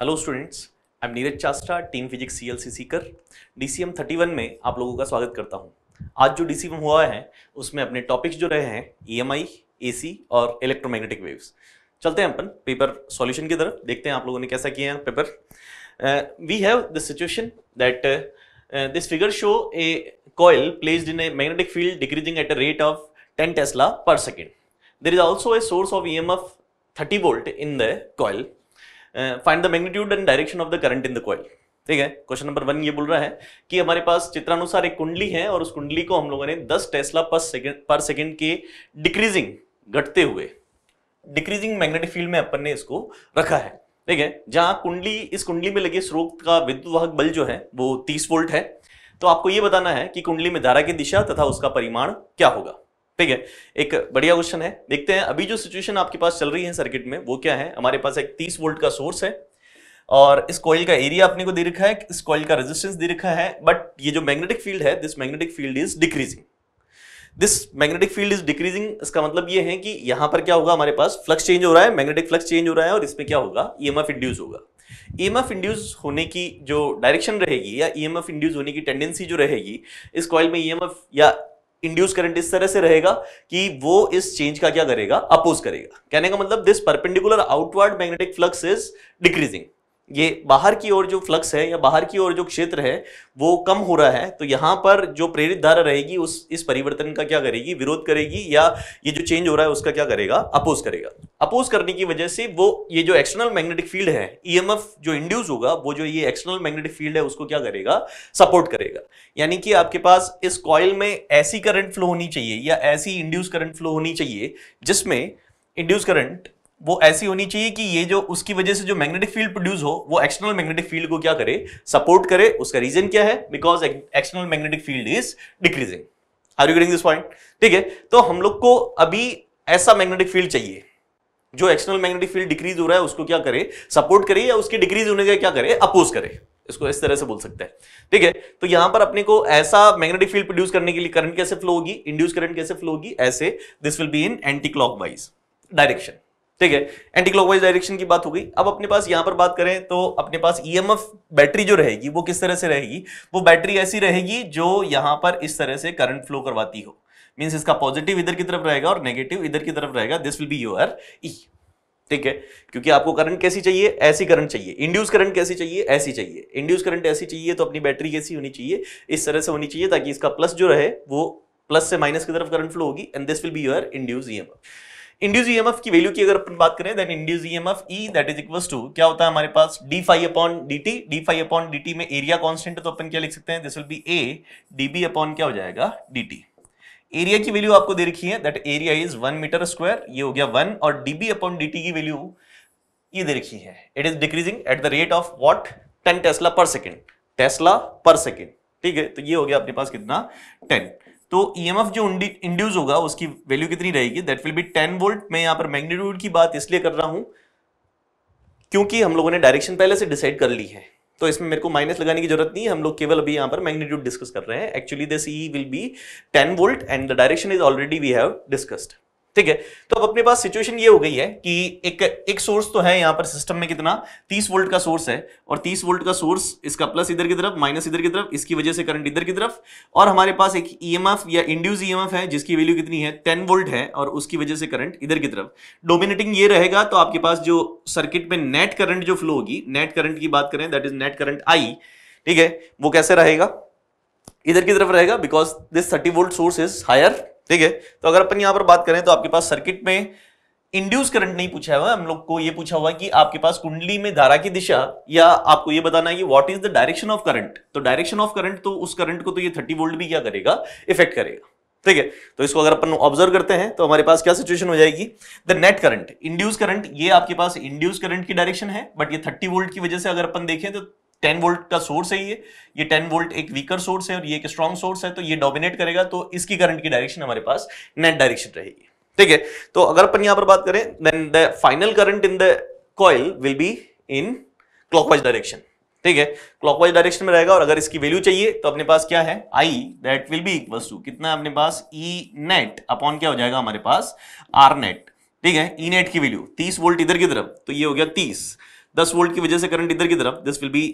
Hello students I am Neeraj Chasta team physics C L C Sikar D C M thirty one में आप लोगों का स्वागत करता हूँ आज जो डी सी एम हुआ है उसमें अपने टॉपिक्स जो रहे हैं ई एम आई ए सी और इलेक्ट्रोमैग्नेटिक वेव्स चलते हैं अपन पेपर सॉल्यूशन की तरफ देखते हैं आप लोगों ने कैसा किया है paper we have this situation that this figure show a coil placed in a magnetic field decreasing at a rate of ten tesla per second there is also a source of E M F thirty volt in the coil find the magnitude and direction of the current in the coil ठीक है question number one ये बोल रहा है कि हमारे पास चित्रानुसार एक कुंडली है और उस कुंडली को हम लोगों ने 10 टेस्ला पर सेकंड पर सेकंड के डिक्रीजिंग घटते हुए डिक्रीजिंग मैग्नेटिक फील्ड में अपन ने इसको रखा है ठीक है जहां कुंडली इस कुंडली में लगे स्रोत का विद्युत बल जो है वो तीस वोल्ट है तो आपको ये बताना है कि कुंडली में धारा की दिशा तथा उसका परिमाण क्या होगा ठीक है एक बढ़िया क्वेश्चन है देखते हैं अभी जो सिचुएशन आपके पास चल रही है सर्किट में वो क्या है हमारे पास एक 30 वोल्ट का सोर्स है और इस कॉइल का एरिया अपने को दे रखा है इस कॉइल का रेजिस्टेंस दे रखा है बट ये जो मैग्नेटिक फील्ड है this magnetic field is decreasing this magnetic field is decreasing इसका मतलब ये है कि यहां पर क्या होगा हमारे पास फ्लक्स चेंज हो रहा है मैग्नेटिक फ्लक्स चेंज हो रहा है और इसमें क्या होगा ई एम इंड्यूस होगा ई एम इंड्यूस होने की जो डायरेक्शन रहेगी या ई एम इंड्यूस होने की टेंडेंसी जो रहेगी इस कॉइल में ई या इंड्यूस करंट इस तरह से रहेगा कि वो इस चेंज का क्या करेगा अपोज करेगा कहने का मतलब this perpendicular outward magnetic flux is decreasing ये बाहर की ओर जो फ्लक्स है या बाहर की ओर जो क्षेत्र है वो कम हो रहा है तो यहाँ पर जो प्रेरित धारा रहेगी उस इस परिवर्तन का क्या करेगी विरोध करेगी या ये जो चेंज हो रहा है उसका क्या करेगा अपोज करेगा अपोज करने की वजह से वो ये जो एक्सटर्नल मैग्नेटिक फील्ड है ईएमएफ e जो इंड्यूस होगा वो जो ये एक्सटर्नल मैग्नेटिक फील्ड है उसको क्या करेगा सपोर्ट करेगा यानी कि आपके पास इस कॉयल में ऐसी करंट फ्लो होनी चाहिए या ऐसी इंड्यूस करंट फ्लो होनी चाहिए जिसमें इंड्यूस करंट वो ऐसी होनी चाहिए कि ये जो उसकी वजह से जो मैग्नेटिक फील्ड प्रोड्यूस हो वो एक्सटर्नल मैग्नेटिक फील्ड को क्या करे सपोर्ट करे उसका रीजन क्या है because external magnetic field is decreasing are you getting this point ठीक है तो हम लोग को अभी ऐसा मैग्नेटिक फील्ड चाहिए जो एक्सटर्नल मैग्नेटिक फील्ड डिक्रीज हो रहा है उसको क्या करे सपोर्ट करे या उसके डिक्रीज होने का क्या करे अपोज करे इसको इस तरह से बोल सकते हैं ठीक है तो यहां पर अपने को ऐसा मैग्नेटिक फील्ड प्रोड्यूस करने के लिए करंट कैसे फ्लो होगी इंड्यूस करंट कैसे फ्लो होगी ऐसे this will be in anticlockwise direction ठीक है एंटी क्लॉकवाइज डायरेक्शन की बात हो गई अब अपने पास यहां पर बात करें तो अपने पास ईएमएफ e बैटरी जो रहेगी वो किस तरह से रहेगी वो बैटरी ऐसी रहेगी जो यहां पर इस तरह से करंट फ्लो करवाती हो मीन्स इसका पॉजिटिव इधर की तरफ रहेगा और नेगेटिव इधर की तरफ रहेगा this will be your E ठीक है क्योंकि आपको करंट कैसी चाहिए ऐसी करंट चाहिए इंड्यूस करंट कैसी चाहिए ऐसी चाहिए इंड्यूस करंट ऐसी चाहिए तो अपनी बैटरी कैसी होनी चाहिए इस तरह से होनी चाहिए ताकि इसका प्लस जो रहे वो प्लस से माइनस की तरफ करंट फ्लो होगी and this will be your induce E induce EMF e की वैल्यू की अगर अपन बात करें then induce EMF E that is equal to क्या होता है हमारे पास D five upon D T D five upon D T में एरिया कॉन्स्टेंट है तो अपन क्या लिख सकते हैं this will be A D B upon क्या हो जाएगा डी एरिया की वैल्यू आपको दे रखी है that area is one metre square ये हो गया वन और डीबी अपॉन डी की वैल्यू ये दे रखी है it is decreasing at the rate of what ten tesla per second tesla per second ठीक है तो ये हो गया अपने पास कितना टेन तो ईएमएफ e जो इंड्यूस होगा उसकी वैल्यू कितनी रहेगी दैट विल बी 10 वोल्ट मैं यहाँ पर मैग्नीट्यूड की बात इसलिए कर रहा हूं क्योंकि हम लोगों ने डायरेक्शन पहले से डिसाइड कर ली है तो इसमें मेरे को माइनस लगाने की जरूरत नहीं है हम लोग केवल अभी यहाँ पर मैग्नीट्यूड डिस्कस कर रहे हैं actually this E will be 10 volt and the direction is already we have discussed ठीक है तो अब अपने पास सिचुएशन ये हो गई है कि एक एक सोर्स तो है यहाँ पर सिस्टम में कितना 30 वोल्ट का सोर्स है और 30 वोल्ट का सोर्स इसका प्लस इधर की तरफ माइनस इधर की तरफ इसकी वजह से करंट इधर की तरफ और हमारे पास एक ईएमएफ या इंड्यूस ईएमएफ है जिसकी वैल्यू कितनी है 10 वोल्ट है और उसकी वजह से करंट इधर की तरफ डोमिनेटिंग ये रहेगा तो आपके पास जो सर्किट में नेट करंट जो फ्लो होगी नेट करंट की बात करें that is net current I ठीक है वो कैसे रहेगा इधर की तरफ रहेगा because this thirty volt source is higher ठीक है तो अगर अपन यहां पर बात करें तो आपके पास सर्किट में इंड्यूस करंट नहीं पूछा हुआ हम लोग को यह पूछा हुआ कि आपके पास कुंडली में धारा की दिशा या आपको यह बताना है कि what is the direction of current तो डायरेक्शन ऑफ करंट तो उस करंट को तो ये 30 वोल्ट भी क्या करेगा इफेक्ट करेगा ठीक है तो इसको अगर अपन ऑब्जर्व करते हैं तो हमारे पास क्या सिचुएशन हो जाएगी the net current induce current ये आपके पास इंड्यूस करंट की डायरेक्शन है बट ये 30 वोल्ट की वजह से अगर अपन देखें तो 10 वोल्ट का सोर्स है ये ये 10 वोल्ट एक वीकर सोर्स है और ये एक स्ट्रॉन्ग सोर्स है तो ये डोमिनेट करेगा तो इसकी करंट की डायरेक्शन हमारे पास नेट डायरेक्शन रहेगी ठीक है तो अगर अपन यहां पर बात करें then the final current in the coil will be in clockwise direction ठीक है क्लॉकवाइज डायरेक्शन में रहेगा और अगर इसकी वैल्यू चाहिए तो अपने पास क्या है I that will be equal to कितना अपने पास ई नेट अपॉन क्या हो जाएगा हमारे पास आर नेट ठीक है ई e नेट की वैल्यू 30 वोल्ट इधर की तरफ तो ये हो गया 30 10 वोल्ट की वजह से करंट इधर की तरफ this will be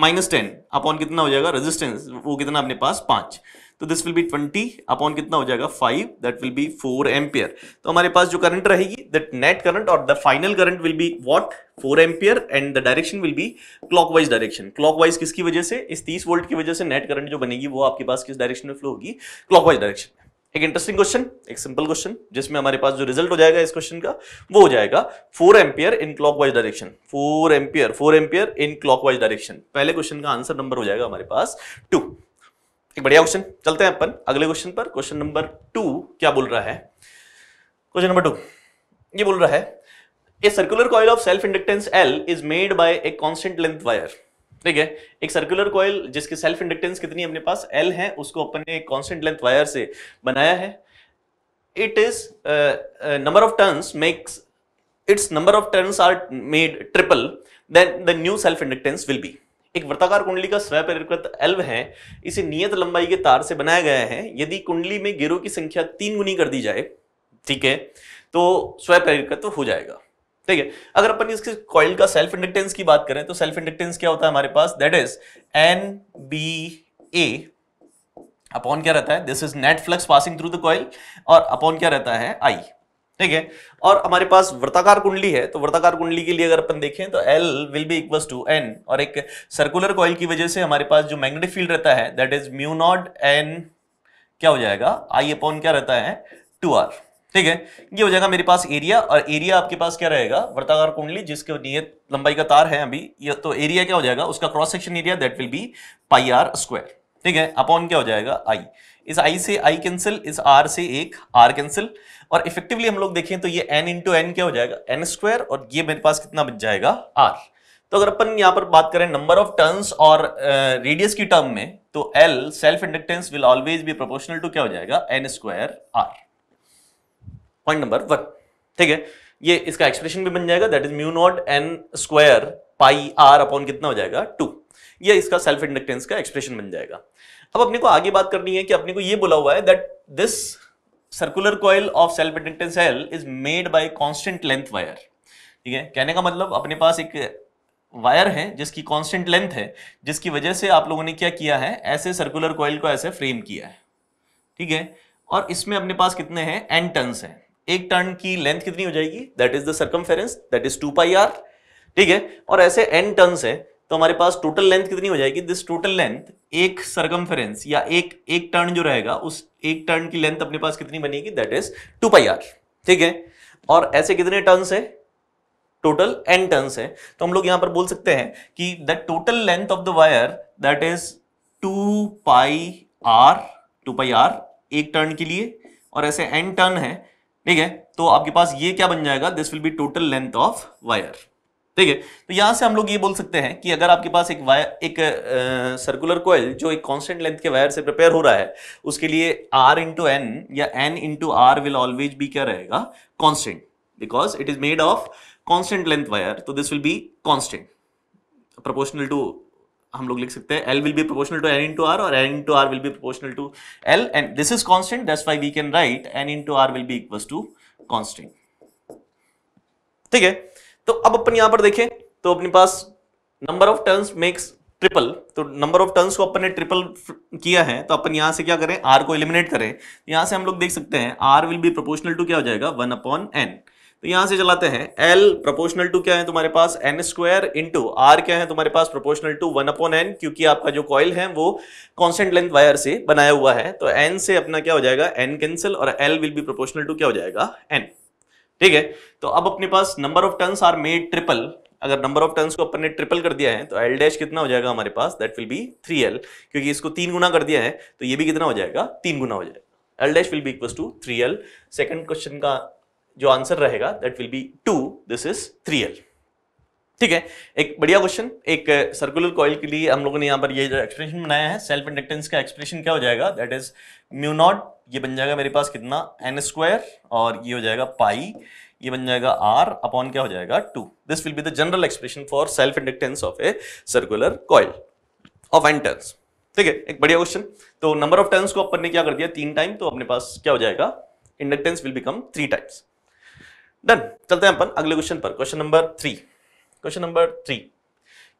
minus ten upon कितना हो जाएगा रेजिस्टेंस वो कितना अपने पास पांच तो this will be twenty upon कितना हो जाएगा five that will be four ampere तो हमारे पास जो करंट रहेगी दैट नेट करंट और the final current will be what four ampere and the direction will be clockwise direction clockwise किसकी वजह से इस तीस वोल्ट की वजह से नेट करंट जो बनेगी वो आपके पास किस डायरेक्शन में फ्लो होगी क्लॉकवाइज डायरेक्शन में एक इंटरेस्टिंग क्वेश्चन एक सिंपल क्वेश्चन जिसमें हमारे पास जो रिजल्ट हो जाएगा इस क्वेश्चन का वो हो जाएगा four ampere in clockwise direction four ampere four ampere in clockwise direction पहले क्वेश्चन का आंसर नंबर हो जाएगा हमारे पास टू एक बढ़िया क्वेश्चन चलते हैं अपन अगले क्वेश्चन पर क्वेश्चन नंबर टू क्या बोल रहा है क्वेश्चन नंबर टू ये बोल रहा है a circular coil of self inductance L is made by a constant length wire ठीक है एक सर्कुलर कॉयल जिसकी सेल्फ इंडक्टेंस कितनी अपने पास एल है उसको अपन ने कांस्टेंट लेंथ वायर से बनाया है it is number of turns makes its number of turns are made triple then the new self inductance will be एक वृत्ताकार कुंडली का स्वयं परिकृत एल्व है इसे नियत लंबाई के तार से बनाया गया है यदि कुंडली में गिरोह की संख्या तीन गुनी कर दी जाए ठीक है तो स्वयं परिकृत हो जाएगा ठीक है अगर अपन इसके कॉइल का सेल्फ इंडक्टेंस की बात करें तो सेल्फ इंडक्टेंस क्या होता है हमारे पास that is N B A upon क्या रहता है this is net flux passing through the coil और अपॉन क्या रहता है आई ठीक है और हमारे पास वृत्ताकार कुंडली है तो वृत्ताकार कुंडली के लिए अगर अपन देखें तो L will be equal to N और एक सर्कुलर कॉइल की वजह से हमारे पास जो मैग्नेटिक फील्ड रहता है that is mu naught N क्या हो जाएगा आई अपॉन क्या रहता है टू आर ठीक है ये हो जाएगा मेरे पास एरिया और एरिया आपके पास क्या रहेगा वर्ताकार कुंडली जिसके नियत लंबाई का तार है अभी ये तो एरिया क्या हो जाएगा उसका cross section area that will be pi R square ठीक है अपॉन क्या हो जाएगा आई इस आई से आई कैंसिल इस आर से एक आर कैंसिल और इफेक्टिवली हम लोग देखें तो ये एन इंटू एन क्या हो जाएगा एन स्क्वायर और ये मेरे पास कितना बच जाएगा आर तो अगर अपन यहाँ पर बात करें नंबर ऑफ टर्न्स और रेडियस uh, की टर्म में तो L self inductance will always be proportional to क्या हो जाएगा N square R point number one ठीक है ये इसका एक्सप्रेशन भी बन जाएगा that is mu naught N square pi R upon कितना हो जाएगा टू ये इसका सेल्फ इंडक्टेंस का एक्सप्रेशन बन जाएगा अब अपने को आगे बात करनी है कि अपने को ये बोला हुआ है that this circular coil of self inductance L is made by constant length wire ठीक है कहने का मतलब अपने पास एक वायर है जिसकी कांस्टेंट लेंथ है जिसकी वजह से आप लोगों ने क्या किया है ऐसे सर्कुलर कॉयल को ऐसे फ्रेम किया है ठीक है और इसमें अपने पास कितने हैं एन टर्न्स हैं एक टर्न की लेंथ कितनी हो जाएगी that is the circumference that is two pi R ठीक है और ऐसे एन टर्न है तो हमारे पास टोटल लेंथ कितनी हो जाएगी दिस टोटल लेंथ एक सर्कमफेरेंस या एक एक टर्न जो रहेगा उस एक टर्न की लेंथ अपने पास कितनी बनेगी that is two pi R ठीक है और ऐसे कितने टर्न्स है टोटल एन टर्न्स है तो हम लोग यहां पर बोल सकते हैं कि the total length of the wire that is two pi R two pi R एक टर्न के लिए और ऐसे एन टर्न है ठीक है तो आपके पास ये क्या बन जाएगा this will be total length of wire ठीक है तो यहां से हम लोग ये बोल सकते हैं कि अगर आपके पास एक वायर एक सर्कुलर कोयल जो एक कांस्टेंट लेंथ के वायर से प्रिपेयर हो रहा है उसके लिए आर इंटू एन या N into R will always भी क्या रहेगा constant because it is made of constant length wire तो this will be constant proportional to हम लोग लिख सकते हैं L will be proportional to N into R और N into R will be proportional to L and this is constant that's why we can write N into R will be equal to constant ठीक है तो अब अपन यहां पर देखें तो अपने पास number of turns makes triple तो नंबर ऑफ टर्न्स को अपन ने ट्रिपल किया है तो अपन यहां से क्या करें आर को एलिमिनेट करें तो यहां से हम लोग देख सकते हैं R will be proportional to क्या हो जाएगा वन अपॉन एन तो यहां से चलाते हैं एल प्रोपोर्शनल टू क्या है तुम्हारे पास एन स्क्वायर इंटू आर क्या है तुम्हारे पास proportional to one upon N क्योंकि आपका जो कॉइल है वो कॉन्स्टेंट लेंथ वायर से बनाया हुआ है तो एन से अपना क्या हो जाएगा एन कैंसिल और L will be proportional to क्या हो जाएगा एन ठीक है तो अब अपने पास number of turns are made triple अगर नंबर ऑफ टर्न्स को अपन ने ट्रिपल कर दिया है तो एल डैश कितना हो जाएगा हमारे पास that will be three L क्योंकि इसको तीन गुना कर दिया है तो ये भी कितना हो जाएगा तीन गुना हो जाएगा L dash will be equal to three L second question का जो आंसर रहेगा that will be two this is three L ठीक है एक बढ़िया क्वेश्चन एक सर्कुलर uh, कॉइल के लिए हम लोगों ने यहां पर ये जो एक्सप्रेशन बनाया है सेल्फ इंडक्टेंस का एक्सप्रेशन क्या हो जाएगा दैट इज म्यू नॉट ये बन जाएगा मेरे पास कितना एन स्क्वायर और ये हो जाएगा पाई ये बन जाएगा आर अपॉन क्या हो जाएगा two this will be the general expression for self inductance of a circular coil of N turns ठीक है एक बढ़िया क्वेश्चन तो नंबर ऑफ टर्न्स को अपन ने क्या कर दिया तीन टाइम तो अपने पास क्या हो जाएगा inductance will become three times done चलते हैं अपन अगले क्वेश्चन पर question number three question number three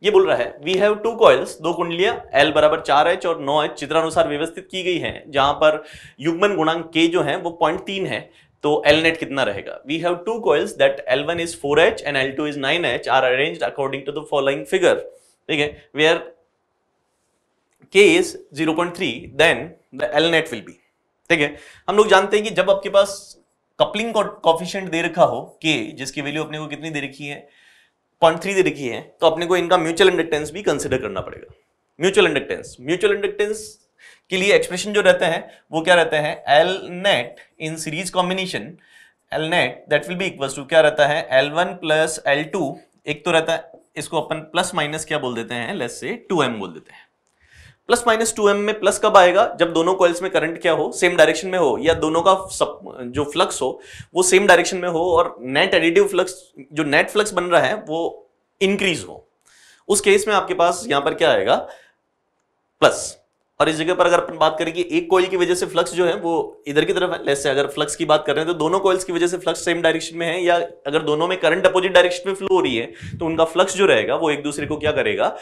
ये बोल रहा है वी हैव टू कॉइल्स दो कुंडलियां एल बराबर चार एच और नौ एच चित्रानुसार व्यवस्थित की गई हैं जहां पर युग्मन गुणांक के जो है वो पॉइंट तीन है तो एल नेट कितना रहेगा we have two coils that L one is four H and L two is nine H are arrange according to the following figure ठीक है where K is zero point three then the L net will be ठीक है हम लोग जानते हैं कि जब आपके पास कपलिंग कॉफिशियंट दे रखा हो के जिसकी वैल्यू अपने को कितनी दे रखी है पॉइंट थ्री दे रखी है तो अपने को इनका म्यूचुअल इंडक्टेंस भी कंसिडर करना पड़ेगा म्यूचुअल इंडक्टेंस म्यूचुअल इंडक्टेंस के लिए एक्सप्रेशन जो रहता है वो क्या रहता है L net in series combination L net that will be equal to क्या रहता है L one plus L two एक तो रहता है इसको अपन प्लस माइनस क्या बोल देते हैं लेस से टू एम बोल देते हैं प्लस माइनस टू एम में प्लस कब आएगा जब दोनों कॉइल्स में करंट क्या हो सेम डायरेक्शन में हो या दोनों का सब, जो फ्लक्स हो वो सेम डायरेक्शन में हो और नेट एडिटिव फ्लक्स जो नेट फ्लक्स बन रहा है वो इंक्रीज हो उस केस में आपके पास यहां पर क्या आएगा प्लस और इस जगह पर अगर अपन बात करें कि एक कोयल की वजह से फ्लक्स जो है वो इधर की तरफ है लेस से अगर फ्लक्स की बात कर रहे हैं तो दोनों कोयल्स की वजह से फ्लक्स सेम डायरेक्शन में है या अगर दोनों में करंट अपोजिट डायरेक्शन में फ्लो हो रही है तो उनका फ्लक्स जो रहेगा वो एक दूसरे को क्या करेगा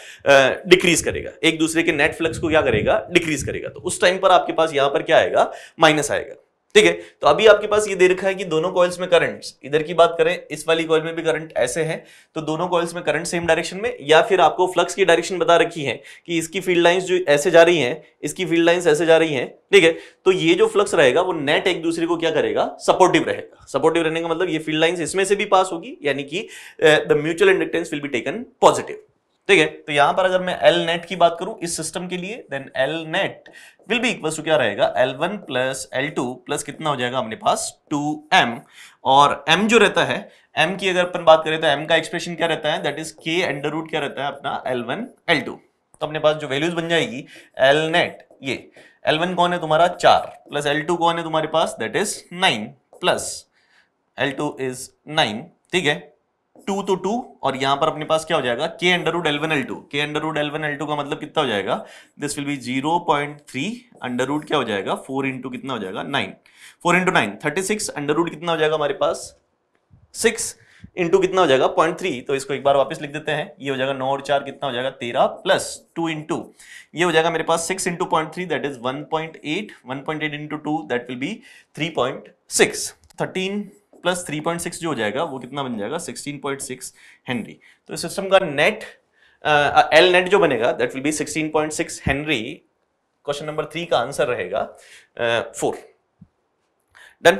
डिक्रीज करेगा एक दूसरे के नेट फ्लक्स को क्या करेगा डिक्रीज करेगा तो उस टाइम पर आपके पास यहां पर क्या आएगा माइनस आएगा ठीक है तो अभी आपके पास ये दे रखा है कि दोनों कॉइल्स में करंट इधर की बात करें इस वाली कॉइल में भी करंट ऐसे है तो दोनों कॉइल्स में करंट सेम डायरेक्शन में या फिर आपको फ्लक्स की डायरेक्शन बता रखी है कि इसकी फील्ड लाइन्स जो ऐसे जा रही है इसकी फील्ड लाइन्स ऐसे जा रही है ठीक है तो ये जो फ्लक्स रहेगा वो नेट एक दूसरे को क्या करेगा सपोर्टिव रहेगा सपोर्टिव रहने का मतलब ये फील्ड लाइन्स इसमें से भी पास होगी यानी कि the mutual inductance will be taken positive ठीक है तो यहां पर अगर मैं एल नेट की बात करूं इस सिस्टम के लिए then L net will be equal to क्या रहेगा L one plus L two plus कितना हो जाएगा हमारे पास टू एम और m जो रहता है m की अगर अपन बात करें तो m का एक्सप्रेशन क्या रहता है that is k under root क्या रहता है अपना l1 l2 तो अपने पास जो वैल्यूज बन जाएगी l नेट ये l1 कौन है तुम्हारा चार प्लस l2 कौन है तुम्हारे पास that is nine plus l2 is nine ठीक है टू तो टू और यहां पर अपने पास क्या हो जाएगा K under root L one L two K under root L one L two का मतलब कितना हो जाएगा this will be zero point three under root क्या हो जाएगा फोर इंटू कितना हो जाएगा nine four into nine thirty six under root कितना हो जाएगा हमारे पास सिक्स इंटू कितना हो जाएगा पॉइंट थ्री तो इसको एक बार वापस लिख देते हैं ये हो जाएगा नौ और चार कितना हो जाएगा तेरह प्लस टू इंटू ये हो जाएगा मेरे पास six into point three that is one point eight one point eight into two that will be three point six thirteen plus three point six जो हो जाएगा वो कितना बन जाएगा सिक्सटीन पॉइंट सिक्स हेनरी तो सिस्टम का नेट एल नेट जो बनेगा that will be sixteen point six henry question number three का आंसर रहेगा फोर uh, डन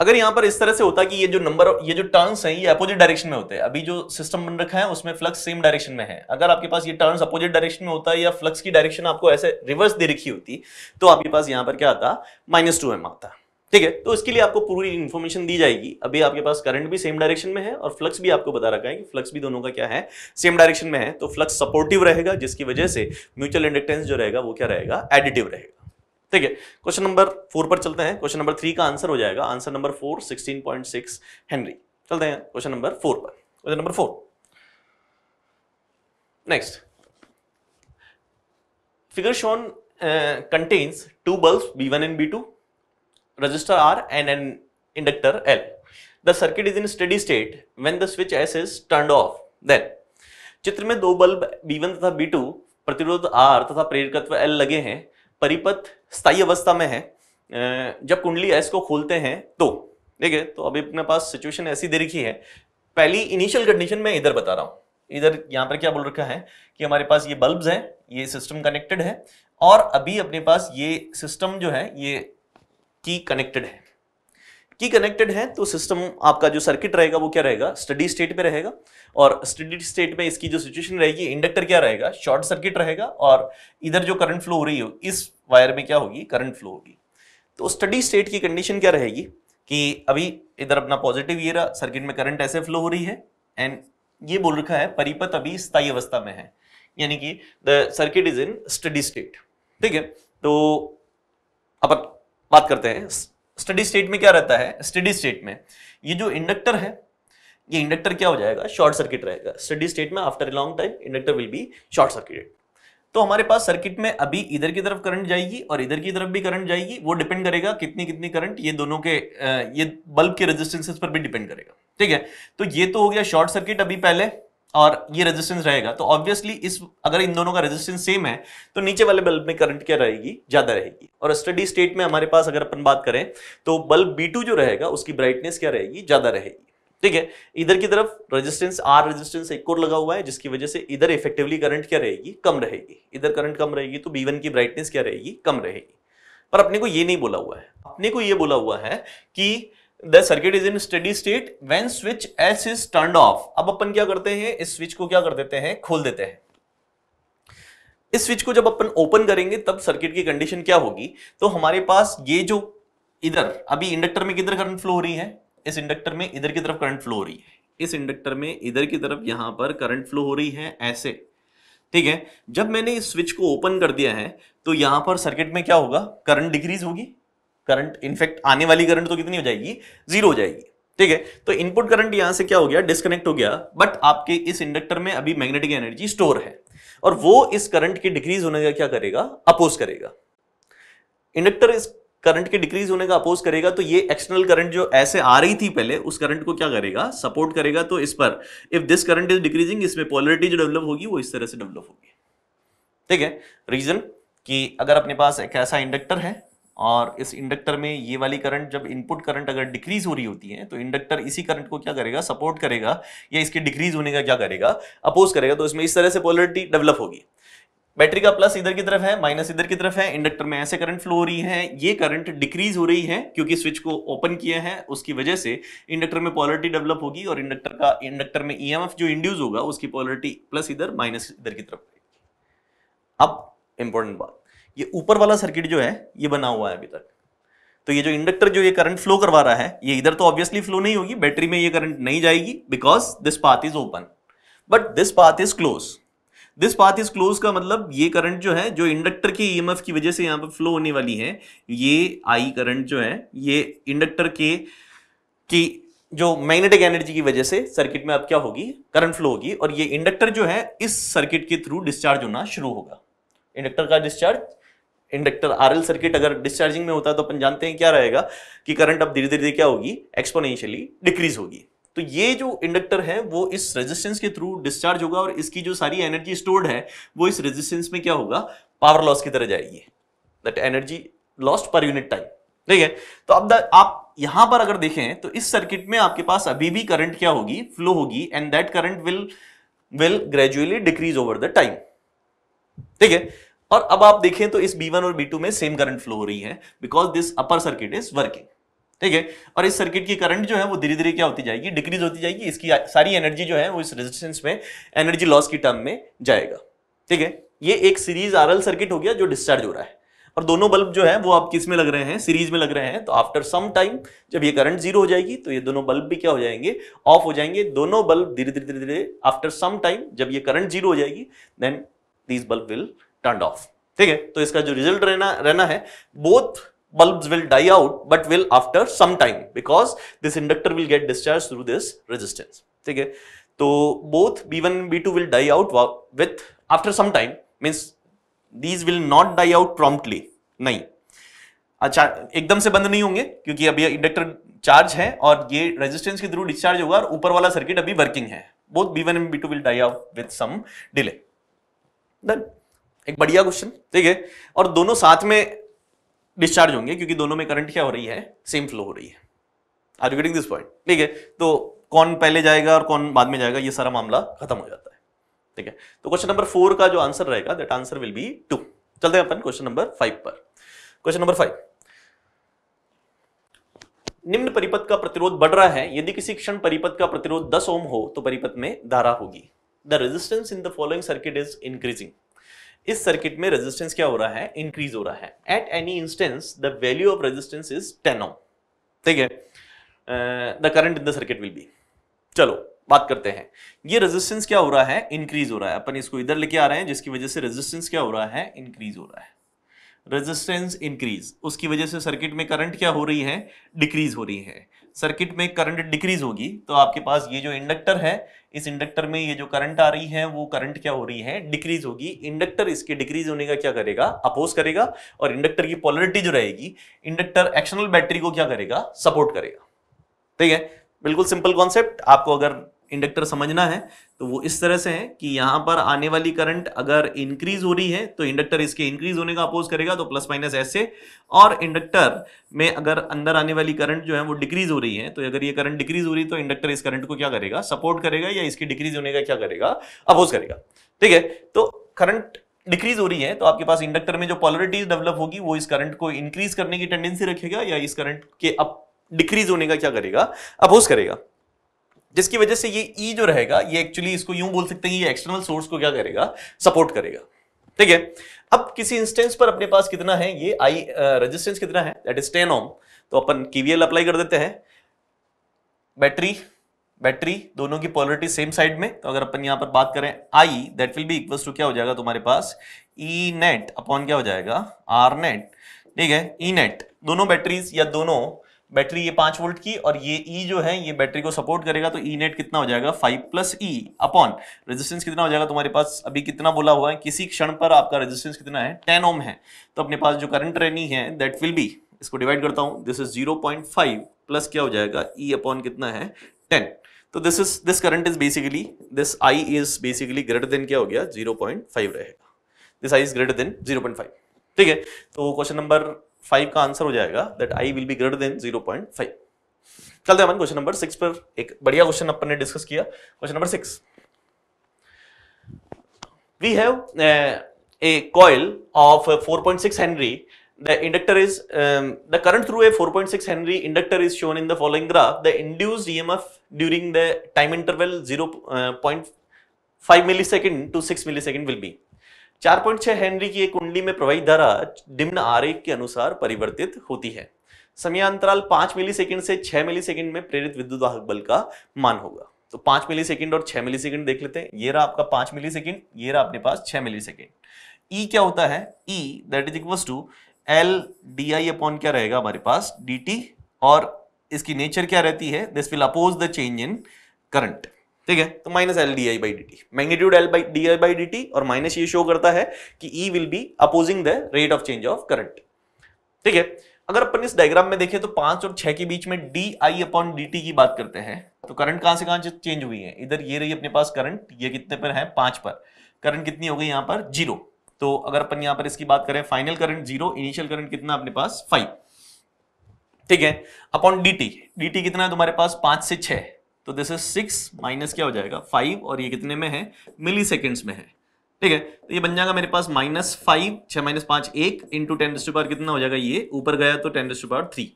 अगर यहां पर इस तरह से होता कि ये जो नंबर ये जो टर्न्स हैं ये अपोजिट डायरेक्शन में होते हैं अभी जो सिस्टम बन रखा है उसमें फ्लक्स सेम डायरेक्शन में है अगर आपके पास ये टर्न्स अपोजिट डायरेक्शन में होता है या फ्लक्स की डायरेक्शन आपको ऐसे रिवर्स दे रखी होती तो आपके पास यहां पर क्या आता माइनस टू एम आता ठीक है तो इसके लिए आपको पूरी इन्फॉर्मेशन दी जाएगी अभी आपके पास करंट भी सेम डायरेक्शन में है और फ्लक्स भी आपको बता रखा है कि फ्लक्स भी दोनों का क्या है सेम डायरेक्शन में है तो फ्लक्स सपोर्टिव रहेगा जिसकी वजह से म्यूचुअल इंडक्टेंस जो रहेगा वो क्या रहेगा एडिटिव रहेगा ठीक है क्वेश्चन नंबर फोर पर चलते हैं क्वेश्चन नंबर थ्री का आंसर हो जाएगा answer number four sixteen point six henry चलते हैं क्वेश्चन नंबर फोर पर question number four next figure shown contains two bulb B and B resistor R and an inductor L. The circuit is in steady state when the switch S is turned off. Then चित्र में दो bulb B1 तथा B2 प्रतिरोध R तथा प्रेरकत्व L लगे हैं परिपथ स्थायी अवस्था में है जब कुंडली S को खोलते हैं तो ठीक है तो अभी अपने पास सिचुएशन ऐसी दे रखी है पहली इनिशियल कंडीशन में इधर बता रहा हूँ इधर यहाँ पर क्या बोल रखा है कि हमारे पास ये बल्ब्स हैं ये सिस्टम कनेक्टेड है और अभी अपने पास ये सिस्टम जो है ये की कनेक्टेड है की कनेक्टेड है तो सिस्टम आपका जो सर्किट रहेगा वो क्या रहेगा स्टडी स्टेट में रहेगा और स्टडी स्टेट में इसकी जो सिचुएशन रहेगी इंडक्टर क्या रहेगा शॉर्ट सर्किट रहेगा और इधर जो करंट फ्लो हो रही हो इस वायर में क्या होगी करंट फ्लो होगी तो स्टडी स्टेट की कंडीशन क्या रहेगी कि अभी इधर अपना पॉजिटिव ये रहा सर्किट में करंट ऐसे फ्लो हो रही है एंड ये बोल रखा है परिपथ अभी स्थायी अवस्था में है यानी कि the circuit is in steady state ठीक है तो अपन बात करते हैं स्टडी स्टेट में क्या रहता है स्टडी स्टेट में ये जो इंडक्टर है ये इंडक्टर क्या हो जाएगा शॉर्ट सर्किट रहेगा स्टडी स्टेट में after long time inductor will be short circuit तो हमारे पास सर्किट में अभी इधर की तरफ करंट जाएगी और इधर की तरफ भी करंट जाएगी वो डिपेंड करेगा कितनी कितनी करंट ये दोनों के ये बल्ब के रेजिस्टेंसेस पर भी डिपेंड करेगा ठीक है तो ये तो हो गया शॉर्ट सर्किट अभी पहले और ये रेजिस्टेंस रहेगा तो ऑब्वियसली इस अगर इन दोनों का रेजिस्टेंस सेम है तो नीचे वाले बल्ब में करंट क्या रहेगी ज्यादा रहेगी और स्टडी स्टेट में हमारे पास अगर अपन बात करें तो बल्ब बी जो रहेगा उसकी ब्राइटनेस क्या रहेगी ज्यादा रहेगी ठीक है इधर की तरफ रेजिस्टेंस आर रेजिस्टेंस एक और लगा हुआ है जिसकी वजह से इधर इफेक्टिवली करंट क्या रहेगी कम रहेगी इधर करंट कम रहेगी तो बी की ब्राइटनेस क्या रहेगी कम रहेगी पर अपने को ये नहीं बोला हुआ है अपने को ये बोला हुआ है कि the circuit is in steady state when switch S is turn off अब अपन क्या करते हैं इस स्विच को क्या कर देते हैं खोल देते हैं इस स्विच को जब अपन ओपन करेंगे तब सर्किट की कंडीशन क्या होगी तो हमारे पास ये जो इधर अभी इंडक्टर में किधर करंट फ्लो हो रही है इस इंडक्टर में इधर की तरफ करंट फ्लो हो रही है इस इंडक्टर में इधर की तरफ यहां पर करंट फ्लो हो रही है ऐसे ठीक है जब मैंने इस स्विच को ओपन कर दिया है तो यहां पर सर्किट में क्या होगा करंट डिक्रीज होगी करंट इनफैक्ट आने वाली करंट तो कितनी हो जाएगी जीरो हो जाएगी ठीक है तो इनपुट करंट यहां से क्या हो गया डिस्कनेक्ट हो गया बट आपके इस इंडक्टर में अभी मैग्नेटिक एनर्जी स्टोर है और वो इस करंट के डिक्रीज होने का क्या करेगा अपोज करेगा इंडक्टर इस करंट के डिक्रीज होने का अपोज करेगा तो ये एक्सटर्नल करंट जो ऐसे आ रही थी पहले उस करंट को क्या करेगा सपोर्ट करेगा तो इस पर if this current is decreasing इसमें पॉलरिटी जो डेवलप होगी वो इस तरह से डेवलप होगी ठीक है रीजन कि अगर अपने पास एक ऐसा इंडक्टर है और इस इंडक्टर में ये वाली करंट जब इनपुट करंट अगर डिक्रीज हो रही होती है तो इंडक्टर इसी करंट को क्या करेगा सपोर्ट करेगा या इसके डिक्रीज होने का क्या करेगा अपोज करेगा तो इसमें इस तरह से पॉलिटी डेवलप होगी बैटरी का प्लस इधर की तरफ है माइनस इधर की तरफ है इंडक्टर में ऐसे करंट फ्लो हो रही है ये करंट डिक्रीज हो रही है क्योंकि स्विच को ओपन किया है उसकी वजह से इंडक्टर में पॉलरिटी डेवलप होगी और इंडक्टर का इंडक्टर में ई e जो इंड्यूज होगा उसकी पॉलरिटी प्लस इधर माइनस इधर की तरफ अब इंपॉर्टेंट बात ये ऊपर वाला सर्किट जो है ये बना हुआ है अभी तक तो ये जो इंडक्टर जो ये करंट फ्लो करवा रहा है ये इधर तो ऑब्वियसली फ्लो नहीं होगी बैटरी में ये करंट नहीं जाएगी because this path is open but this path is close this path is close का मतलब ये करंट जो है जो इंडक्टर के ई की वजह से यहाँ पर फ्लो होने वाली है ये आई करंट जो है ये इंडक्टर के की जो मैग्नेटिक एनर्जी की वजह से सर्किट में अब क्या होगी करंट फ्लो होगी और ये इंडक्टर जो है इस सर्किट के थ्रू डिस्चार्ज होना शुरू होगा इंडक्टर का discharge inductor R L circuit अगर डिस्चार्जिंग में होता है तो अपन जानते हैं क्या रहेगा कि करंट अब धीरे धीरे क्या होगी एक्सपोनेंशियली डिक्रीज होगी तो ये जो इंडक्टर है वो इस रेजिस्टेंस के थ्रू डिस्चार्ज होगा और इसकी जो सारी एनर्जी स्टोर्ड है वो इस रेजिस्टेंस में क्या होगा पावर लॉस की तरह जाएगी that energy lost per unit time ठीक है तो अब आप यहां पर अगर देखें तो इस सर्किट में आपके पास अभी भी करंट क्या होगी फ्लो होगी and that current will will gradually decrease over the time ठीक है और अब आप देखें तो इस बी वन और बी टू में सेम करंट फ्लो हो रही है because this upper circuit is working ठीक है और इस सर्किट की करंट जो है वो धीरे धीरे क्या होती जाएगी डिक्रीज होती जाएगी इसकी सारी एनर्जी जो है वो इस रेजिस्टेंस में एनर्जी लॉस की टर्म में जाएगा ठीक है ये एक सीरीज एल सर्किट हो गया जो डिस्चार्ज हो रहा है और दोनों बल्ब जो है वो आप किस में लग रहे हैं सीरीज में लग रहे हैं तो आफ्टर सम टाइम जब ये करंट जीरो हो जाएगी तो ये दोनों बल्ब भी क्या हो जाएंगे ऑफ हो जाएंगे दोनों बल्ब धीरे धीरे धीरे धीरे आफ्टर सम टाइम जब ये करंट जीरो हो जाएगी then these bulb will turn off ठीक है तो इसका जो रिजल्ट रहना रहना है both bulb will die out but will after some time because this inductor will get discharge through this resistance ठीक है तो both B one B two will die out with after some time means these will not die out promptly नहीं अच्छा एकदम से बंद नहीं होंगे क्योंकि अभी इंडक्टर चार्ज है और ये रेजिस्टेंस के थ्रू डिस्चार्ज होगा और ऊपर वाला सर्किट अभी वर्किंग है both B one and B two will die out with some delay done एक बढ़िया क्वेश्चन ठीक है और दोनों साथ में डिस्चार्ज होंगे क्योंकि दोनों में करंट क्या हो रही है सेम फ्लो हो रही है are you getting this point ठीक है तो कौन पहले जाएगा और कौन बाद में जाएगा ये सारा मामला खत्म हो जाता है ठीक है तो क्वेश्चन नंबर फोर का जो आंसर रहेगा that answer will be two चलते हैं अपन क्वेश्चन नंबर फाइव पर क्वेश्चन नंबर फाइव निम्न परिपथ का प्रतिरोध बढ़ रहा है यदि किसी क्षण परिपथ का प्रतिरोध 10 ओम हो तो परिपथ में धारा होगी the resistance in the following circuit is increasing इस सर्किट में रेजिस्टेंस क्या हो रहा है इंक्रीज हो रहा है at any instance the value of resistance is ten ohm ठीक है the current in the circuit will be चलो बात करते हैं ये रेजिस्टेंस क्या हो रहा है इंक्रीज हो रहा है अपन इसको इधर लेके आ रहे हैं जिसकी वजह से रेजिस्टेंस क्या हो रहा है इंक्रीज हो रहा है रेजिस्टेंस इंक्रीज उसकी वजह से सर्किट में करंट क्या हो रही है डिक्रीज हो रही है सर्किट में करंट डिक्रीज होगी तो आपके पास ये जो इंडक्टर है इस इंडक्टर में ये जो करंट आ रही है वो करंट क्या हो रही है डिक्रीज होगी इंडक्टर इसके डिक्रीज होने का क्या करेगा अपोज करेगा और इंडक्टर की पॉलरिटी जो रहेगी इंडक्टर एक्शनल बैटरी को क्या करेगा सपोर्ट करेगा ठीक है बिल्कुल सिंपल कॉन्सेप्ट आपको अगर इंडक्टर समझना है तो वो इस तरह से है कि यहां पर आने वाली करंट अगर इंक्रीज हो रही है तो इंडक्टर इसके इंक्रीज होने का अपोज करेगा तो प्लस माइनस ऐसे और इंडक्टर में अगर अंदर आने वाली करंट जो है वो डिक्रीज हो रही है तो अगर ये करंट डिक्रीज हो रही है तो इंडक्टर इस करंट को क्या करेगा सपोर्ट करेगा या इसके डिक्रीज होने का क्या करेगा अपोज करेगा ठीक है तो करंट डिक्रीज हो रही है तो आपके पास इंडक्टर में जो पॉलरिटी डेवलप होगी वो इस करंट को इंक्रीज करने की टेंडेंसी रखेगा या इस करंट के अप डिक्रीज होने का क्या करेगा अपोज करेगा जिसकी वजह से ये ई e जो रहेगा ये एक्चुअली इसको यूं बोल सकते हैं ये एक्सटर्नल सोर्स को क्या करेगा सपोर्ट करेगा ठीक है अब किसी इंस्टेंस पर अपने पास कितना है ये आई रेजिस्टेंस कितना है दैट इज टेन ओम तो अपन केवीएल अप्लाई कर देते हैं बैटरी बैटरी दोनों की पॉलिटी सेम साइड में तो अगर अपन यहां पर बात करें I that will be equal to क्या हो जाएगा तुम्हारे पास ई नेट अपॉन क्या हो जाएगा आर नेट ठीक है ई e नेट दोनों बैटरीज या दोनों बैटरी ये पांच वोल्ट की और ये ई e जो है ये बैटरी को सपोर्ट करेगा तो ई e नेट कितना हो जाएगा five plus E upon resistance कितना हो जाएगा तुम्हारे पास अभी कितना बोला हुआ है किसी क्षण पर आपका रेजिस्टेंस कितना है टेन ओम है तो अपने पास जो करंट रहनी है दैट विल बी इसको डिवाइड करता हूँ this is zero point five plus क्या हो जाएगा ई e अपॉन कितना है टेन तो this is this current is basically this I is basically greater than क्या हो गया जीरो पॉइंट फाइव रहेगा this I is greater than zero ठीक है तो क्वेश्चन नंबर फाइव का आंसर हो जाएगा that I will be greater than zero point five चलते हैं क्वेश्चन नंबर सिक्स पर एक बढ़िया क्वेश्चन अपन ने डिस्कस किया question number six we have uh, a coil of 4.6 Henry. The inductor is, um, the current through a 4.6 Henry inductor is shown in the following graph. The induced EMF during the time interval 0.5 millisecond to 6 millisecond will be. चार point छह henry की एक कुंडली में प्रवाहित धारा निम्न आरेख के अनुसार परिवर्तित होती है समयांतराल पांच मिली सेकेंड से छह मिली सेकेंड में प्रेरित विद्युत वाहक बल का मान होगा तो पांच मिली सेकेंड और छह मिली सेकेंड देख लेते हैं ये रहा आपका पांच मिली सेकेंड ये रहा अपने पास छह मिली सेकेंड ई e क्या होता है E that is equal to L D I upon क्या रहेगा हमारे पास डी टी और इसकी नेचर क्या रहती है this will oppose the change in current ठीक है तो minus L D I by D T magnitude L by D I by D T और माइनस ये शो करता है कि E will be opposing the rate of change of current ठीक है अगर अपन इस डायग्राम में देखें तो पांच और छह के बीच में D I upon D T की बात करते हैं तो करंट कहां से कहां चेंज हुई है इधर ये रही अपने पास करंट ये कितने पर है पांच पर करंट कितनी हो गई यहां पर जीरो तो अगर अपन यहां पर इसकी बात करें final current zero initial current कितना अपने पास फाइव ठीक है upon D T D T कितना है तुम्हारे पास पांच से छह तो दिस इज सिक्स माइनस क्या हो जाएगा फाइव और ये कितने में है मिली सेकेंड्स में है ठीक है तो ये बन जाएगा मेरे पास माइनस फाइव छः माइनस पाँच एक इंटू टेन डिस्ट्रीपावर कितना हो जाएगा ये ऊपर गया तो टेन डिस्ट्रीपावर पावर थ्री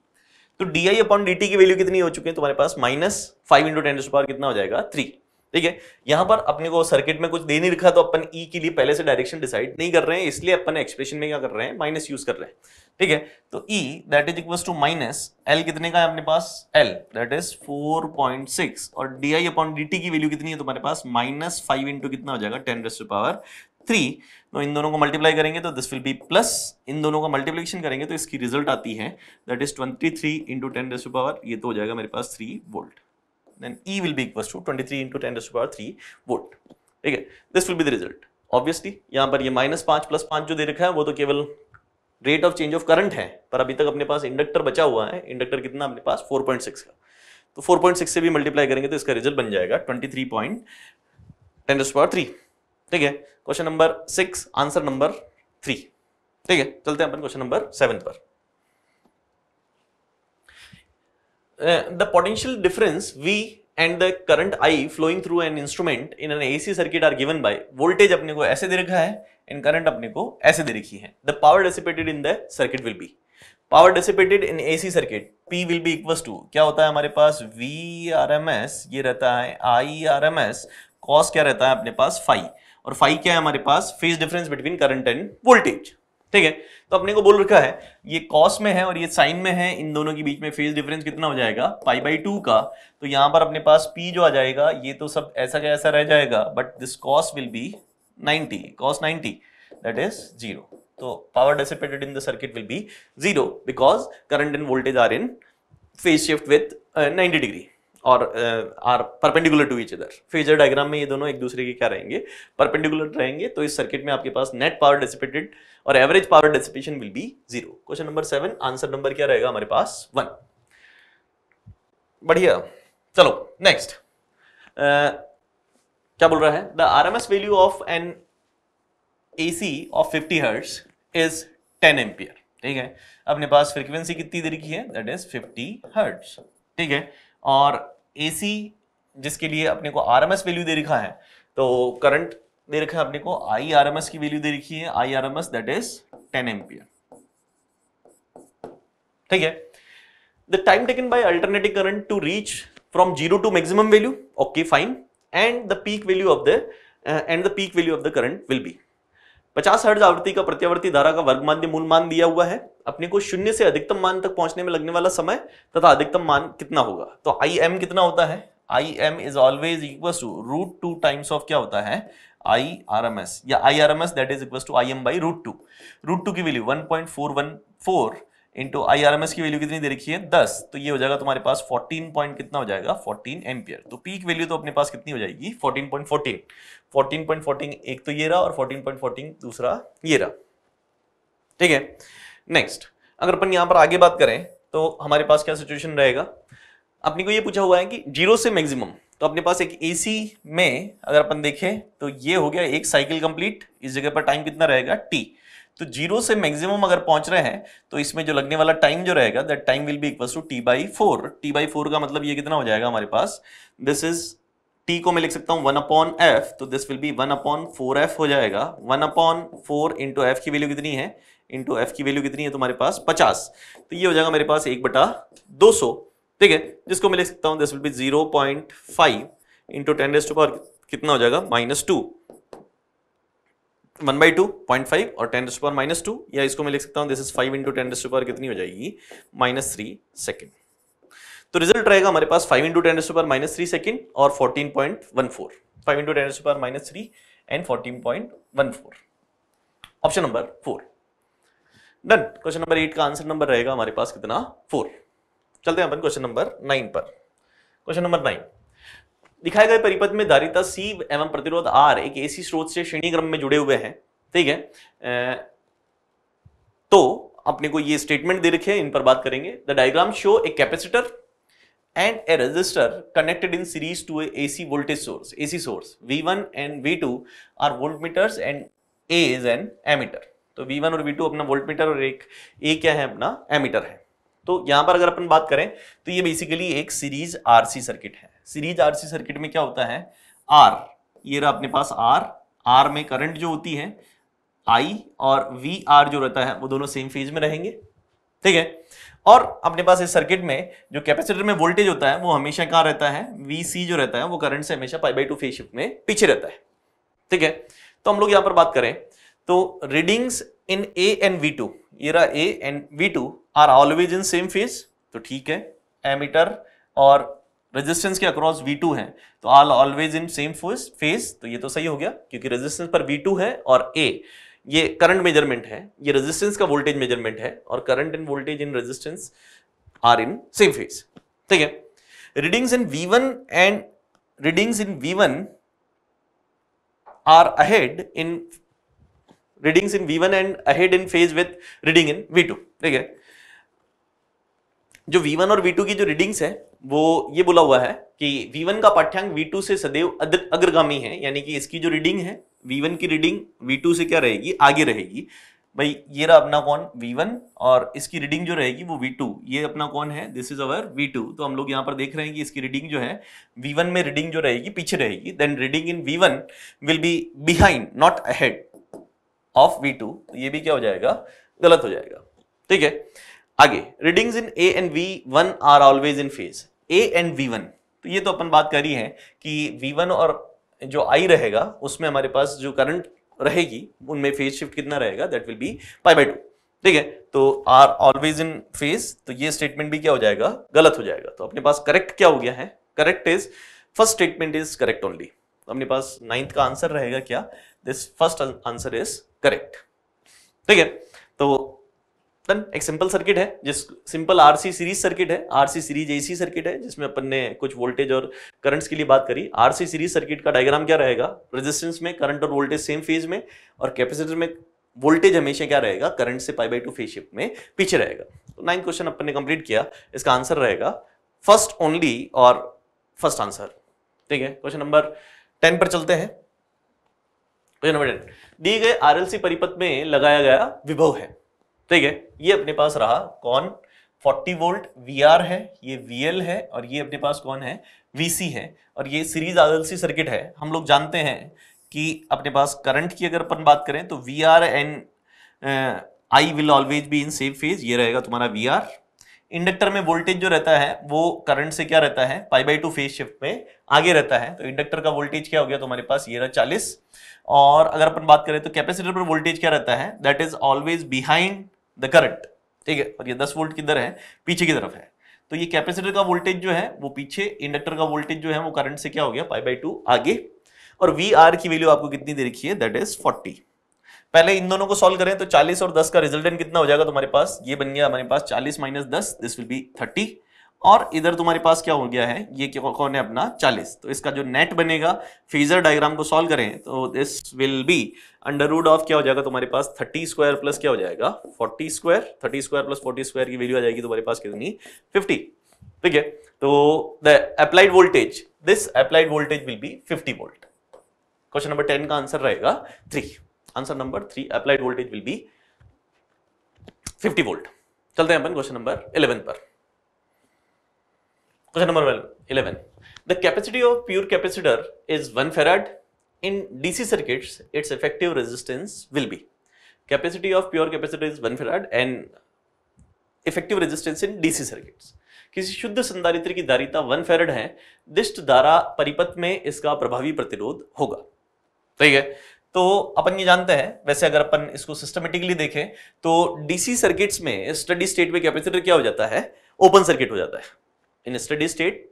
तो D I upon D T की वैल्यू कितनी हो चुकी है तुम्हारे पास माइनस फाइव इंटू टेन डिस्ट्रीपावर पावर कितना हो जाएगा थ्री ठीक है यहां पर अपने को सर्किट में कुछ दे नहीं रखा तो अपन ई e के लिए पहले से डायरेक्शन डिसाइड नहीं कर रहे हैं इसलिए अपन एक्सप्रेशन में क्या कर रहे हैं माइनस यूज कर रहे हैं ठीक है तो E that is equal to minus L कितने का है अपने पास एल दैट इज 4.6 और D I upon D T की वैल्यू कितनी है तुम्हारे पास माइनस फाइव इंटू कितना हो जाएगा ten raise to power three तो इन दोनों को मल्टीप्लाई करेंगे तो दिस विल बी प्लस इन दोनों का मल्टीप्लीकेशन करेंगे तो इसकी रिजल्ट आती है that is twenty three into ten raise to power ये तो हो जाएगा मेरे पास three volt then E will be equals to 23 into 10 to the power 3 volt. ठीक है this will be the result obviously यहाँ पर ये माइनस पाँच प्लस पाँच जो दे रखा है वो तो केवल rate of change of current है पर अभी तक अपने पास इंडक्टर बचा हुआ है इंडक्टर कितना अपने पास 4.6 का तो 4.6 से भी मल्टीप्लाई करेंगे तो इसका रिजल्ट बन जाएगा 23.10 three point ten power three ठीक है question number six answer number three ठीक है चलते हैं अपन क्वेश्चन नंबर सेवन पर the uh, the potential difference V and the current I flowing through an instrument in an AC circuit are given by voltage अपने को ऐसे दे रखा है एंड करंट अपने को ऐसे दे रखी है the power dissipated in the circuit will be power dissipated in AC circuit P will be equal to क्या होता है हमारे पास वी आर एम एस ये रहता है I R M S cos क्या रहता है अपने पास फाइव और फाइव क्या है हमारे पास phase difference between current and voltage ठीक है तो अपने को बोल रखा है ये कॉस में है और ये साइन में है इन दोनों के बीच में फेज डिफरेंस कितना हो जाएगा पाई बाई टू का तो यहां पर अपने पास पी जो आ जाएगा ये तो सब ऐसा का ऐसा रह जाएगा but this cos will be 90 cos 90 that is zero तो power dissipated in the circuit will be zero because current and voltage are in phase shift with uh, degree और are perpendicular to each other phasor diagram में ये दोनों एक दूसरे के क्या रहेंगे परपेंडिकुलर रहेंगे तो इस सर्किट में आपके पास नेट पावर डिसिपेटेड और average power dissipation will be zero question number seven answer number क्या रहेगा हमारे पास वन बढ़िया चलो नेक्स्ट क्या बोल रहा है the R M S value of an A C of fifty hertz is ten ampere ठीक है अपने पास फ्रीक्वेंसी कितनी देर की है दैट इज फिफ्टी हर्ट्स ठीक है और ए सी जिसके लिए अपने को आर एम एस वैल्यू दे रखा है तो करंट दे रखा है अपने को आई आर एम एस की वैल्यू दे रखी है I R M S that is ten ampere ठीक है the time taken by alternating current to reach from zero to maximum value okay fine and the peak value of the and the peak value of the current will be पचास hertz आवृत्ति का प्रत्यावर्ती धारा का वर्ग माध्य मूल मान दिया हुआ है अपने को शून्य से अधिकतम मान तक पहुंचने में लगने वाला समय तथा अधिकतम मान कितना होगा तो आई एम कितना होता है I M is always equal to root two times of क्या होता है आई आर एम एस या I R M S that is equal to I M by root two root two की value one point four one four into I R M S की value कितनी दे रखी है दस तो ये हो जाएगा तुम्हारे पास फोर्टीन पॉइंट कितना हो जाएगा फोर्टीन एम्पियर तो पीक वैल्यू तो अपने पास कितनी हो जाएगी fourteen point fourteen fourteen point fourteen एक तो ये रहा और फोर्टीन पॉइंट फोर्टीन दूसरा ये रहा ठीक है नेक्स्ट अगर अपन यहाँ पर आगे बात करें तो हमारे पास क्या सिचुएशन रहेगा अपने को ये पूछा हुआ है कि जीरो से मैक्सिमम तो अपने पास एक एसी में अगर अपन देखें तो ये हो गया एक साइकिल कंप्लीट इस जगह पर टाइम कितना रहेगा टी तो जीरो से मैक्सिमम अगर पहुंच रहे हैं तो इसमें जो लगने वाला टाइम जो रहेगा that time will be equal to T by four T by four का मतलब ये कितना हो जाएगा हमारे पास दिस इज टी को मैं लिख सकता हूं वन अपॉन एफ तो this will be one upon four F हो जाएगा one upon four into F की वैल्यू कितनी है इंटू एफ की वैल्यू कितनी है तुम्हारे पास पचास तो ये हो जाएगा मेरे पास एक बटा दो सौ ठीक है जिसको मैं लिख सकता हूं this will be zero point five into ten raise to power कितना हो जाएगा minus two one by two point five और ten raise to power minus two या इसको मैं लिख सकता हूं this is five into ten raise to power कितनी हो जाएगी माइनस थ्री सेकेंड तो रिजल्ट रहेगा हमारे पास five into ten raise to power minus three second और fourteen point one four five into ten raise to power minus three and fourteen point one four option number four done question number eight का answer number रहेगा हमारे पास कितना four चलते हैं अपन question number nine पर क्वेश्चन नंबर नाइन दिखाए गए परिपथ में धारिता सी एवं प्रतिरोध आर एक एसी स्रोत से श्रेणी क्रम में जुड़े हुए हैं ठीक है तो अपने को ये स्टेटमेंट दे रखे इन पर बात करेंगे the diagram show a capacitor and a resistor connected in series to A C voltage source A C source V one and V two are volt meters and A is an ammeter तो V one और V two अपना volt meter और एक ए क्या है अपना ammeter है तो यहां पर अगर अपन बात करें तो ये बेसिकली एक सीरीज आरसी सर्किट है सीरीज आरसी सर्किट में क्या होता है आर ये रहा अपने पास आर आर में करंट जो होती है आई और वी आर जो रहता है वो दोनों सेम फेज में रहेंगे ठीक है और अपने पास इस सर्किट में जो कैपेसिटर में वोल्टेज होता है वो हमेशा कहाँ रहता है वी सी जो रहता है वो करंट से हमेशा pi by two phase shift में पीछे रहता है ठीक है तो हम लोग यहाँ पर बात करें तो readings in A and V two ये रहा A and V two are always in same phase तो ठीक है एमिटर और रेजिस्टेंस के अक्रॉस V2 है तो are always in same phase तो ये तो सही हो गया क्योंकि रेजिस्टेंस पर V2 है और A ये करंट मेजरमेंट है ये रेजिस्टेंस का वोल्टेज मेजरमेंट है और current and voltage in resistance R in same phase ठीक है readings in V1 and readings in V1 are ahead in readings in V1 and ahead in phase with reading in V2 ठीक है जो V1 और V2 की जो readings है वो ये बोला हुआ है कि V1 का पाठ्यांक V2 से सदैव अग्रगामी है यानी कि इसकी जो रीडिंग है V1 की रीडिंग V2 से क्या रहेगी आगे रहेगी भाई ये रहा अपना कौन V1 और इसकी रीडिंग जो रहेगी वो V2 ये अपना कौन है दिस इज अवर V2 तो हम लोग यहाँ पर देख रहे हैं कि इसकी रीडिंग जो है V1 में रीडिंग जो रहेगी पीछे रहेगी then reading in V1 will be behind not ahead of V2 तो ये भी क्या हो जाएगा गलत हो जाएगा ठीक है आगे readings in A and V one are always in phase A and V one तो ये तो अपन बात करी है कि वी वन और जो आई रहेगा उसमें हमारे पास जो करंट रहेगी उनमें फेज शिफ्ट कितना रहेगा that will be pi by two ठीक है तो आर ऑलवेज इन फेज तो ये स्टेटमेंट भी क्या हो जाएगा गलत हो जाएगा तो अपने पास करेक्ट क्या हो गया है correct is first statement is correct only अपने पास नाइन्थ का आंसर रहेगा क्या this first answer is correct ठीक है तो देन एक सिंपल सर्किट है जिस सिंपल आरसी सीरीज सर्किट है आरसी सीरीज एसी सर्किट है जिसमें अपन ने कुछ वोल्टेज और करंट्स के लिए बात करी आरसी सीरीज सर्किट का डायग्राम क्या रहेगा रेजिस्टेंस में करंट और वोल्टेज सेम फेज में और कैपेसिटर में वोल्टेज हमेशा क्या रहेगा करंट से pi by two phase shift में पीछे रहेगा तो नाइन क्वेश्चन अपन ने कंप्लीट किया इसका आंसर रहेगा फर्स्ट ओनली और फर्स्ट आंसर ठीक है क्वेश्चन नंबर टेन पर चलते हैं क्वेश्चन नंबर टेन दिए गए आरएलसी परिपथ में लगाया गया विभव है ठीक है ये अपने पास रहा कौन 40 वोल्ट VR है ये वीएल है और ये अपने पास कौन है VC है और ये सीरीज आदलसी सर्किट है हम लोग जानते हैं कि अपने पास करंट की अगर अपन बात करें तो V R and I will always be in same phase ये रहेगा तुम्हारा वी आर इंडक्टर में वोल्टेज जो रहता है वो करंट से क्या रहता है pi by two phase shift में आगे रहता है तो इंडक्टर का वोल्टेज क्या हो गया तुम्हारे पास ये रहा चालीस और अगर अपन बात करें तो कैपेसिटर पर वोल्टेज क्या रहता है that is always behind the current ठीक है और ये 10 वोल्ट किधर है पीछे की तरफ है तो ये कैपेसिटर का वोल्टेज जो है वो पीछे इंडक्टर का वोल्टेज जो है वो करंट से क्या हो गया पाई बाई टू आगे और वी आर की वैल्यू आपको कितनी दे रखी है दैट इज फोर्टी पहले इन दोनों को सॉल्व करें तो 40 और 10 का रिजल्टेंट कितना हो जाएगा तुम्हारे पास ये बन गया हमारे पास 40 माइनस दस दिस विल बी थर्टी और इधर तुम्हारे पास क्या हो गया है ये कौन है अपना 40 तो इसका जो नेट बनेगा फेजर डायग्राम को सॉल्व करें तो this will be under root of क्या हो जाएगा तुम्हारे पास 30 स्क्वायर प्लस क्या हो जाएगा 40 स्क्वायर 30 स्क्वायर प्लस 40 स्क्वायर की वैल्यू आ जाएगी तुम्हारे पास कितनी 50 ठीक है तो the applied voltage this applied voltage will be fifty volt question number ten का आंसर रहेगा three answer number three applied voltage will be fifty volt चलते हैं अपन क्वेश्चन नंबर इलेवन पर Question number 11. The capacity of pure capacitor is 1 farad. In DC circuits, its effective resistance will be. Capacity of pure capacitor is 1 farad and effective resistance in DC circuits. किसी शुद्ध संधारित्र की धारिता 1 farad है दिष्ट धारा परिपथ में इसका प्रभावी प्रतिरोध होगा ठीक है तो अपन ये जानते हैं वैसे अगर अपन इसको सिस्टमेटिकली देखें तो डीसी सर्किट्स में स्टडी स्टेट में कैपेसिटर क्या हो जाता है ओपन सर्किट हो जाता है in steady state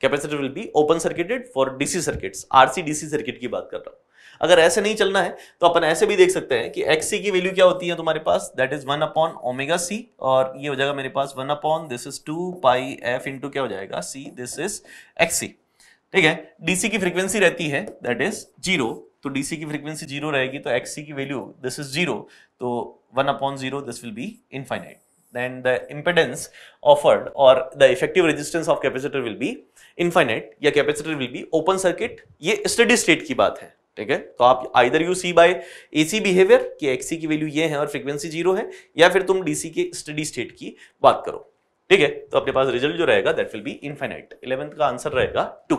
capacitor will be open circuited for DC circuits RC DC circuit की बात कर रहा हूं अगर ऐसे नहीं चलना है तो अपन ऐसे भी देख सकते हैं कि एक्सी की वैल्यू क्या होती है तुम्हारे पास that is one upon omega C और ये हो जाएगा मेरे पास one upon this is two pi F into क्या हो जाएगा सी दिस इज एक्स ठीक है डीसी की फ्रीक्वेंसी रहती है दैट इज जीरो तो डीसी की फ्रीक्वेंसी जीरो रहेगी तो एक्सी की वैल्यू दिस इज जीरो तो one upon zero this will be infinite then the impedance offered or the effective resistance of capacitor will be infinite या capacitor will be open circuit ये steady state की बात है ठीक है तो आप either you see by A C behaviour कि एक्सी की वैल्यू ये है और फ्रीक्वेंसी जीरो है या फिर तुम डीसी के स्टडी स्टेट की बात करो ठीक है तो अपने पास रिजल्ट जो रहेगा that will be infinite eleventh का आंसर रहेगा टू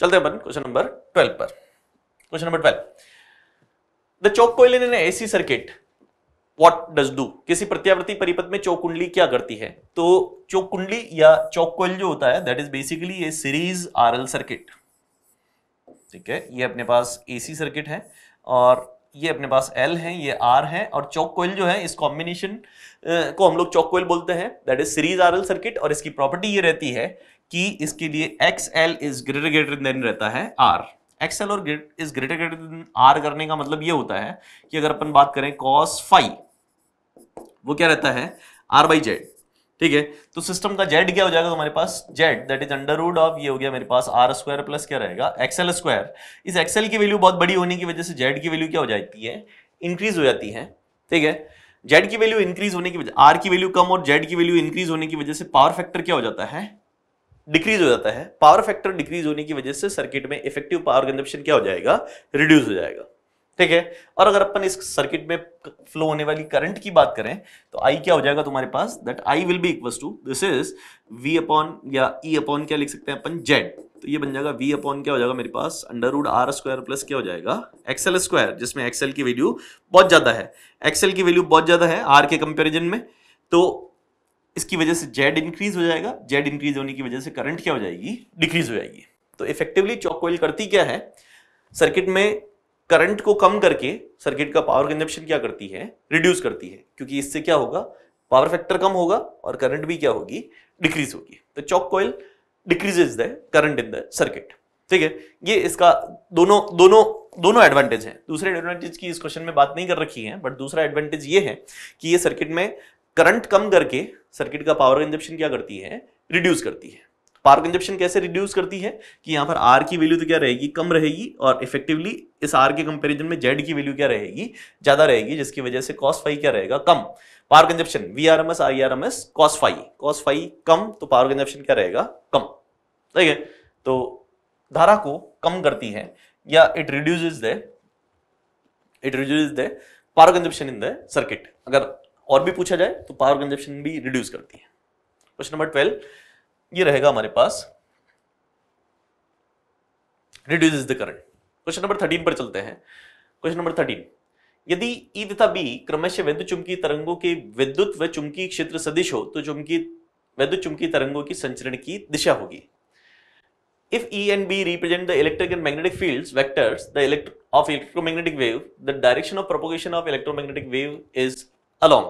चलते हैं क्वेश्चन नंबर ट्वेल्व पर question number twelve the choke coil in AC circuit what does do किसी प्रत्यावर्ती परिपथ में चौकुंडली क्या करती है तो चौकुंडली या चौकोल जो होता है that is basically a series L circuit ठीक है ये अपने पास ए सी सर्किट है और ये अपने पास एल है ये आर है और चौक कोयल जो है इस कॉम्बिनेशन को हम लोग चौक कोयल बोलते हैं that is series R circuit और इसकी प्रॉपर्टी ये रहती है कि इसके लिए X L is greater greater than रहता है आर एक्स एल और is greater greater than R करने का मतलब ये होता है कि अगर अपन बात करें कॉस फाइव वो क्या रहता है आर बाई जेड ठीक है तो सिस्टम का जेड क्या हो जाएगा तुम्हारे पास Z that is under root of ये हो गया मेरे पास आर स्क्वायर प्लस क्या रहेगा एक्सएल स्क्वायर इस एक्सएल की वैल्यू बहुत बड़ी होने की वजह से जेड की वैल्यू क्या हो जाती है इंक्रीज हो जाती है ठीक है जेड की वैल्यू इंक्रीज होने की वजह आर की वैल्यू कम और जेड की वैल्यू इंक्रीज होने की वजह से पावर फैक्टर क्या हो जाता है डिक्रीज हो जाता है पावर फैक्टर डिक्रीज होने की वजह से सर्किट में इफेक्टिव पावर कंजप्शन क्या हो जाएगा रिड्यूस हो जाएगा ठीक है और अगर अपन इस सर्किट में फ्लो होने वाली करंट की बात करें तो आई क्या हो जाएगा तुम्हारे पास that I will be equal to this is V upon या ई e अपॉन क्या लिख सकते हैं अपन जेड तो ये बन जाएगा वी अपॉन क्या हो जाएगा मेरे पास under root R square plus क्या हो जाएगा एक्सएल स्क्वायर जिसमें एक्सएल की वैल्यू बहुत ज्यादा है एक्सएल की वैल्यू बहुत ज्यादा है आर के कंपेरिजन में तो इसकी वजह से जेड इंक्रीज हो जाएगा जेड इंक्रीज होने की वजह से करंट क्या हो जाएगी डिक्रीज हो जाएगी तो इफेक्टिवली चौकोइल करती क्या है सर्किट में करंट को कम करके सर्किट का पावर कंजप्शन क्या करती है रिड्यूस करती है क्योंकि इससे क्या होगा पावर फैक्टर कम होगा और करंट भी क्या होगी डिक्रीज होगी तो choke coil decreases the current in the circuit ठीक है ये इसका दोनों दोनों दोनों एडवांटेज है दूसरे एडवांटेज की इस क्वेश्चन में बात नहीं कर रखी है बट दूसरा एडवांटेज ये है कि ये सर्किट में करंट कम करके सर्किट का पावर कंजप्शन क्या करती है रिड्यूस करती है पावर कंजप्शन कैसे रिड्यूस करती है कि यहाँ पर आर की वैल्यू तो क्या रहेगी कम रहेगी और इफेक्टिवली इस आर के कंपेरिजन में जेड की वैल्यू क्या रहेगी ज्यादा रहेगी जिसकी वजह से कॉस्ट फाइव क्या रहेगा कम power consumption V R M S I R M S cos phi cos phi कम तो पावर कंजप्शन क्या रहेगा कम ठीक है तो धारा को कम करती है या it reduce the it reduce the power consumption in the circuit अगर और भी पूछा जाए तो पावर कंजप्शन भी रिड्यूस करती है क्वेश्चन नंबर ट्वेल्व ये रहेगा हमारे पास reduce the current question number thirteen पर चलते हैं क्वेश्चन नंबर थर्टीन यदि ई तथा बी क्रमश विद्युत चुंबकीय तरंगों के विद्युत व चुंबकीय क्षेत्र सदिश हो तो चुंबकीय विद्युत चुंबकीय तरंगों की संचरण की दिशा होगी if e and b represent the electric and magnetic fields vectors the elect of electromagnetic wave the direction of propagation of electromagnetic wave is along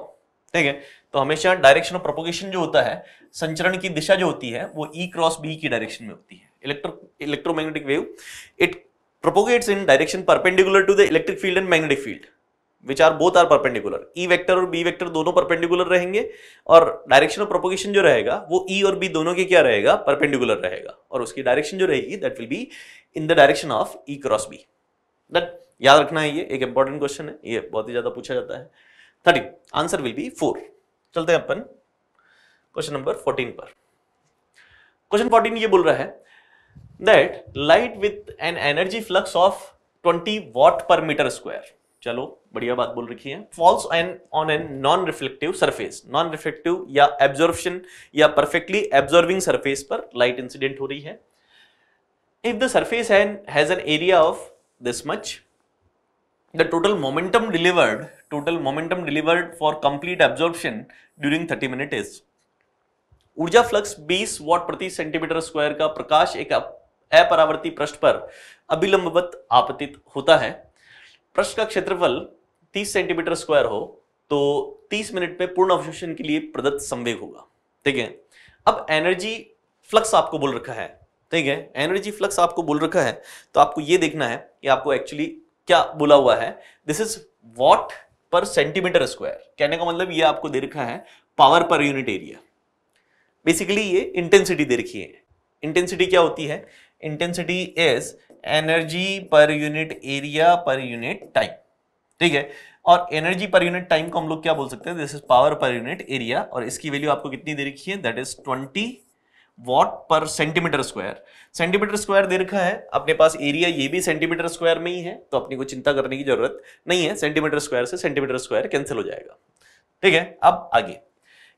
ठीक है तो हमेशा डायरेक्शन ऑफ प्रोपोगेशन जो होता है संचरण की दिशा जो होती है वो ई क्रॉस बी की डायरेक्शन में होती है electro electromagnetic wave it propagates in direction perpendicular to the electric field and magnetic field which are both are perpendicular E vector और बी vector दोनों परपेंडिकुलर रहेंगे और डायरेक्शन ऑफ प्रोपोगेशन जो रहेगा वो e और बी दोनों के क्या रहेगा परपेंडिकुलर रहेगा और उसकी डायरेक्शन जो रहेगी that will be in the direction of E cross B that याद रखना है ये एक इंपॉर्टेंट क्वेश्चन है ये बहुत ही ज्यादा पूछा जाता है thirty answer will be four चलते हैं अपन क्वेश्चन नंबर 14 पर क्वेश्चन 14 ये बोल रहा है that light with an energy flux of 20 watt per metre square चलो बढ़िया बात बोल रखी है falls an on an non reflective surface non reflective या एब्जॉर्प्शन या परफेक्टली एब्जॉर्बिंग सरफेस पर लाइट इंसिडेंट हो रही है if the surface has an area of this much the total momentum delivered total momentum delivered for complete absorption during 30 minute is ऊर्जा flux 20 what प्रति centimetre square का प्रकाश एक अपरावर्ती पृष्ठ पर अभिलंबवत आपतित होता है पृष्ठ का क्षेत्रफल 30 सेंटीमीटर स्क्वायर हो तो 30 मिनट में पूर्ण अवशोषण के लिए प्रदत्त संवेग होगा ठीक है अब एनर्जी फ्लक्स आपको बोल रखा है ठीक है एनर्जी फ्लक्स आपको बोल रखा है तो आपको यह देखना है कि आपको एक्चुअली क्या बोला हुआ है this is watt per centimetre square कहने का मतलब ये आपको दे रखा है power per unit area basically ये इंटेंसिटी दे रखी है इंटेंसिटी क्या होती है intensity is energy per unit area per unit time ठीक है और एनर्जी पर यूनिट टाइम को हम लोग क्या बोल सकते हैं this is power per unit area और इसकी वैल्यू आपको कितनी दे रखी है that is twenty watt per centimetre square centimetre square दे रखा है अपने पास एरिया ये भी सेंटीमीटर स्क्वायर में ही है तो अपनी को चिंता करने की जरूरत नहीं है सेंटीमीटर स्क्वायर से सेंटीमीटर स्क्वायर कैंसिल हो जाएगा ठीक है अब आगे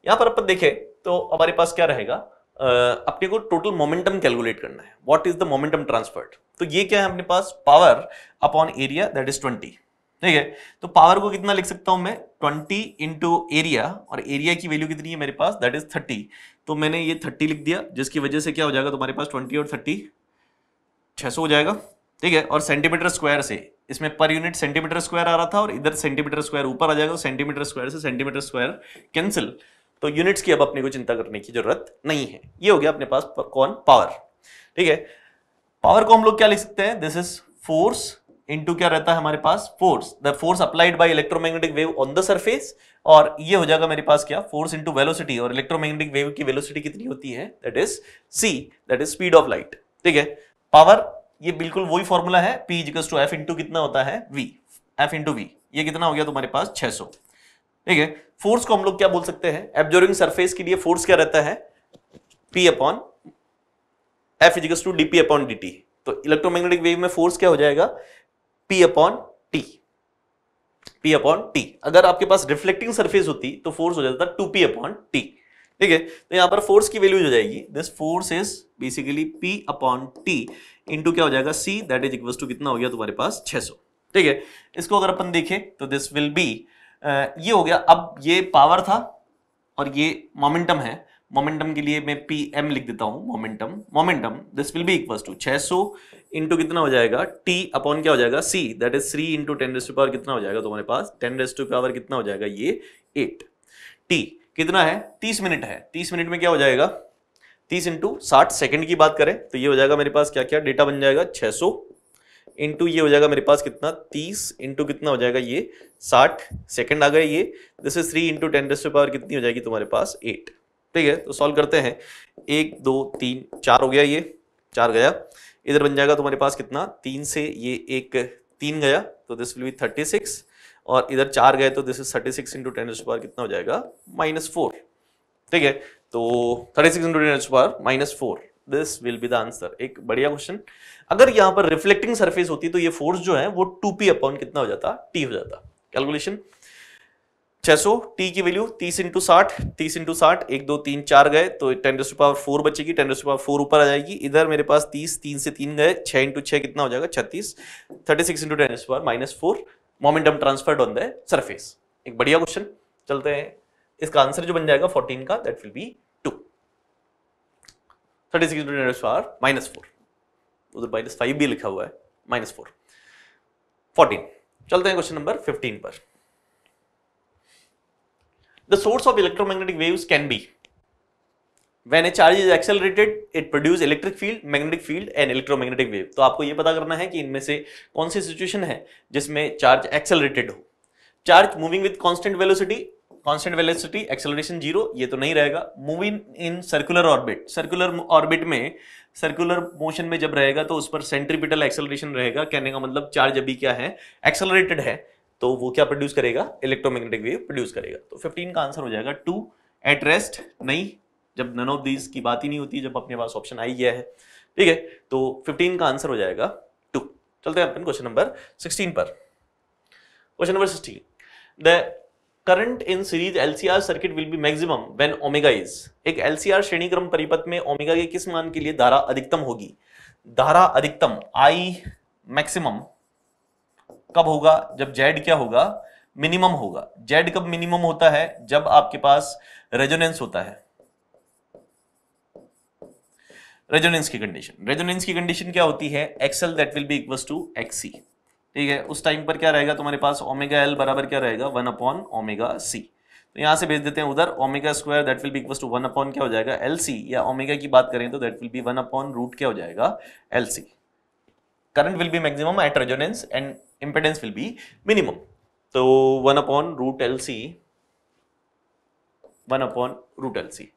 यहां पर अपन देखें तो हमारे पास क्या रहेगा Uh, अपने को टोटल मोमेंटम कैलकुलेट करना है what is the momentum transferred तो ये क्या है अपने पास power upon area that is 20 ठीक है तो पावर को कितना लिख सकता हूं मैं 20 इंटू एरिया और एरिया की वैल्यू कितनी है मेरे पास दैट इज थर्टी तो मैंने ये थर्टी लिख दिया जिसकी वजह से क्या हो जाएगा तुम्हारे पास ट्वेंटी और थर्टी छः सौ हो जाएगा ठीक है और सेंटीमीटर स्क्वायर से इसमें पर यूनिट सेंटीमीटर स्क्वायर आ रहा था और इधर सेंटीमीटर स्क्वायर ऊपर आ जाएगा सेंटीमीटर स्क्वायर से सेंटीमीटर स्क्वायर कैंसिल तो यूनिट्स की अब अपने को चिंता करने की जरूरत नहीं है ये हो गया अपने पास कौन पावर ठीक है पावर को हम लोग क्या लिख सकते हैं दिस इज फोर्स इनटू क्या रहता है हमारे पास force the force applied by electromagnetic wave on the surface और ये हो जाएगा मेरे पास क्या फोर्स इनटू वेलोसिटी और इलेक्ट्रोमैग्नेटिक वेव की वेलोसिटी कितनी होती है that is C that is speed of light ठीक है पावर ये बिल्कुल वही फॉर्मूला है P equals to F into कितना होता है वी एफ इंटू वी ये कितना हो गया तुम्हारे पास 600 ठीक है फोर्स को हम लोग क्या बोल सकते हैं एब्जोरिंग सरफेस के लिए फोर्स क्या रहता है P upon F equals to D upon D तो इलेक्ट्रोमैग्नेटिक वेव में फोर्स क्या हो जाएगा P upon T P upon T अगर आपके पास रिफ्लेक्टिंग सरफेस होती तो फोर्स हो जाता टू पी अपॉन टी ठीक है तो यहां पर फोर्स की वैल्यूज हो जाएगी this force is basically P upon T into क्या हो जाएगा C that is equal to कितना हो गया तुम्हारे पास 600 ठीक है इसको अगर अपन देखें तो दिस विल बी ये हो गया अब ये पावर था और ये मोमेंटम है मोमेंटम के लिए मैं पी एम लिख देता हूँ momentum momentum this will be equal to 600 सौ इंटू कितना हो जाएगा टी अपॉन क्या हो जाएगा C that is three into ten raised power कितना हो जाएगा तुम्हारे पास टेन रेस्ट टू पावर कितना हो जाएगा ये एट टी कितना है तीस मिनट है तीस मिनट में क्या हो जाएगा तीस इंटू साठ सेकेंड की बात करें तो ये हो जाएगा मेरे पास क्या क्या डेटा बन जाएगा छः सौ इंटू ये हो जाएगा मेरे पास कितना तीस इंटू कितना हो जाएगा ये साठ सेकेंड आ गए ये this is three into ten raised power कितनी हो जाएगी तुम्हारे पास एट ठीक है तो सॉल्व करते हैं एक दो तीन चार हो गया ये चार गया इधर बन जाएगा तुम्हारे पास कितना तीन से ये एक तीन गया तो this will be thirty six और इधर चार गए तो this is thirty six into ten power कितना हो जाएगा माइनस फोर ठीक है तो thirty six into ten power minus four this will be the answer एक बढ़िया क्वेश्चन अगर यहाँ पर रिफ्लेक्टिंग सरफेस होती तो ये फोर्स जो है वो टू पी अपॉन कितना हो जाता टी हो जाता कैलकुलेशन 600 टी की वैल्यू 30 इंटू साठ तीस इंटू साठ एक दो तीन चार गए तो टेन टू पावर फोर बचेगी टेन टू पावर फोर ऊपर आ जाएगी इधर मेरे पास 30 तीन से तीन गए छह इंटू छह कितना हो जाएगा छत्तीस thirty six into ten power minus four momentum transferred on the surface एक बढ़िया क्वेश्चन चलते हैं इसका आंसर जो बन जाएगा फोर्टीन का that will be two thirty six into ten power minus four उधर माइनस फाइव भी लिखा हुआ है माइनस फोर फोर्टीन चलते हैं क्वेश्चन नंबर फिफ्टीन पर The source of electromagnetic waves can be when a charge is accelerated it produce electric field magnetic field and electromagnetic wave to aapko ye pata karna hai ki inme se kaun si situation hai jisme charge accelerated ho charge moving with constant velocity constant velocity acceleration zero ये तो नहीं रहेगा moving in circular orbit circular orbit में circular motion में जब रहेगा तो उस पर सेंट्रीपिटल एक्सेलरेशन रहेगा कहने का मतलब चार्ज अभी क्या है एक्सेलरेटेड है तो वो क्या प्रोड्यूस करेगा इलेक्ट्रोमैग्नेटिक वेव प्रोड्यूस करेगा तो 15 का आंसर हो जाएगा टू एट रेस्ट नहीं जब नन ऑफ दीज की बात ही नहीं होती जब अपने पास ऑप्शन आई गया है ठीक है तो 15 का आंसर हो जाएगा टू चलते हैं अपन क्वेश्चन नंबर 16 पर question number 16 the current in series LCR circuit will be maximum when omega is एक एलसीआर श्रेणी क्रम परिपथ में ओमेगा के किस मान के लिए धारा अधिकतम होगी धारा अधिकतम आई मैक्सिमम कब होगा जब जेड क्या होगा मिनिमम होगा जेड कब मिनिमम होता है जब आपके पास रेजोनेंस होता है रेजोनेंस की कंडीशन रेजोनेंस की कंडीशन क्या होती है XL that will be equal to XC ठीक है उस टाइम पर क्या रहेगा तुम्हारे पास ओमेगा एल बराबर क्या रहेगा वन अपॉन ओमेगा सी तो यहां से भेज देते हैं उधर omega square that will be equal to one upon क्या हो जाएगा एल सी या ओमेगा की बात करें तो that will be one upon root क्या हो जाएगा L C current will be maximum at resonance and impedance will be minimum. So 1 upon root LC, 1 upon root LC.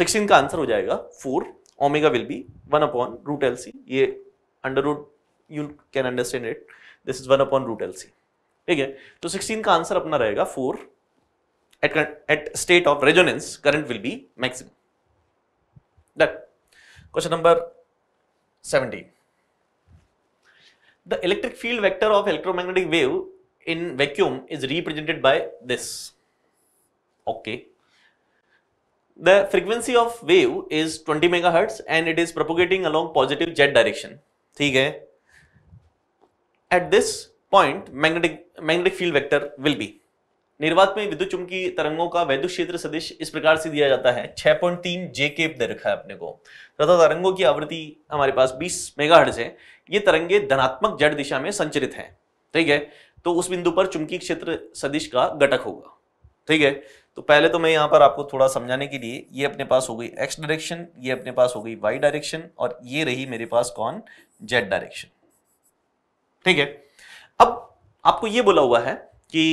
16 का आंसर हो जाएगा 4 omega will be 1 upon root L C ये under root you can understand it this is 1 upon root L ठीक है तो 16 का answer अपना रहेगा 4 at at state of resonance current will be maximum done question number 17 The electric field vector of electromagnetic wave in vacuum is represented by this. Okay. The frequency of wave is 20 megahertz and it is propagating along positive z direction. theek hai At this point magnetic magnetic field vector will be. निर्वात में विद्युत चुंबकीय तरंगों का वैद्युत क्षेत्र सदिश इस प्रकार से दिया जाता है 6.3 पॉइंट तीन जे के दे रखा है अपने को तथा तरंगों की आवृत्ति हमारे पास 20 मेगाहर्ट्ज है ये तरंगे धनात्मक जड़ दिशा में संचरित हैं ठीक है तो उस बिंदु पर चुंबकीय क्षेत्र सदिश का घटक होगा ठीक है तो पहले तो मैं यहां पर आपको थोड़ा समझाने के लिए ये अपने पास हो गई एक्स डायरेक्शन ये अपने पास हो गई वाई डायरेक्शन और ये रही मेरे पास कौन जेड डायरेक्शन ठीक है अब आपको ये बोला हुआ है कि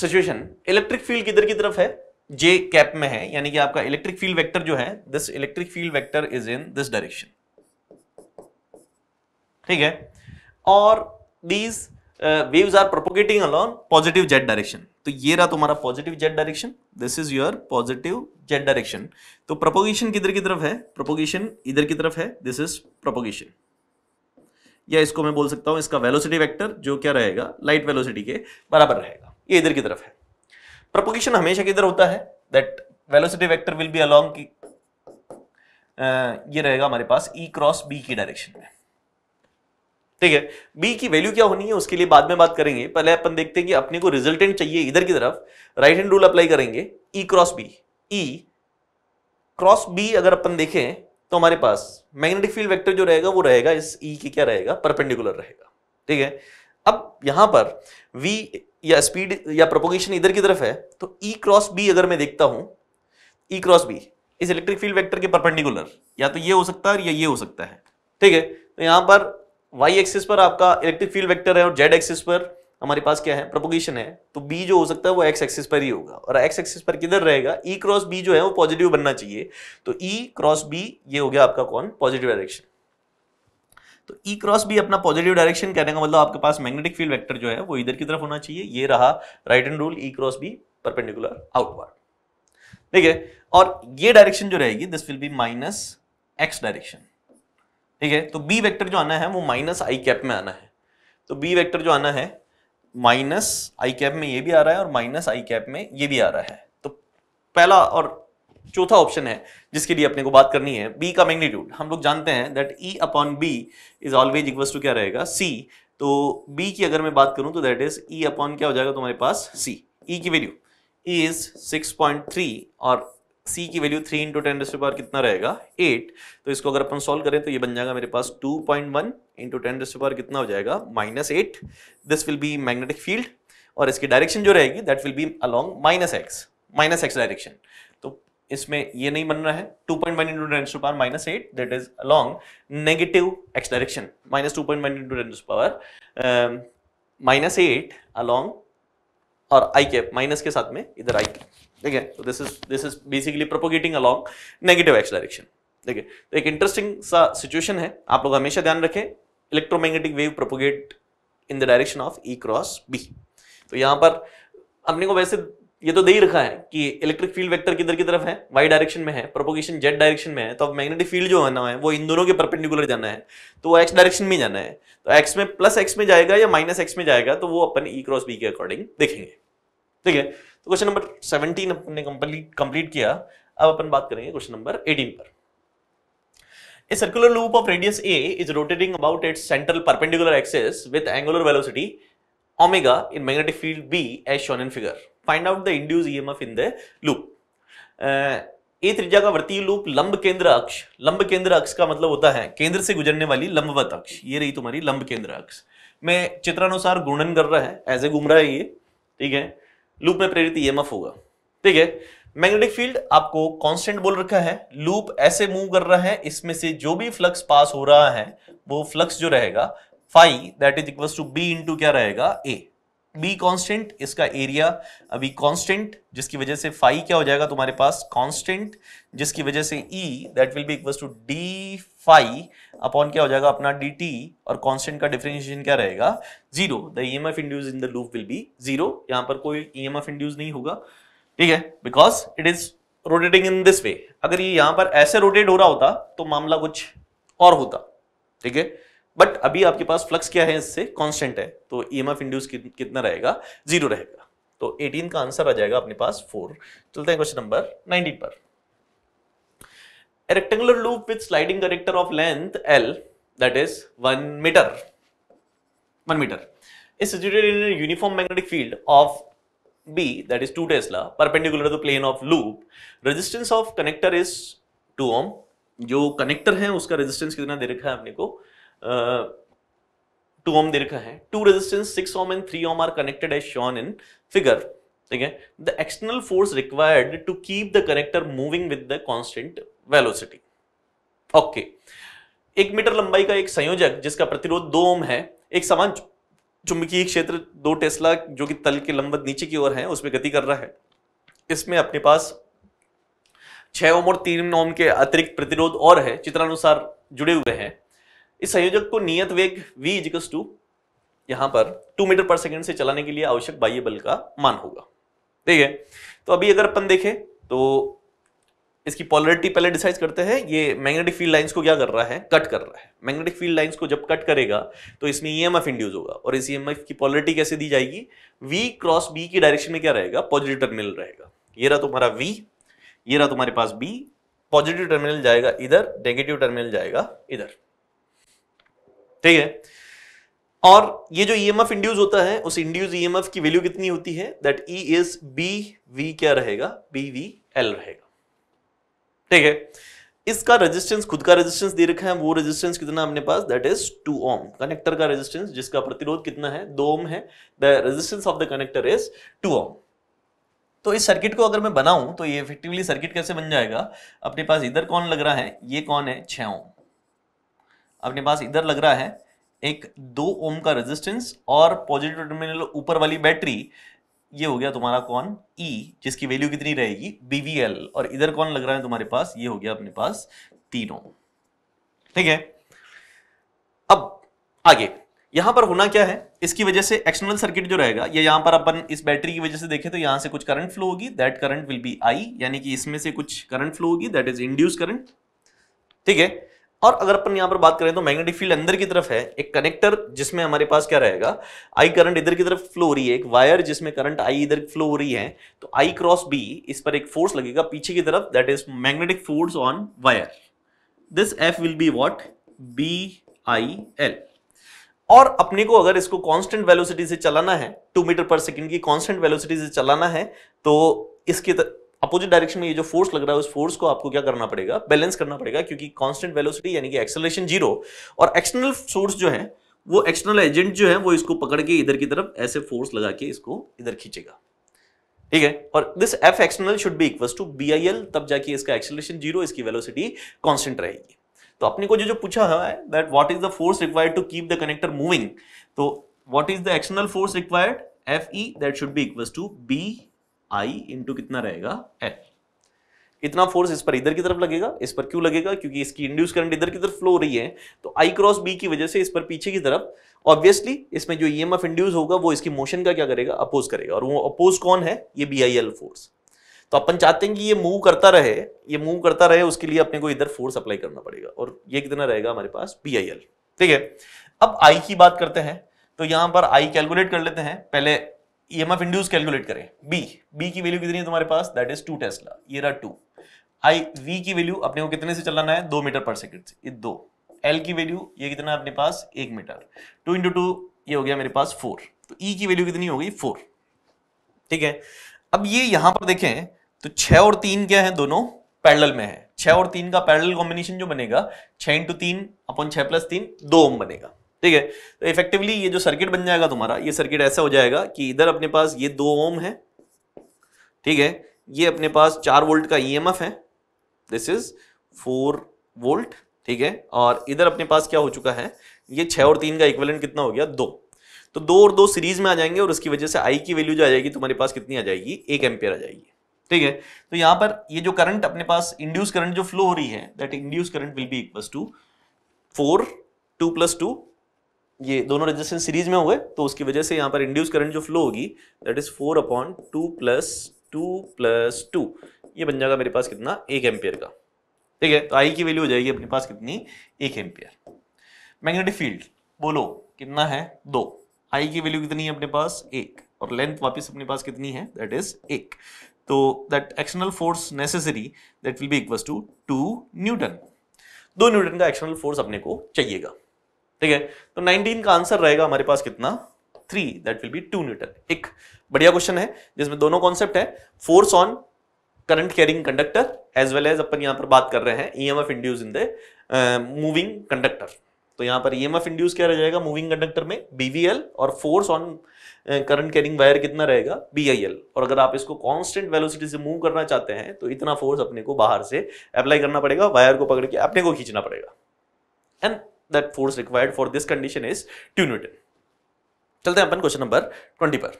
सिचुएशन इलेक्ट्रिक फील्ड किधर की तरफ है जे कैप में है यानी कि आपका इलेक्ट्रिक फील्ड वेक्टर जो है this electric field vector is in this direction ठीक है और these waves are propagating along positive Z direction तो ये रहा तुम्हारा positive Z direction this is your positive Z direction तो प्रोपोगेशन किधर की तरफ है प्रोपोगेशन इधर की तरफ है दिस इज प्रोपोगेशन या इसको मैं बोल सकता हूं इसका वेलोसिटी वेक्टर जो क्या रहेगा लाइट वेलोसिटी के बराबर रहेगा ये इधर की तरफ है प्रोपोगेशन हमेशा किधर होता है that velocity vector will be along की आ, uh, ये रहेगा हमारे पास ई क्रॉस बी की डायरेक्शन में ठीक है बी की वैल्यू क्या होनी है उसके लिए बाद में बात करेंगे पहले अपन देखते हैं कि अपने को रिजल्टेंट चाहिए इधर की तरफ राइट हैंड रूल अप्लाई करेंगे E cross B E cross B अगर अपन देखें तो हमारे पास मैग्नेटिक फील्ड वेक्टर जो रहेगा वो रहेगा इस ई e के क्या रहेगा परपेंडिकुलर रहेगा ठीक है अब यहां पर वी या स्पीड या प्रोपोगेशन इधर की तरफ है तो ई क्रॉस बी अगर मैं देखता हूं ई क्रॉस बी इस इलेक्ट्रिक फील्ड वेक्टर के परपेंडिकुलर या तो ये हो सकता है या ये हो सकता है ठीक है तो यहां पर वाई एक्सिस पर आपका इलेक्ट्रिक फील्ड वेक्टर है और जेड एक्सिस पर हमारे पास क्या है प्रोपोगेशन है तो बी जो हो सकता है वो एक्स एक्सिस पर ही होगा और एक्स एक्सिस पर किधर रहेगा ई क्रॉस बी जो है वो पॉजिटिव बनना चाहिए तो ई क्रॉस बी ये हो गया आपका कौन पॉजिटिव डायरेक्शन तो ई क्रॉस बी अपना पॉजिटिव डायरेक्शन कहने का मतलब आपके पास मैग्नेटिक फील्ड वेक्टर जो है वो इधर की तरफ होना चाहिए ये रहा right hand rule E cross B perpendicular outward ठीक है और ये डायरेक्शन जो रहेगी this will be minus X direction ठीक है तो बी वेक्टर जो आना है वो माइनस आई कैप में आना है तो बी वेक्टर जो आना है माइनस आई कैप में ये भी आ रहा है और माइनस आई कैप में ये भी आ रहा है तो पहला और चौथा ऑप्शन है जिसके लिए अपने को बात करनी है बी का मैग्नीट्यूड हम लोग जानते हैं that E upon B is always equal to क्या रहेगा सी तो बी की अगर मैं बात करूं तो दैट इज ई अपॉन क्या हो जाएगा तुम्हारे तो पास सी ई e की वैल्यू ई इज 6.3 और c की value three into ten raised power कितना रहेगा एट तो इसको अगर अपन सॉल्व करें तो ये बन जाएगा मेरे पास two point one into ten raised power कितना हो जाएगा minus eight this will be magnetic field और इसकी डायरेक्शन जो रहेगी that will be along minus X minus X direction तो इसमें ये नहीं बन रहा है two point one into ten power minus eight that is along negative X direction minus two point one into ten power minus eight along और I cap minus के साथ में इधर I cap Okay, so this is this is basically propagating along negative x direction. Okay, तो एक interesting सा situation है आप लोग हमेशा ध्यान रखें electromagnetic wave propagate in the direction of E cross B तो यहाँ पर अपने को वैसे ये तो दे ही रखा है कि इलेक्ट्रिक फील्ड वेक्टर किधर की तरफ है वाई डायरेक्शन में है प्रोपोगेशन जेड डायरेक्शन में है तो अब मैग्नेटिक फील्ड जो है ना है वो इन दोनों के परपेंडिकुलर जाना है तो वो एक्स डायरेक्शन में जाना है तो एक्स में प्लस एक्स में जाएगा या माइनस एक्स में जाएगा तो वो अपन ई क्रॉस बी के अकॉर्डिंग देखेंगे ठीक है तो क्वेश्चन नंबर सेवनटीन हमने कंप्लीट कंप्लीट किया अब अपन बात करेंगे क्वेश्चन नंबर एटीन पर A circular loop of radius A is rotating about its central perpendicular axis with angular velocity omega in magnetic field B as shown in figure. Find out the induced EMF in the loop. Uh, ए त्रिज्या का वर्तीय loop लंब केंद्र अक्ष लंब केंद्र अक्ष का मतलब होता है केंद्र से गुजरने वाली लंबवत अक्ष ये रही तुम्हारी लंब केंद्र अक्ष में चित्रानुसार गुणन कर रहा है ऐसे घूम रहा है ये ठीक है लूप में प्रेरित ईएमएफ e होगा ठीक है मैग्नेटिक फील्ड आपको कांस्टेंट बोल रखा है लूप ऐसे मूव कर रहा है इसमें से जो भी फ्लक्स पास हो रहा है वो फ्लक्स जो रहेगा phi that is equal to B into क्या रहेगा ए बी कांस्टेंट इसका एरिया अभी कांस्टेंट जिसकी वजह से फाइव क्या हो जाएगा तुम्हारे पास कांस्टेंट जिसकी वजह से E that will be equal to D five upon क्या हो जाएगा अपना डी टी और कांस्टेंट का डिफरेंशिएशन क्या रहेगा zero the E M F induce in the loop will be zero यहां पर कोई ई एम एफ इंड्यूज नहीं होगा ठीक है because it is rotating in this way अगर ये यहां पर ऐसे रोटेट हो रहा होता तो मामला कुछ और होता ठीक है बट अभी आपके पास फ्लक्स क्या है इससे कांस्टेंट है तो ईएमएफ इंड्यूस कितना रहेगा जीरो रहेगा तो 18 का आंसर आ जाएगा अपने पास फोर चलते हैं क्वेश्चन नंबर 19 पर rectangular loop with sliding connector of length L that is one metre one metre is situated in uniform magnetic field of B that is 2 Tesla perpendicular to plane of loop resistance of connector is 2 ohm जो connector है उसका resistance कितना दे रखा है अपने को two ohm दे रखा है two resistance six ohm and three ohm are connected as shown in figure ठीक है the external force required to keep the connector moving with the constant velocity okay एक मीटर लंबाई का एक संयोजक जिसका प्रतिरोध दो ओम है एक समान चुंबकीय क्षेत्र दो टेस्ला जो कि तल के लंबवत नीचे की ओर है उसमें गति कर रहा है इसमें अपने पास छह ओम और तीन ओम के अतिरिक्त प्रतिरोध और है चित्रानुसार जुड़े हुए हैं इस संयोजक को नियत वेग v इजिकल्स टू यहां पर टू मीटर पर सेकेंड से चलाने के लिए आवश्यक बाह्य बल का मान होगा ठीक है तो अभी अगर अपन देखें तो इसकी पॉलरिटी पहले डिसाइड करते हैं ये मैग्नेटिक फील्ड लाइंस को क्या कर रहा है कट कर रहा है मैग्नेटिक फील्ड लाइंस को जब कट करेगा तो इसमें ईएमएफ इंड्यूस होगा और इस ईएमएफ की पॉलरिटी कैसे दी जाएगी वी क्रॉस बी की डायरेक्शन में क्या रहेगा पॉजिटिव टर्मिनल रहेगा ये रहा तुम्हारा वी ये रहा तुम्हारे पास बी पॉजिटिव टर्मिनल जाएगा इधर नेगेटिव टर्मिनल जाएगा इधर ठीक है और ये जो ईएमएफ e इंड्यूस होता है उस इंड्यूस ईएमएफ e की वैल्यू कितनी होती है that E is B V क्या रहेगा बी वी एल रहेगा ठीक है इसका रेजिस्टेंस खुद का रेजिस्टेंस दे रखा है वो रेजिस्टेंस कितना अपने पास that is two ohm connector का रेजिस्टेंस जिसका प्रतिरोध कितना है दो ओम है the resistance of the connector is two ohm तो इस सर्किट को अगर मैं बनाऊं तो ये इफेक्टिवली सर्किट कैसे बन जाएगा अपने पास इधर कौन लग रहा है ये कौन है छह ओम अपने पास इधर लग रहा है एक दो ओम का रेजिस्टेंस और पॉजिटिव टर्मिनल ऊपर वाली बैटरी ये हो गया तुम्हारा कौन ई e, जिसकी वैल्यू कितनी रहेगी बीवीएल और इधर कौन लग रहा है तुम्हारे पास ये हो गया अपने पास तीनों ठीक है अब आगे यहां पर होना क्या है इसकी वजह से एक्सटर्नल सर्किट जो रहेगा या यहां पर अपन इस बैटरी की वजह से देखें तो यहां से कुछ करंट फ्लो होगी that current will be I यानी कि इसमें से कुछ करंट फ्लो होगी दैट इज इंड्यूस करंट ठीक है और अगर अपन यहां पर बात करें तो मैग्नेटिक फील्ड अंदर की तरफ है एक कनेक्टर जिसमें हमारे पास क्या रहेगा आई करंट इधर की तरफ फ्लो हो रही है एक वायर जिसमें करंट आई इधर फ्लो हो रही है तो आई क्रॉस बी इस पर एक फोर्स लगेगा पीछे की तरफ that is magnetic force on wire this F will be what B I L और अपने को अगर इसको कॉन्स्टेंट वेलोसिटी से चलाना है टू मीटर पर सेकेंड की कॉन्स्टेंट वेलोसिटी से चलाना है तो इसके तर... अपोजिट डायरेक्शन में ये जो फोर्स लग रहा है उस फोर्स को आपको क्या करना पड़ेगा बैलेंस करना पड़ेगा क्योंकि कांस्टेंट वेलोसिटी यानी कि एक्सेलरेशन जीरो और एक्सटर्नल सोर्स जो है वो एक्सटर्नल एजेंट जो है वो इसको पकड़ के इधर की तरफ ऐसे फोर्स लगा के इसको इधर खींचेगा ठीक है और this F external should be equal to B I L तब जाके इसका एक्सेलरेशन जीरो इसकी वेलोसिटी कॉन्स्टेंट रहेगी तो अपने को जो जो पूछा है that what is the force required to keep the connector moving तो what is the external force required F E that should be equal to B I into कितना रहेगा एल इतना फोर्स इस पर इधर की तरफ लगेगा इस पर क्यों लगेगा क्योंकि इसकी इंड्यूस करंट इधर की तरफ फ्लो हो रही है तो आई क्रॉस बी की वजह से इस पर पीछे की तरफ ऑब्वियसली इसमें जो ई एम एफ इंड्यूस होगा वो इसकी मोशन का क्या करेगा अपोज करेगा और वो अपोज कौन है ये बी आई एल फोर्स तो अपन चाहते हैं कि ये मूव करता रहे ये मूव करता रहे उसके लिए अपने को इधर फोर्स अप्लाई करना पड़ेगा और ये कितना रहेगा हमारे पास बी आई एल ठीक है अब आई की बात करते हैं तो यहां पर आई कैलकुलेट कर लेते हैं पहले ईएमएफ इंड्यूस कैलकुलेट करें बी बी की वैल्यू कितनी है तुम्हारे पास दैट इज टू टेस्ला ये रहा टू आई वी की वैल्यू अपने को कितने से चलाना है दो मीटर पर सेकेंड से ये दो एल की वैल्यू ये कितना है अपने पास एक मीटर टू इंटू टू ये हो गया मेरे पास फोर तो ई e की वैल्यू कितनी हो गई फोर ठीक है अब ये यहां पर देखें तो छह और तीन क्या है दोनों पैरेलल में है छह और तीन का पैरेलल कॉम्बिनेशन जो बनेगा छह इंटू तीन अपन छह प्लस तीन दो ओम बनेगा ठीक है तो इफेक्टिवली ये जो सर्किट बन जाएगा तुम्हारा ये सर्किट ऐसा हो जाएगा कि इधर अपने पास ये दो ओम है ठीक है ये अपने पास चार वोल्ट का ई e है दिस इज फोर वोल्ट ठीक है और इधर अपने पास क्या हो चुका है ये छह और तीन का इक्वलेंट कितना हो गया दो तो दो और दो सीरीज में आ जाएंगे और उसकी वजह से आई की वैल्यू जो आ जाएगी तुम्हारे पास कितनी आ जाएगी एक एम्पियर आ जाएगी ठीक है तो यहां पर ये जो करंट अपने पास इंड्यूस करंट जो फ्लो हो रही है that induce current will be equal to four two plus two ये दोनों रेजिस्टेंस सीरीज में हुए तो उसकी वजह से यहाँ पर इंड्यूस करंट जो फ्लो होगी that is four upon two plus two plus two ये बन जाएगा मेरे पास कितना एक एम्पियर का ठीक है तो आई की वैल्यू हो जाएगी अपने पास कितनी एक एम्पियर मैग्नेटिक फील्ड बोलो कितना है दो आई की वैल्यू कितनी है अपने पास एक और लेंथ वापस अपने पास कितनी है दैट इज एक तो that external force necessary that will be equal to two newton दो न्यूटन का एक्सटर्नल फोर्स अपने को चाहिएगा ठीक है तो 19 का आंसर रहेगा हमारे पास कितना three that will be two newton एक बढ़िया क्वेश्चन है जिसमें दोनों कॉन्सेप्ट है force on current carrying conductor as well as अपन यहां पर बात कर रहे हैं E M F induce in the moving conductor तो यहां पर ई एम एफ इंड्यूस क्या रह जाएगा मूविंग कंडक्टर में बीवीएल और force on current carrying wire कितना रहेगा बीआईएल और अगर आप इसको कांस्टेंट वेलोसिटी से मूव करना चाहते हैं तो इतना फोर्स अपने को बाहर से अप्लाई करना पड़ेगा वायर को पकड़ के अपने को खींचना पड़ेगा and that force required for this condition is two newton चलते हैं अपन क्वेश्चन नंबर ट्वेंटी पर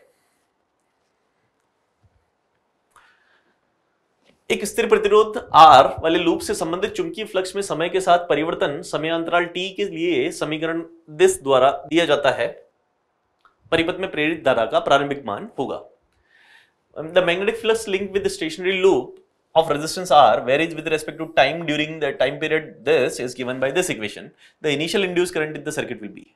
एक स्थिर प्रतिरोध R वाले लूप से संबंधित चुंबकीय फ्लक्स में समय के साथ परिवर्तन समय अंतराल t के लिए समीकरण दिस द्वारा दिया जाता है परिपथ में प्रेरित धारा का प्रारंभिक मान होगा the magnetic flux link with stationary loop of resistance R varies with respect to time during the time period this is given by this equation. The initial induced current in the circuit will be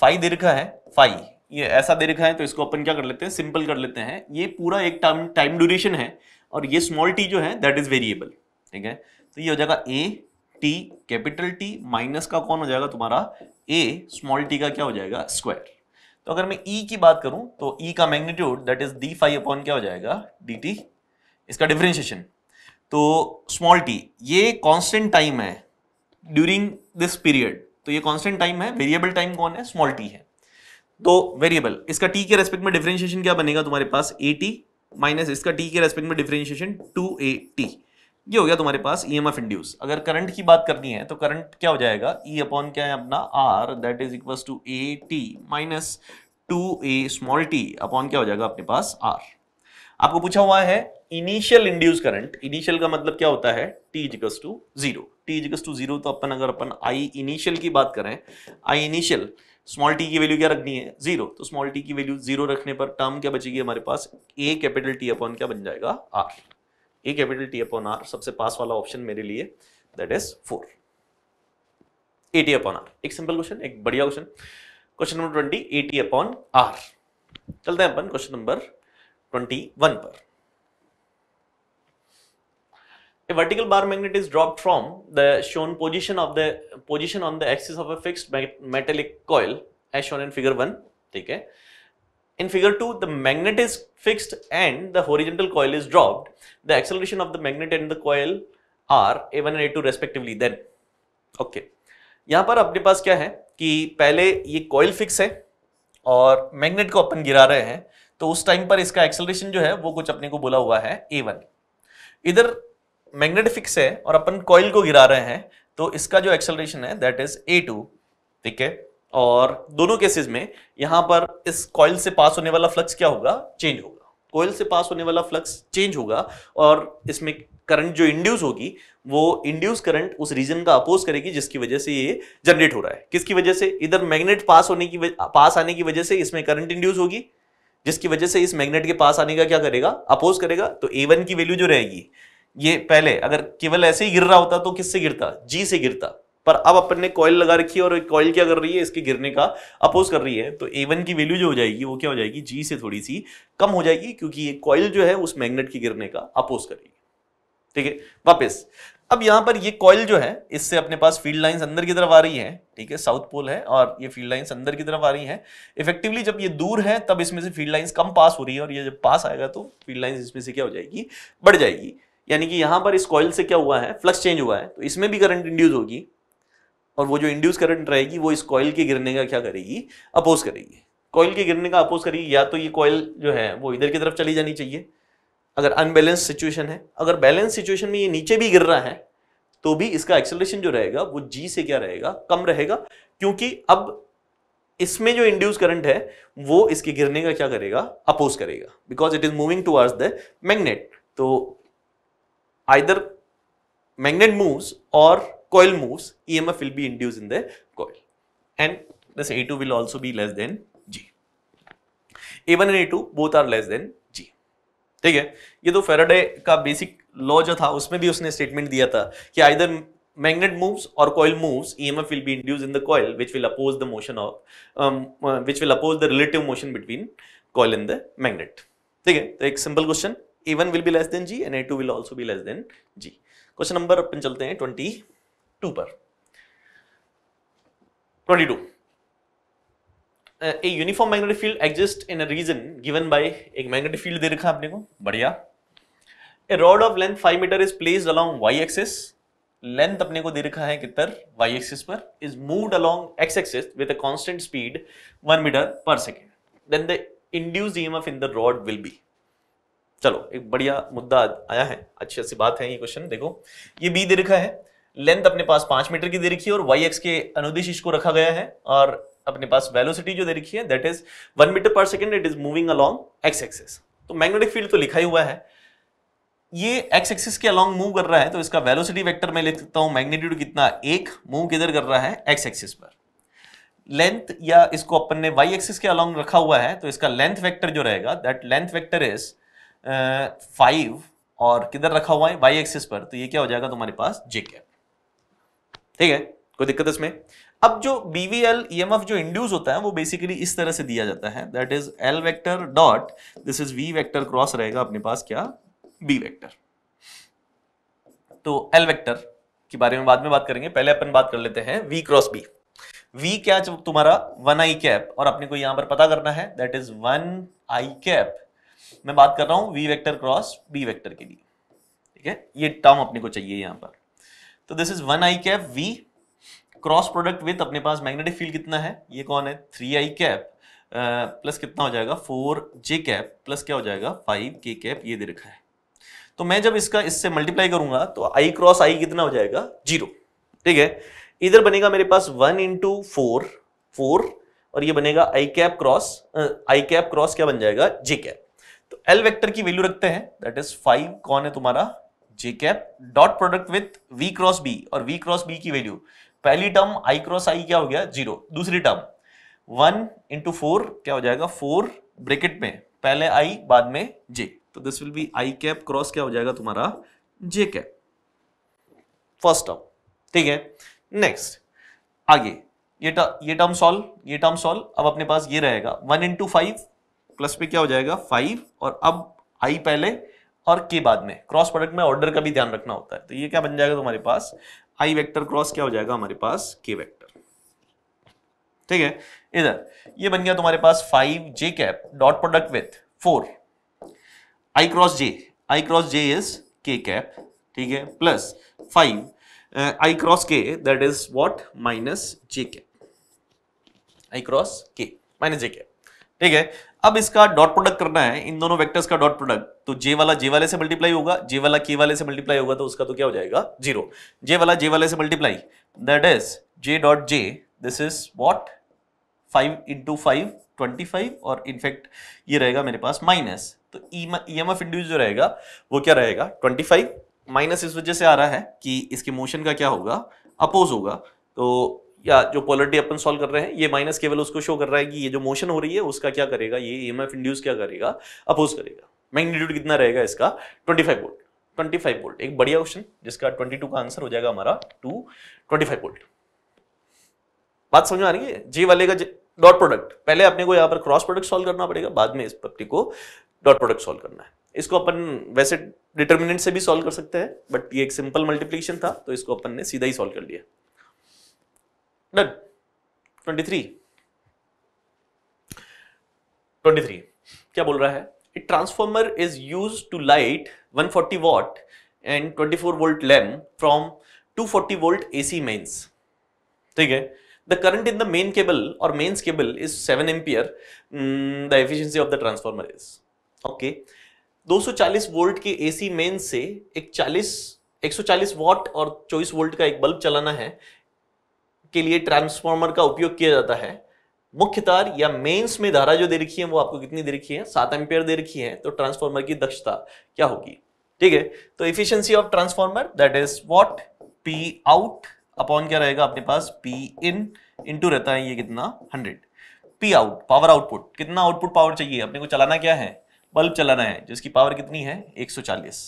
phi दे रखा है phi ये ऐसा दे रखा है तो इसको अपन क्या कर लेते हैं सिंपल कर लेते हैं ये पूरा एक टाइम टाइम ड्यूरेशन है और ये स्मॉल टी जो है दैट इज वेरिएबल ठीक है तो ये हो जाएगा A T capital T minus का कौन हो जाएगा तुम्हारा ए स्मॉल टी का क्या हो जाएगा स्क्वायर तो अगर मैं ई e की बात करूं तो ई e का magnitude that is D five upon क्या हो जाएगा डी टी इसका डिफ्रेंशिएशन तो स्मॉल टी ये कांस्टेंट टाइम है ड्यूरिंग दिस पीरियड तो ये कांस्टेंट टाइम है वेरिएबल टाइम कौन है स्मॉल टी है तो वेरिएबल इसका टी के रेस्पेक्ट में डिफरेंशिएशन क्या बनेगा तुम्हारे पास ए टी माइनस इसका टी के रेस्पेक्ट में डिफरेंशिएशन टू ए टी ये हो गया तुम्हारे पास ई एम एफ इंड्यूस अगर करंट की बात करनी है तो करंट क्या हो जाएगा ई e अपॉन क्या है अपना R that is equal to A T minus two A small T upon क्या हो जाएगा अपने पास आर आपको पूछा हुआ है इनिशियल इंड्यूस करंट इनिशियल का मतलब क्या होता है T equals to zero T equals to zero तो अपन अगर अपन आई इनिशियल की बात करें आई इनिशियल स्मॉल टी की वैल्यू क्या रखनी है जीरो तो स्मॉल टी की वैल्यू जीरो रखने पर टर्म क्या बचेगी हमारे पास ए कैपिटल टी अपॉन क्या बन जाएगा R A capital T upon R सबसे पास वाला ऑप्शन मेरे लिए that is four A T upon are एक सिंपल क्वेश्चन एक बढ़िया question question number twenty A T upon R चलते हैं अपन क्वेश्चन नंबर ट्वेंटी वन पर A vertical bar magnet is dropped from the shown position of the position on the axis of a fixed metallic coil as shown in figure 1 ठीक है in figure 2 the magnet is fixed and the horizontal coil is dropped the acceleration of the magnet and the coil are a1 and a2 respectively then okay यहाँ पर अपने पास क्या है कि पहले ये coil fix है और magnet को अपन गिरा रहे हैं तो उस time पर इसका acceleration जो है वो कुछ अपने को बोला हुआ है a1 इधर मैग्नेट फिक्स है और अपन कॉइल को गिरा रहे हैं तो इसका जो एक्सेलरेशन है दैट इज ए टू ठीक है और दोनों केसेस में यहां पर इस कॉइल से पास होने वाला फ्लक्स क्या होगा चेंज होगा कॉइल से पास होने वाला फ्लक्स चेंज होगा और इसमें करंट जो इंड्यूस होगी वो इंड्यूस करंट उस रीजन का अपोज करेगी जिसकी वजह से ये जनरेट हो रहा है किसकी वजह से इधर मैग्नेट पास होने की पास आने की वजह से इसमें करंट इंड्यूस होगी जिसकी वजह से इस मैग्नेट के पास आने का क्या करेगा अपोज करेगा तो ए वन की वैल्यू जो रहेगी ये पहले अगर केवल ऐसे ही गिर रहा होता तो किससे गिरता जी से गिरता पर अब अपन ने कॉयल लगा रखी है और कॉयल क्या कर रही है इसके गिरने का अपोज कर रही है तो ए वन की वैल्यू जो हो जाएगी वो क्या हो जाएगी जी से थोड़ी सी कम हो जाएगी क्योंकि ये कॉयल जो है उस मैग्नेट के गिरने का अपोज करेगी ठीक है वापस अब यहाँ पर ये कॉयल जो है इससे अपने पास फील्ड लाइंस अंदर की तरफ आ रही है ठीक है साउथ पोल है और ये फील्ड लाइंस अंदर की तरफ आ रही है इफेक्टिवली जब ये दूर है तब इसमें से फील्ड लाइंस कम पास हो रही है और ये जब पास आएगा तो फील्ड लाइंस इसमें से क्या हो जाएगी बढ़ जाएगी यानी कि यहां पर इस कॉयल से क्या हुआ है फ्लक्स चेंज हुआ है तो इसमें भी करंट इंड्यूस होगी और वो जो इंड्यूस करंट रहेगी वो इस कॉयल के गिरने का क्या करेगी अपोज करेगी कॉयल के गिरने का अपोज करेगी या तो ये कॉइल जो है वो इधर की तरफ चली जानी चाहिए अगर अनबैलेंस सिचुएशन है अगर बैलेंस सिचुएशन में ये नीचे भी गिर रहा है तो भी इसका एक्सेलरेशन जो रहेगा वो जी से क्या रहेगा कम रहेगा क्योंकि अब इसमें जो इंड्यूस करंट है वो इसके गिरने का क्या करेगा अपोज करेगा because it is moving towards the magnet तो either magnet moves or coil moves, EMF will be induced in the coil. And this A2 will also be less than G. A1 and A2 both are less than G. ठीक है ये तो Faraday का basic law जो था उसमें भी उसने स्टेटमेंट दिया था कि either magnet moves or coil moves emf will be induced in the coil which will oppose the motion of um, uh, which will oppose the relative motion between coil and the magnet ठीक है तो एक simple question A one will be less than G and A two will also be less than G question number अपन चलते हैं twenty two पर twenty two a uniform magnetic field exist in a region given by एक magnetic field दे रखा है अपने को बढ़िया a rod of length five metre is placed along Y axis length अपने को दे रखा है कितर वाई एक्सिस पर is moved along X axis with a constant speed one metre per second then the induced EMF in the rod will be चलो एक बढ़िया मुद्दा आया है अच्छी अच्छी बात है ये क्वेश्चन देखो ये बी दीर्घा है लेंथ अपने पास पांच मीटर की दे रखी है और वाई एक्स के अनुदेश को रखा गया है और अपने पास वेलोसिटी जो दे रखी है that is one metre per second it is moving along X axis तो मैग्नेटिक फील्ड तो लिखा ही हुआ है ये एक्स एक्सिस के अलॉन्ग मूव कर रहा है तो इसका वेलोसिटी वेक्टर मैं लिख सकता हूं मैग्नेट्यूड कितना एक मूव किधर कर रहा है एक्स एक्सिस पर लेंथ या इसको अपन ने वाई एक्सिस के अलॉन्ग रखा हुआ है तो इसका लेंथ वेक्टर जो रहेगा that length vector is five और किधर रखा हुआ है वाई एक्सिस पर तो ये क्या हो जाएगा तुम्हारे पास जे कैप ठीक है कोई दिक्कत इसमें अब जो बीवीएल ईएमएफ e जो इंड्यूस होता है वो बेसिकली इस तरह से दिया जाता है that is L vector dot this is V vector cross रहेगा अपने पास क्या बी वेक्टर तो एल वेक्टर के बारे में बाद में बात करेंगे पहले अपन बात कर लेते हैं वी क्रॉस बी वी क्या तुम्हारा वन आई कैप और अपने को यहां पर पता करना है that is one I cap मैं बात कर रहा हूं V vector cross B vector के लिए ठीक है ये टर्म अपने को चाहिए यहां पर तो this is one I cap V cross product with अपने पास मैग्नेटिक फील्ड कितना है ये कौन है थ्री आई कैप प्लस कितना हो जाएगा फोर जे कैप प्लस क्या हो जाएगा फाइव के कैप ये दे रखा है तो मैं जब इसका इससे मल्टीप्लाई करूंगा तो आई क्रॉस आई कितना हो जाएगा जीरो ठीक है इधर बनेगा मेरे पास वन इंटू फोर फोर और ये बनेगा I cap cross I cap cross क्या बन जाएगा जे कैप तो एल वेक्टर की वैल्यू रखते हैं दैट इज फाइव कौन है तुम्हारा J cap dot product with V cross B और वी क्रॉस बी की वैल्यू पहली टर्म आई क्रॉस आई क्या हो गया जीरो दूसरी टर्म वन इंटू फोर क्या हो जाएगा फोर ब्रेकेट में पहले आई बाद में जे तो this will be I cap cross क्या हो जाएगा तुम्हारा जे कैप फर्स्ट टर्म ठीक है नेक्स्ट आगे ये ये टर्म सॉल्व ये टर्म सॉल्व अब अपने पास ये रहेगा वन इंटू फाइव प्लस पे क्या हो जाएगा फाइव और अब आई पहले और के बाद में क्रॉस प्रोडक्ट में ऑर्डर का भी ध्यान रखना होता है तो ये क्या बन जाएगा तुम्हारे पास आई वेक्टर क्रॉस क्या हो जाएगा हमारे पास के वेक्टर ठीक है इधर ये बन गया तुम्हारे पास five J cap dot product with four I cross J I cross J is K cap ठीक है plus five I cross K that is what minus J cap I cross K minus J cap ठीक है अब इसका dot product करना है इन दोनों vectors का डॉट प्रोडक्ट तो जे वाला जे वाले से मल्टीप्लाई होगा जे वाला के वाले से मल्टीप्लाई होगा तो उसका तो क्या हो जाएगा जीरो जे वाला जे वाले से multiply that is J dot J this is what five into five twenty five और इनफैक्ट ये रहेगा मेरे पास माइनस तो ई एम एफ इंड्यूस जो रहेगा वो क्या रहेगा ट्वेंटी फाइव माइनस इस वजह से आ रहा है कि इसके मोशन का क्या होगा अपोज होगा तो या जो पॉलिटी अपन सॉल्व कर रहे हैं ये माइनस केवल उसको शो कर रहा है कि ये जो मोशन हो रही है उसका क्या करेगा ये ई एम इंड्यूस क्या करेगा अपोज करेगा मैग्नीट्यूड कितना रहेगा इसका 25 वोल्ट ट्वेंटी फाइव वोल्ट एक बढ़िया क्वेश्चन जिसका 22 का आंसर हो जाएगा हमारा टू ट्वेंटी फाइव वोल्ट बात समझ में आ रही है जी वाले का डॉट प्रोडक्ट पहले अपने को यहाँ पर क्रॉस प्रोडक्ट सॉल्व करना पड़ेगा बाद में इस पट्टी को डॉट प्रोडक्ट सॉल्व करना है इसको अपन वैसे डिटर्मिनेंट से भी सॉल्व कर सकते हैं बट ये एक सिंपल मल्टीप्लीकेशन था तो इसको अपन ने सीधा ही सॉल्व कर लिया Done. 23. 23. क्या बोल रहा है A transformer is used to light 140 watt and 24 volt lamp from 240 volt AC mains. ठीक है the current in the main cable or mains cable is 7 ampere mm, the efficiency of the transformer is okay 240 volt के AC main से एक 40 140 वाट और 24 volt का एक bulb चलाना है के लिए ट्रांसफार्मर का उपयोग किया जाता है मुख्य तार या मेंस में धारा जो दे रखी है वो आपको कितनी दे रखी है सात एम्पेयर दे रखी है तो ट्रांसफार्मर की दक्षता क्या होगी ठीक है तो efficiency of transformer that is what P out upon क्या रहेगा अपने पास पी इन इंटू रहता है ये कितना hundred P out power output कितना आउटपुट पावर चाहिए अपने को चलाना क्या है बल्ब चलाना है जिसकी पावर कितनी है 140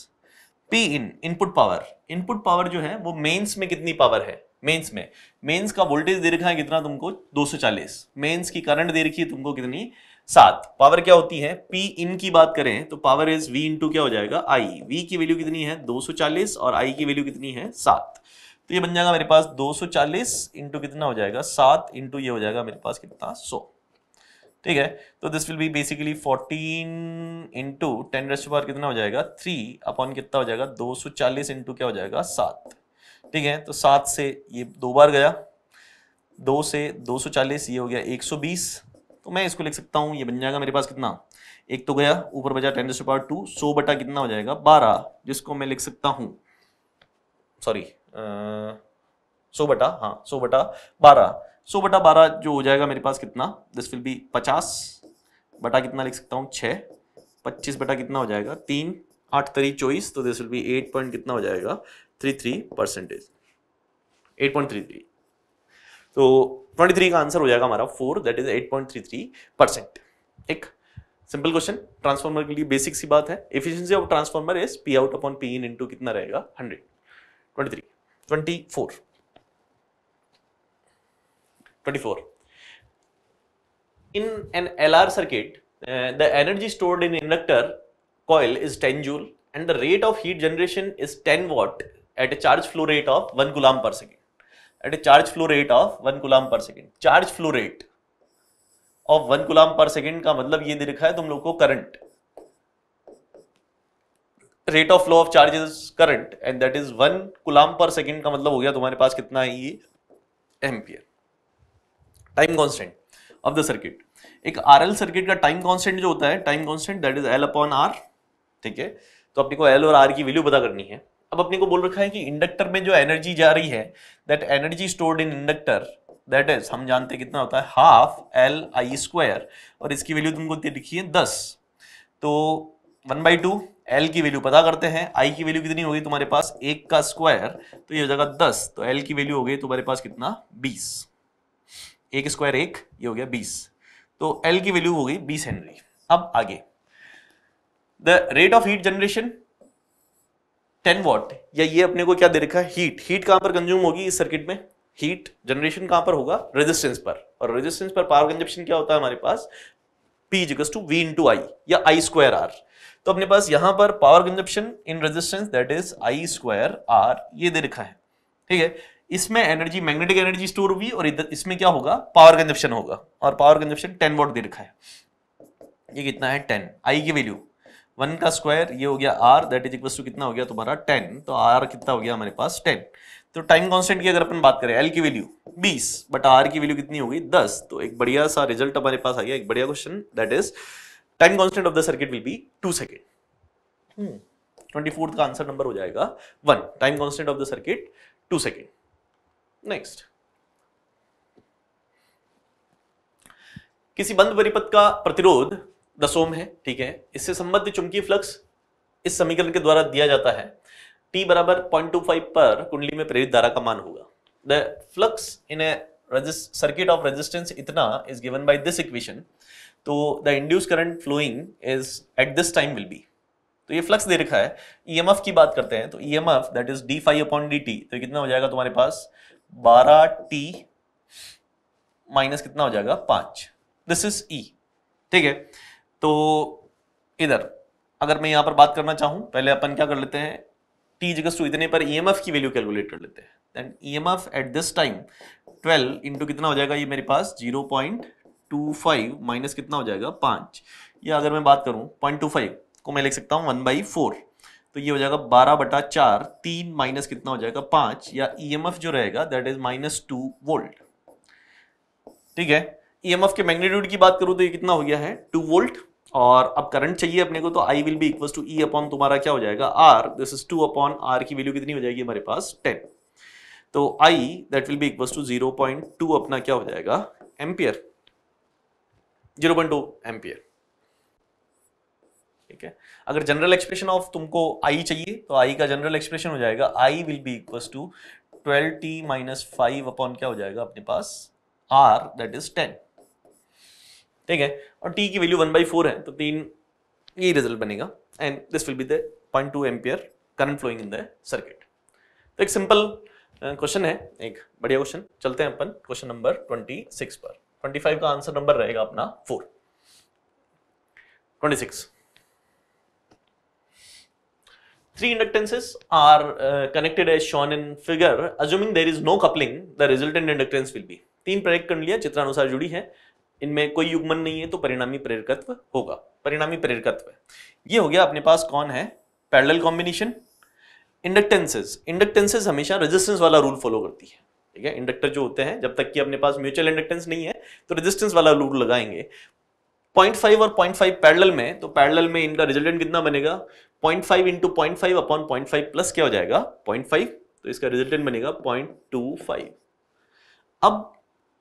P in input power input power जो है वो मेंस में कितनी पावर है मेंस में मेंस का वोल्टेज दे रखा है कितना तुमको 240 मेंस की करंट दे रखी है तुमको कितनी सात पावर क्या होती है पी इन की बात करें तो पावर इज वी इनटू क्या हो जाएगा आई वी की वैल्यू कितनी है 240 और आई की वैल्यू कितनी है सात तो ये बन जाएगा मेरे पास 240 इंटू कितना हो जाएगा सात इंटू ये हो जाएगा मेरे पास कितना सो ठीक है तो this will be basically fourteen into ten rest कितना हो जाएगा थ्री अपॉन कितना हो जाएगा दो इंटू क्या हो जाएगा सात ठीक है तो सात से ये दो बार गया दो से 240 ये हो गया 120 तो मैं इसको लिख सकता हूँ ये बन जाएगा मेरे पास कितना एक तो गया ऊपर बचा टेन टू पार्ट टू सो बटा कितना हो जाएगा बारह जिसको मैं लिख सकता हूँ सॉरी सो बटा हाँ सो बटा बारह सो बटा बारह जो हो जाएगा मेरे पास कितना दिस विल बी पचास बटा कितना लिख सकता हूँ छः पच्चीस बटा कितना हो जाएगा तीन आठ तरी चौबीस तो this will be eight point कितना हो जाएगा three three percentage eight point three three तो ट्वेंटी थ्री का आंसर हो जाएगा हमारा four that is eight point three three percent एक सिंपल क्वेश्चन ट्रांसफार्मर के लिए बेसिक सी बात है efficiency of transformer is P out upon P in into कितना रहेगा hundred twenty three twenty four twenty four in an LR circuit, uh, the energy stored 10 joule and the rate of heat generation is 10 watt at a charge flow rate of one coulomb per second at a charge flow rate of one coulomb per second charge flow rate of one coulomb per second का मतलब ये दे रखा है तुम लोग को current rate of flow of charges current and that is one coulomb per second का मतलब हो गया तुम्हारे पास कितना है ये ampere time constant of the circuit एक आर एल सर्किट का टाइम कॉन्स्टेंट जो होता है time constant that is L upon R ठीक है तो अपने को एल और आर की वैल्यू पता करनी है अब अपने को बोल रखा है कि इंडक्टर में जो एनर्जी जा रही है that energy stored in inductor that is हम जानते हैं कितना होता है हाफ एल आई स्क्वायर और इसकी वैल्यू तुमको लिखी है दस तो वन बाई टू एल की वैल्यू पता करते हैं आई की वैल्यू कितनी होगी तुम्हारे पास एक का स्क्वायर तो ये हो जाएगा दस तो एल की वैल्यू हो गई तुम्हारे पास कितना बीस एक स्क्वायर एक ये हो गया बीस तो एल की वैल्यू हो गई बीस हेनरी अब आगे the rate of heat generation ten watt या ये अपने को क्या दे रखा है हीट हीट कहां पर कंज्यूम होगी इस सर्किट में हीट जनरेशन कहां पर होगा रेजिस्टेंस पर और रेजिस्टेंस पर पावर कंजप्शन क्या होता है हमारे पास P to V into I या आई स्क्वायर आर तो अपने पास यहां पर power consumption in resistance that is I square R ये दे रखा है ठीक है इसमें एनर्जी मैग्नेटिक एनर्जी स्टोर हुई और इसमें क्या होगा पावर कंजप्शन होगा और पावर कंजप्शन 10 वॉट दे रखा है ये कितना है 10 आई की वैल्यू वन का स्क्वायर ये हो गया R that is equal to कितना हो गया तुम्हारा टेन तो आर कितना हो गया हमारे पास टेन तो टाइम कांस्टेंट की अगर अपन बात करें एल की वैल्यू बीस बट आर की वैल्यू कितनी होगी दस तो एक बढ़िया सा रिजल्ट हमारे पास आ गया एक बढ़िया question that is time constant of the circuit will be two second twenty fourth का आंसर नंबर हो जाएगा one time constant of the circuit two second next किसी बंद परिपथ का प्रतिरोध दसोम है ठीक है इससे संबद्ध चुंबकीय फ्लक्स इस समीकरण के द्वारा दिया जाता है टी बराबर पॉइंट टू फाइव पर कुंडली में प्रेरित धारा का मान होगा the flux in a circuit of resistance इतना is given by this equation तो the induce current flowing is at this time will be तो ये फ्लक्स दे रखा है ईएमएफ e की बात करते हैं तो EMF that is D five upon D T तो कितना हो जाएगा तुम्हारे पास बारह टी माइनस कितना हो जाएगा पांच दिस इज ई ठीक है तो इधर अगर मैं यहां पर बात करना चाहूं पहले अपन क्या कर लेते हैं टी जिकस टू इतने पर ई e की वैल्यू कैलकुलेट कर लेते हैं then at this time twelve into कितना हो जाएगा ये मेरे पास zero point two five minus कितना हो जाएगा पांच या अगर मैं बात करूं पॉइंट टू फाइव को मैं लिख सकता हूँ वन बाई फोर तो ये हो जाएगा बारह बटा चार तीन माइनस कितना हो जाएगा पांच या ई e जो रहेगा that is minus two volt ठीक है ई e के मैग्नीट्यूड की बात करूं तो ये कितना हो गया है टू वोल्ट और अब करंट चाहिए अपने को तो I will be equal to E upon तुम्हारा क्या हो जाएगा R this is two upon R की वैल्यू कितनी हो जाएगी हमारे पास टेन तो I that will be equal to zero point two अपना क्या हो जाएगा ampere zero point two ampere ठीक है अगर जनरल एक्सप्रेशन ऑफ तुमको आई चाहिए तो आई का जनरल एक्सप्रेशन हो जाएगा I will be equal to twelve T minus five upon क्या हो जाएगा अपने पास आर दैट इज टेन ठीक है और टी की वैल्यू वन बाई फोर है तो तीन यही रिजल्ट बनेगा and this will be the point two ampere current flowing in the circuit तो एक सिंपल क्वेश्चन uh, है एक बढ़िया क्वेश्चन चलते हैं अपन क्वेश्चन नंबर ट्वेंटी सिक्स पर ट्वेंटी फाइव का आंसर नंबर रहेगा अपना four twenty six three inductances are uh, connected as shown in figure assuming there is no coupling the resultant inductance will be तीन प्रेरक कंडलियां चित्रानुसार जुड़ी हैं इनमें कोई युग्मन नहीं है तो परिणामी प्रेरकत्व होगा परिणामी प्रेरकत्व ये हो गया अपने पास कौन है पैरेलल कॉम्बिनेशन इंडक्टेंसेज इंडक्टेंसेज हमेशा रेजिस्टेंस वाला रूल फॉलो करती है ठीक है इंडक्टर जो होते हैं जब तक कि अपने पास म्यूचुअल इंडक्टेंस नहीं है तो रेजिस्टेंस वाला रूल लगाएंगे 0.5 और 0.5 पैरेलल में तो पैरेलल में इनका रिजल्टेंट कितना बनेगा 0.5 five into point upon point plus क्या हो जाएगा 0.5 तो इसका रिजल्टेंट बनेगा 0.25 अब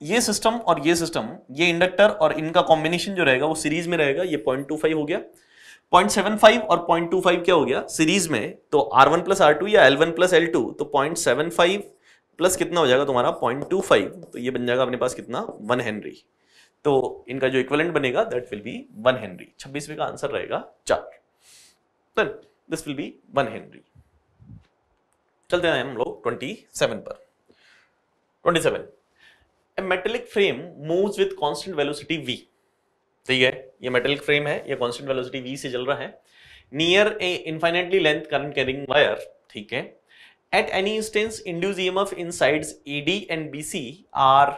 ये सिस्टम और ये सिस्टम ये इंडक्टर और इनका कॉम्बिनेशन जो रहेगा वो सीरीज में रहेगा ये पॉइंट टू फाइव हो गया पॉइंट सेवन फाइव और पॉइंट टू फाइव क्या हो गया सीरीज में तो R one plus R two या L one plus L two तो पॉइंट सेवन फाइव प्लस कितना हो जाएगा तुम्हारा पॉइंट टू फाइव तो ये बन जाएगा अपने पास कितना वन हेनरी तो इनका जो इक्वलेंट बनेगा that will be one henry छब्बीसवें का आंसर रहेगा चार this will be one henry चलते हैं हम लोग ट्वेंटी सेवन पर twenty seven A metallic frame moves with constant velocity v. ठीक है ये मेटेलिक फ्रेम है ये कॉन्स्टेंट वेलोसिटी v से चल रहा है near a infinitely length current carrying wire ठीक है at any instance induce EMF in sides AD and BC are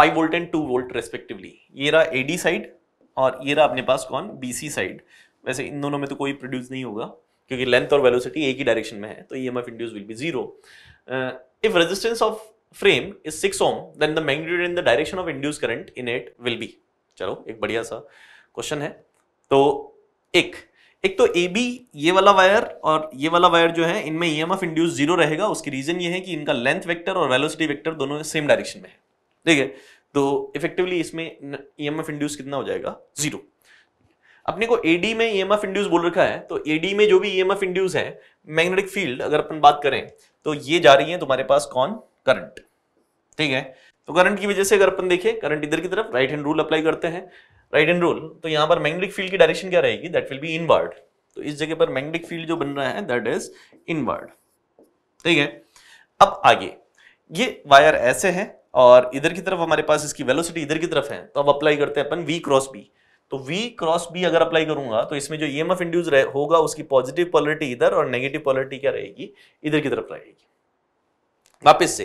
5 volt and 2 volt respectively ये रहा एडी साइड और ये रहा अपने पास कौन बीसी साइड वैसे इन दोनों में तो कोई प्रोड्यूस नहीं होगा क्योंकि लेंथ और वेलोसिटी एक ही डायरेक्शन में है तो EMF induce will be zero if resistance of frame is six ohm then the magnitude in the direction of induced current in it will be chalo ek badhiya sa question है to ek ek to ab ye wala wire aur ye wala wire jo hai inme emf induced zero rahega uski reason ye hai ki inka length vector aur velocity vector dono same direction mein hai theek hai to ठीक है तो induced kitna ho jayega zero कितना हो जाएगा zero अपने को AD में ई M F induce बोल रखा है तो एडी में जो भी ई एम एफ इंड्यूस है मैग्नेटिक फील्ड अगर अपन बात करें तो ये जा रही है तुम्हारे पास कौन करंट ठीक है तो करंट की वजह से अगर अपन देखें करंट इधर की तरफ राइट हैंड रूल अप्लाई करते हैं राइट हैंड रूल तो यहां पर मैग्नेटिक फील्ड की डायरेक्शन क्या रहेगी दैट विल बी इनवर्ड तो इस जगह पर मैग्नेटिक फील्ड जो बन रहा है दैट इज इनवर्ड ठीक है अब आगे ये वायर ऐसे है और इधर की तरफ हमारे पास इसकी वेलोसिटी इधर की तरफ है तो अब अप्लाई करते हैं अपन वी क्रॉस बी तो V क्रॉस B अगर अप्लाई करूंगा तो इसमें जो ई एम एफ इंड्यूस होगा उसकी पॉजिटिव पॉलिटी इधर और नेगेटिव पॉलिटी क्या रहेगी इधर की तरफ रहेगी वापस से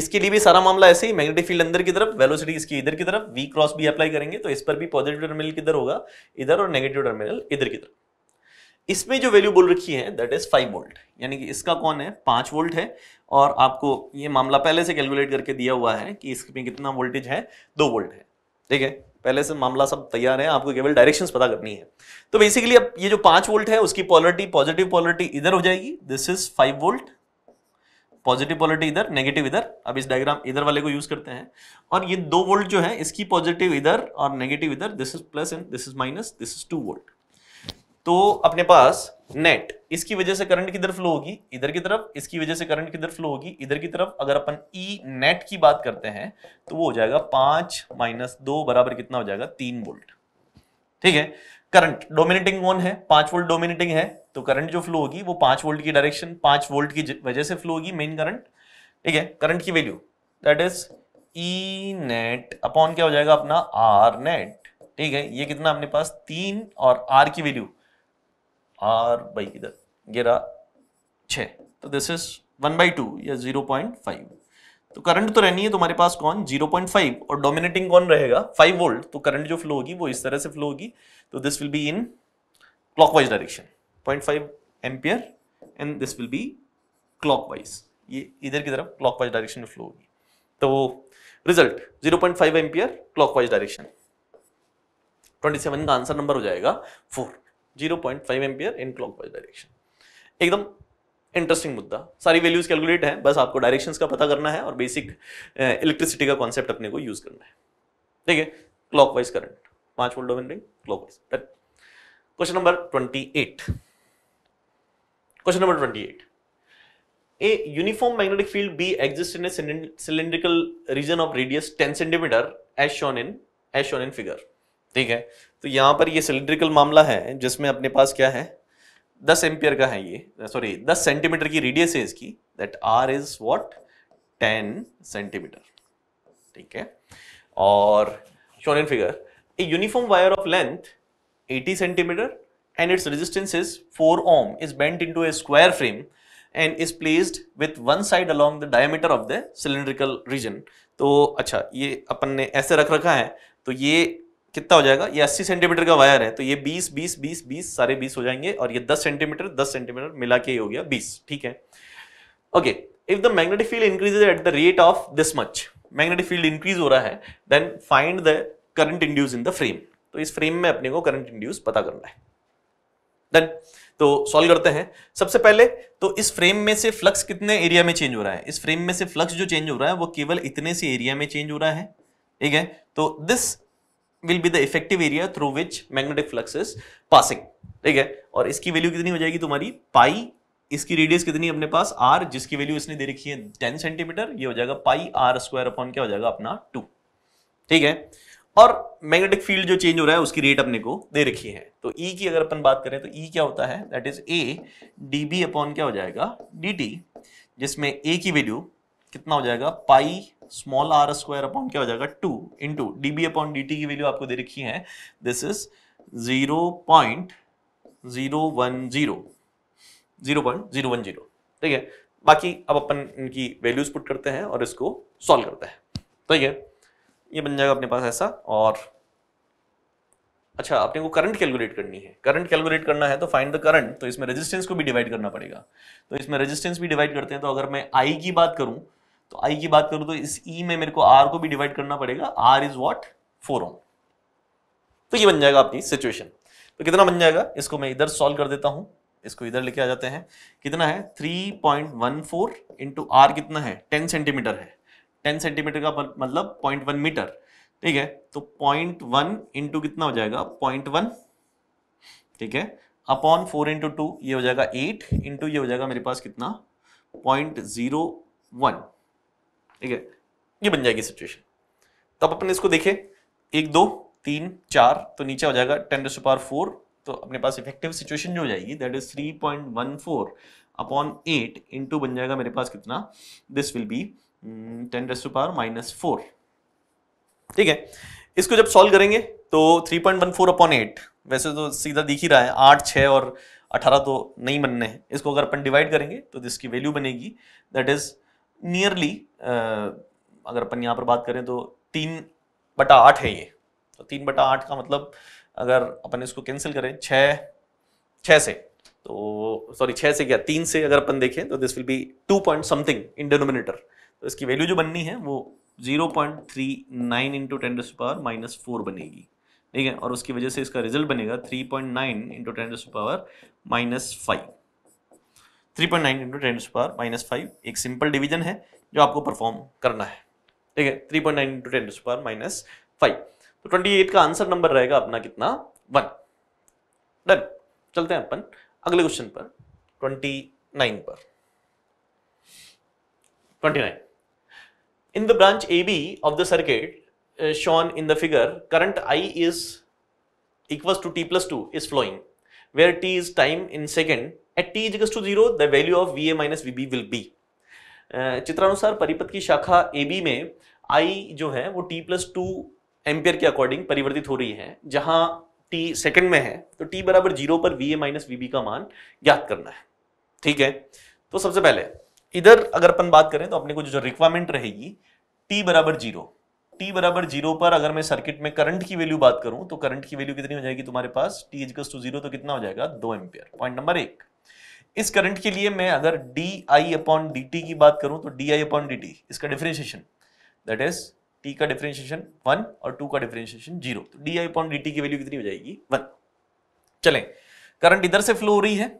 इसके लिए भी सारा मामला ऐसे ही मैग्नेटिक फील्ड अंदर की तरफ वेलोसिटी इसकी इधर की तरफ वी क्रॉस भी अप्लाई करेंगे तो इस पर भी पॉजिटिव टर्मिनल किधर होगा इधर और नेगेटिव टर्मिनल इधर की तरफ इसमें जो वैल्यू बोल रखी है दैट इज फाइव वोल्ट यानी कि इसका कौन है पांच वोल्ट है और आपको ये मामला पहले से कैलकुलेट करके दिया हुआ है कि इसमें कितना वोल्टेज है दो वोल्ट है ठीक है पहले से मामला सब तैयार है आपको केवल डायरेक्शंस पता करनी है तो बेसिकली अब ये जो पांच वोल्ट है उसकी पॉलिटी पॉजिटिव पॉलिटी इधर हो जाएगी this is five volt positive polarity इधर नेगेटिव इधर अब इस डायग्राम इधर वाले को यूज करते हैं और ये दो वोल्ट जो है इसकी पॉजिटिव इधर और नेगेटिव इधर this is plus and this is minus this is two volt तो अपने पास नेट इसकी वजह से करंट किधर फ्लो होगी इधर की तरफ इसकी वजह से करंट किधर फ्लो होगी इधर की तरफ अगर अपन ई e नेट की बात करते हैं तो वो हो जाएगा पांच माइनस दो बराबर कितना हो जाएगा तीन वोल्ट ठीक है करंट डोमिनेटिंग कौन है पांच वोल्ट डोमिनेटिंग है तो करंट जो फ्लो होगी वो पांच वोल्ट की डायरेक्शन पांच वोल्ट की वजह से फ्लो होगी मेन करंट ठीक है करंट की value that is E net upon क्या हो जाएगा अपना आर नेट ठीक है ये कितना अपने पास तीन और आर की वैल्यू आर बाई इधर गिरा छ तो this is one by two या जीरो पॉइंट फाइव तो करंट तो रहनी है तुम्हारे पास कौन 0.5 और डोमिनेटिंग कौन रहेगा 5 वोल्ट तो करंट जो फ्लो होगी वो इस तरह से फ्लो होगी तो this will be in clockwise direction 0.5 ampere and this will be clockwise ये इधर की तरफ क्लॉकवाइज डायरेक्शन में फ्लो होगी तो result 0.5 point ampere clockwise direction 27 का आंसर नंबर हो जाएगा 4 0.5 five ampere in clockwise direction एकदम इंटरेस्टिंग मुद्दा सारी वैल्यूज कैलकुलेट है बस आपको डायरेक्शंस का पता करना है और बेसिक इलेक्ट्रिसिटी का कॉन्सेप्ट अपने को यूज करना है ठीक है क्लॉकवाइज करंट पांच volt domain ring clockwise question number 28 question number twenty eight a uniform magnetic field B exist in cylindrical region of radius ten centimetre as shown in as shown in figure ठीक है तो यहां पर ये cylindrical मामला है जिसमें अपने पास क्या है दस एम्पियर का है ये सॉरी दस सेंटीमीटर की रेडियस है इसकी that R is what ten centimetre ठीक है और shown in figure a uniform wire of length eighty centimetre and its resistance is 4 ohm is bent into a square frame and is placed with one side along the diameter of the cylindrical region. तो अच्छा ये अपन ने ऐसे रख रखा है तो ये कितना हो जाएगा ये 80 सेंटीमीटर का वायर है तो ये 20 20 20 20 सारे 20 हो जाएंगे और ये 10 सेंटीमीटर 10 सेंटीमीटर मिला के ही हो गया 20 ठीक है okay if the magnetic field increases at the rate of this much magnetic field increase हो रहा है then find the current induce in the frame तो इस फ्रेम में अपने को करंट इंड्यूस पता करना है डन तो सॉल्व करते हैं सबसे पहले तो इस फ्रेम में से फ्लक्स कितने एरिया में चेंज हो रहा है इस फ्रेम में से फ्लक्स जो चेंज हो रहा है वो केवल इतने से एरिया में चेंज हो रहा है ठीक है तो this will be the effective area through which magnetic flux is passing ठीक है और इसकी वैल्यू कितनी हो जाएगी तुम्हारी पाई इसकी रेडियस कितनी अपने पास आर जिसकी वैल्यू इसने दे रखी है टेन सेंटीमीटर ये हो जाएगा पाई आर स्क्वायर अपॉन क्या हो जाएगा अपना टू ठीक है और मैग्नेटिक फील्ड जो चेंज हो रहा है उसकी रेट अपने को दे रखी है तो ई e की अगर अपन बात करें तो ई e क्या होता है that is A D B upon क्या हो जाएगा डी टी जिसमें ए की वैल्यू कितना हो जाएगा pi small R square upon क्या हो जाएगा two into D B upon D T की वैल्यू आपको दे रखी है this is zero point zero one zero zero point zero one zero ठीक है बाकी अब अपन इनकी वैल्यूज पुट करते हैं और इसको सॉल्व करते हैं ठीक है ये बन जाएगा अपने पास ऐसा और अच्छा अपने को करंट कैलकुलेट करनी है करंट कैलकुलेट करना है तो फाइंड द करंट तो इसमें रेजिस्टेंस को भी डिवाइड करना पड़ेगा तो इसमें रेजिस्टेंस भी डिवाइड करते हैं तो अगर मैं आई की बात करूं तो आई की बात करूं तो इस ई e में मेरे को आर को भी डिवाइड करना पड़ेगा R is what four ohm तो ये बन जाएगा आपकी सिचुएशन तो कितना बन जाएगा इसको मैं इधर सॉल्व कर देता हूं इसको इधर लेके आ जाते हैं कितना है three point one four into R कितना है टेन सेंटीमीटर है टेन सेंटीमीटर का मतलब पॉइंट वन मीटर ठीक है तो पॉइंट वन इंटू कितना हो जाएगा पॉइंट वन ठीक है अपॉन फोर इंटू टू ये हो जाएगा एट इंटू ये हो जाएगा मेरे पास कितना पॉइंट जीरो वन ठीक है ये बन जाएगी सिचुएशन तो अब अपन इसको देखें एक दो तीन चार तो नीचे हो जाएगा टेन टू पावर फोर तो अपने पास इफेक्टिव सिचुएशन जो हो जाएगी that is three point one four upon eight into बन जाएगा मेरे पास कितना this will be ten raise to power minus four ठीक है इसको जब सॉल्व करेंगे तो three point one four upon eight वैसे तो सीधा दिख ही रहा है आठ छः और अठारह तो नहीं बनने हैं इसको अगर अपन डिवाइड करेंगे तो इसकी वैल्यू बनेगी दैट इज नियरली अगर अपन यहाँ पर बात करें तो तीन बटा आठ है ये तो तीन बटा आठ का मतलब अगर अपन इसको कैंसिल करें छ छः से तो सॉरी छः से क्या तीन से अगर अपन देखें तो this will be two point something in denominator तो इसकी वैल्यू जो बननी है वो zero point three nine into ten to power minus four बनेगी ठीक है और उसकी वजह से इसका रिजल्ट बनेगा three point nine into ten to power minus five three point nine into ten to power minus five एक सिंपल डिवीजन है जो आपको परफॉर्म करना है ठीक है three point nine into ten to power minus five तो ट्वेंटी एट का आंसर नंबर रहेगा अपना कितना वन डन चलते हैं अपन अगले क्वेश्चन पर ट्वेंटी नाइन पर twenty nine In the branch AB of the circuit uh, shown in the figure, current I is equals to t plus 2 is flowing, where t is time in second. At t is equals to 0, the value of Va minus Vb will be. चित्र अनुसार परिपथ की शाखा A B में आई जो है वो T plus two ampere के अकॉर्डिंग परिवर्तित हो रही है जहां टी सेकंड में है तो टी बराबर जीरो पर V A minus V B का मान ज्ञात करना है ठीक है तो सबसे पहले इधर अगर अपन बात करें तो अपने को जो रिक्वायरमेंट रहेगी टी बराबर जीरो टी बराबर जीरो पर अगर मैं सर्किट में करंट की वैल्यू बात करूं तो करंट की वैल्यू कितनी हो जाएगी तुम्हारे पास टी इजकस टू जीरो तो कितना हो जाएगा दो एम्पियर पॉइंट नंबर एक इस करंट के लिए मैं अगर D I upon D T की बात करूं तो D I upon D T इसका डिफ्रेंशिएशन दैट इज टी का डिफ्रेंशिएशन वन और टू का डिफ्रेंशिएशन जीरो तो D I upon D T की वैल्यू कितनी हो जाएगी वन चलें करंट इधर से फ्लो हो रही है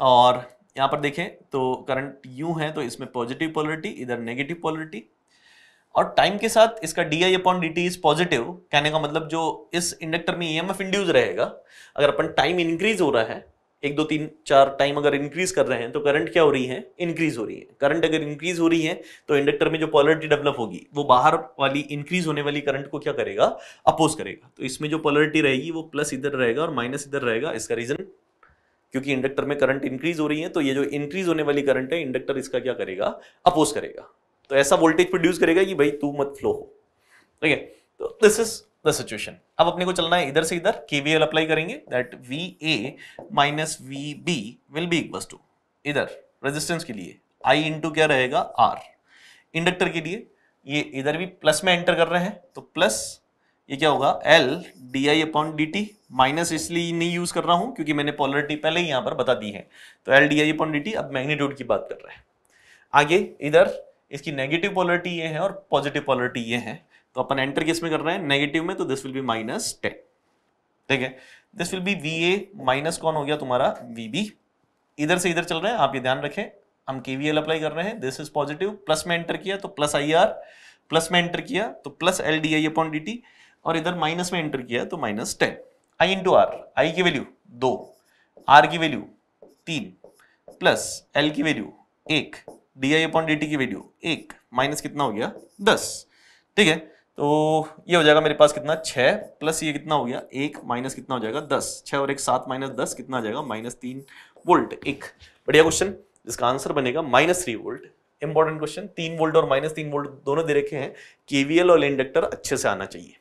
और यहाँ पर देखें तो करंट यू है तो इसमें पॉजिटिव पॉलिटी इधर नेगेटिव पॉलिटी और टाइम के साथ इसका D I upon D T is positive कहने का मतलब जो इस इंडक्टर में ई एम एफ इंड्यूज रहेगा अगर अपन टाइम इंक्रीज हो रहा है एक दो तीन चार टाइम अगर इंक्रीज कर रहे हैं तो करंट क्या हो रही है इंक्रीज हो रही है करंट अगर इंक्रीज हो रही है तो इंडक्टर में जो पॉलरिटी डेवलप होगी वो बाहर वाली इंक्रीज होने वाली करंट को क्या करेगा अपोज करेगा तो इसमें जो पॉलरिटी रहेगी वो प्लस इधर रहेगा और माइनस इधर रहेगा इसका रीजन क्योंकि इंडक्टर में करंट इंक्रीज हो रही है तो ये जो इंक्रीज होने वाली करंट है इंडक्टर इसका क्या करेगा अपोज करेगा तो ऐसा वोल्टेज प्रोड्यूस करेगा कि भाई तू मत फ्लो हो ठीक है तो दिस इज द सिचुएशन अब अपने को चलना है इधर से इधर केवीएल अप्लाई करेंगे that V A minus V B will be equal to इधर रेजिस्टेंस के लिए आई इंटू क्या रहेगा आर इंडक्टर के लिए ये इधर भी प्लस में एंटर कर रहे हैं तो प्लस ये क्या होगा L D I upon D T minus इसलिए नहीं यूज कर रहा हूं क्योंकि मैंने पॉलरिटी पहले ही यहां पर बता दी है तो L D I upon D T अब मैग्नीट्यूड की बात कर रहे हैं आगे इधर इसकी नेगेटिव पॉलरिटी ये है और पॉजिटिव पॉलरिटी ये है तो अपन एंटर किस में कर रहे हैं नेगेटिव में तो this will be minus ten ठीक है this will be V A minus कौन हो गया तुम्हारा वी बी इधर से इधर चल रहे हैं आप ये ध्यान रखें हम के वी एल अप्लाई कर रहे हैं दिस इज पॉजिटिव प्लस में एंटर किया तो प्लस आई आर प्लस में एंटर किया तो plus L D I upon D T और इधर माइनस में एंटर किया तो minus ten I into R I की वैल्यू दो आर की वैल्यू तीन प्लस एल की वैल्यू एक डी आई अपॉन डी की वैल्यू एक माइनस कितना हो गया दस ठीक है तो ये हो जाएगा मेरे पास कितना छः प्लस ये कितना हो गया एक माइनस कितना हो जाएगा दस छः और एक सात माइनस दस कितना आ जाएगा माइनस तीन वोल्ट एक बढ़िया क्वेश्चन जिसका आंसर बनेगा minus three volt important question तीन वोल्ट और माइनस तीन वोल्ट दोनों दे रखे हैं केवीएल और इंडक्टर अच्छे से आना चाहिए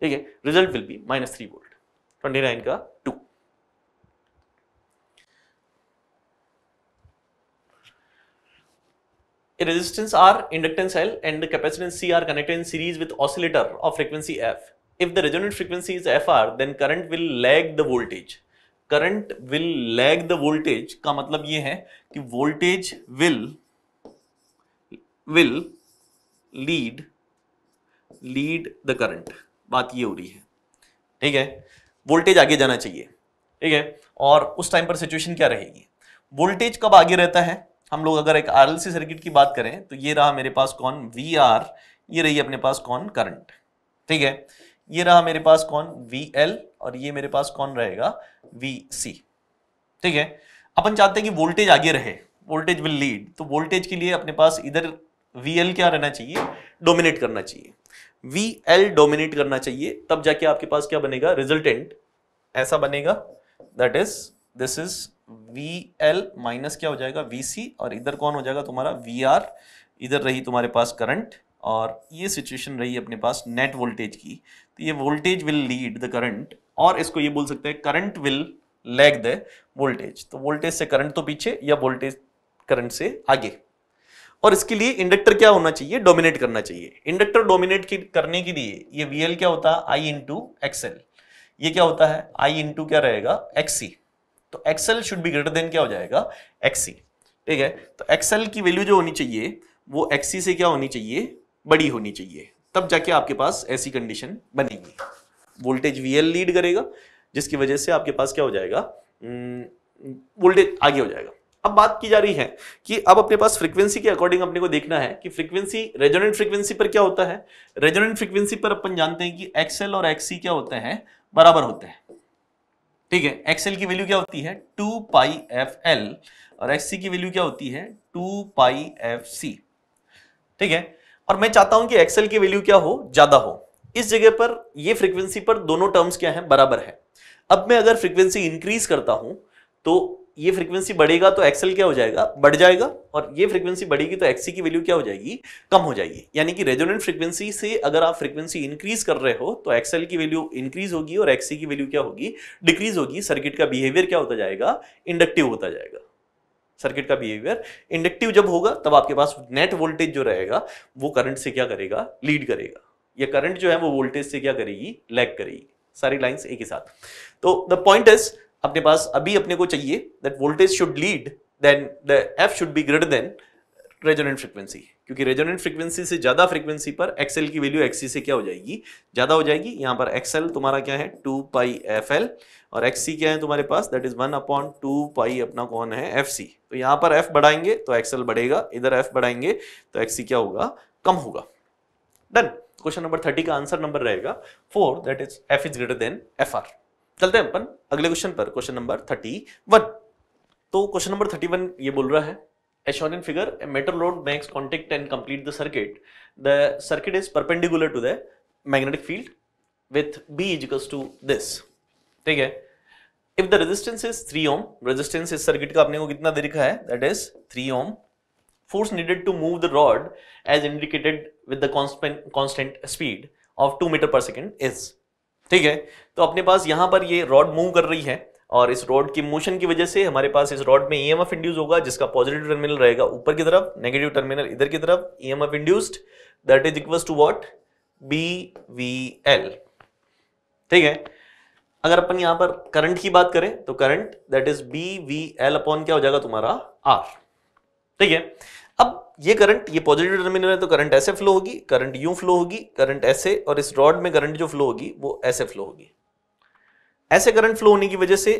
ठीक है result will be minus three volt twenty nine का two resistance R inductance L and capacitance C are connected in series with oscillator of frequency F if the resonant frequency is F R then current will lag the voltage current will lag the voltage का मतलब यह है कि voltage will will lead lead the current बात ये हो रही है ठीक है वोल्टेज आगे जाना चाहिए ठीक है और उस टाइम पर सिचुएशन क्या रहेगी वोल्टेज कब आगे रहता है हम लोग अगर एक आर सर्किट की बात करें तो ये रहा मेरे पास कौन वी आर ये रही अपने पास कौन करंट ठीक है ये रहा मेरे पास कौन वी एल और ये मेरे पास कौन रहेगा वी सी ठीक है अपन चाहते हैं कि वोल्टेज आगे रहे वोल्टेज विल लीड तो वोल्टेज के लिए अपने पास इधर वी एल क्या रहना चाहिए डोमिनेट करना चाहिए वी एल डोमिनेट करना चाहिए तब जाके आपके पास क्या बनेगा रिजल्टेंट ऐसा बनेगा that is this is V L minus क्या हो जाएगा वी सी और इधर कौन हो जाएगा तुम्हारा वी आर इधर रही तुम्हारे पास करंट और ये सिचुएशन रही अपने पास नेट वोल्टेज की तो ये voltage will lead the current और इसको ये बोल सकते हैं current will lag the voltage तो वोल्टेज से करंट तो पीछे या वोल्टेज करंट से आगे और इसके लिए इंडक्टर क्या होना चाहिए डोमिनेट करना चाहिए इंडक्टर डोमिनेट करने के लिए ये वीएल क्या होता है आई इंटू एक्सएल ये क्या होता है आई इंटू क्या रहेगा एक्सी तो XL should be greater than क्या हो जाएगा एक्सी ठीक है तो एक्सएल की वैल्यू जो होनी चाहिए वो एक्सी से क्या होनी चाहिए बड़ी होनी चाहिए तब जाके आपके पास ऐसी कंडीशन बनेगी वोल्टेज वीएल लीड करेगा जिसकी वजह से आपके पास क्या हो जाएगा वोल्टेज हम्म, आगे हो जाएगा अब बात की जा रही है कि अब अपने पास फ्रीक्वेंसी के अकॉर्डिंग अपने को देखना है कि फ्रीक्वेंसी रेजोनेंट फ्रीक्वेंसी पर क्या होता है रेजोनेंट फ्रीक्वेंसी पर अपन जानते हैं कि एक्सएल और एक्सी क्या होते हैं बराबर होते हैं ठीक है एक्सएल की वैल्यू क्या होती है टू पाई एफ एल और एक्सी की वैल्यू क्या होती है टू पाई एफ सी ठीक है और मैं चाहता हूं कि एक्सएल की वैल्यू क्या हो ज्यादा हो इस जगह पर ये फ्रीक्वेंसी पर दोनों टर्म्स क्या है बराबर है अब मैं अगर फ्रीक्वेंसी इंक्रीज करता हूं तो ये फ्रीक्वेंसी बढ़ेगा तो एक्सएल क्या हो जाएगा बढ़ जाएगा और ये फ्रीक्वेंसी बढ़ेगी तो एक्सी की वैल्यू क्या हो जाएगी कम हो जाएगी यानी कि रेजोनेंट फ्रीक्वेंसी से अगर आप फ्रीक्वेंसी इंक्रीज कर रहे हो तो एक्सएल की वैल्यू इंक्रीज होगी और एक्सी की वैल्यू क्या होगी डिक्रीज होगी सर्किट का बिहेवियर क्या होता जाएगा इंडक्टिव होता जाएगा सर्किट का बिहेवियर इंडक्टिव जब होगा तब आपके पास नेट वोल्टेज जो रहेगा वो करंट से क्या करेगा लीड करेगा या करंट जो है वो वोल्टेज से क्या करेगी लैग करेगी सारी लाइंस एक ही साथ तो द पॉइंट इज अपने पास अभी अपने को चाहिए that voltage should lead then the F should be greater than resonant frequency क्योंकि रेजोनेंट फ्रीक्वेंसी से ज़्यादा फ्रीक्वेंसी पर एक्सएल की वैल्यू एक्सी से क्या हो जाएगी ज़्यादा हो जाएगी यहाँ पर एक्सएल तुम्हारा क्या है टू पाई एफ एल और एक्सी क्या है तुम्हारे पास that is one upon two pi अपना कौन है एफ सी तो यहाँ पर एफ बढ़ाएंगे तो एक्सएल बढ़ेगा इधर एफ बढ़ाएंगे तो एक्सी क्या होगा कम होगा डन क्वेश्चन नंबर थर्टी का आंसर नंबर रहेगा four that is F is greater than F R चलते हैं अपन अगले क्वेश्चन पर क्वेश्चन नंबर थर्टी वन तो क्वेश्चन नंबर थर्टी वन ये बोल रहा है as shown in figure metal rod makes contact and complete the circuit the circuit is perpendicular to the magnetic field with B equals to this ठीक है if the resistance is three ohm resistance इस circuit का आपने को कितना दे रखा है that is three ohm force needed to move the rod as indicated with the constant speed of two metre per second is ठीक है तो अपने पास यहां पर ये रॉड मूव कर रही है और इस रॉड की मोशन की वजह से हमारे पास इस रॉड में ईएमएफ इंड्यूस होगा जिसका पॉजिटिव टर्मिनल रहेगा ऊपर की तरफ नेगेटिव टर्मिनल इधर की तरफ E M induced that is equal to what B V L ठीक है अगर अपन यहां पर करंट की बात करें तो current that is B V L upon क्या हो जाएगा तुम्हारा आर ठीक है अब ये करंट ये पॉजिटिव टर्मिनल है तो करंट ऐसे फ्लो होगी करंट यू फ्लो होगी करंट ऐसे और इस रॉड में करंट जो फ्लो होगी वो ऐसे फ्लो होगी ऐसे करंट फ्लो होने की वजह से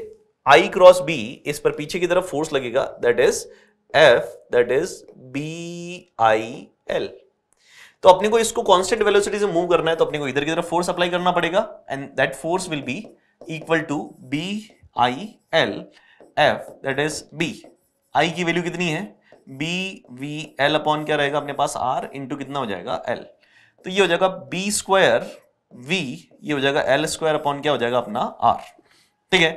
आई क्रॉस बी इस पर पीछे की तरफ फोर्स लगेगा that is F that is B I L तो अपने को इसको कांस्टेंट वेलोसिटी से मूव करना है तो अपने को इधर की तरफ फोर्स अप्लाई करना पड़ेगा and that force will be equal to B I L F that is B I की वैल्यू कितनी है बी वी एल अपॉन क्या रहेगा अपने पास आर इंटू कितना हो जाएगा एल तो ये हो जाएगा बी स्क्वायर वी ये हो जाएगा एल स्क्वायर अपॉन क्या हो जाएगा अपना आर ठीक है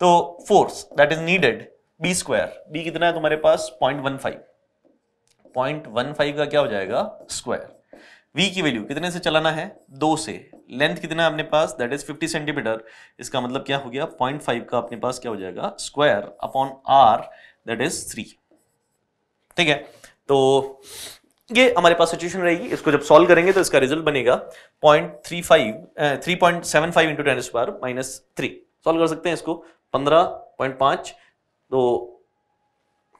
तो force that is needed B square B कितना है तुम्हारे पास point one five point one five का क्या हो जाएगा स्क्वायर वी की वैल्यू कितने से चलाना है दो से लेंथ कितना है अपने पास दैट इज फिफ्टी सेंटीमीटर इसका मतलब क्या हो गया पॉइंट फाइव का अपने पास क्या हो जाएगा square upon R that is three ठीक है तो ये हमारे पास सिचुएशन रहेगी इसको जब सॉल्व करेंगे तो इसका रिजल्ट बनेगा point three five three point seven five into ten square minus three solve कर सकते हैं इसको पंद्रह पॉइंट पांच तो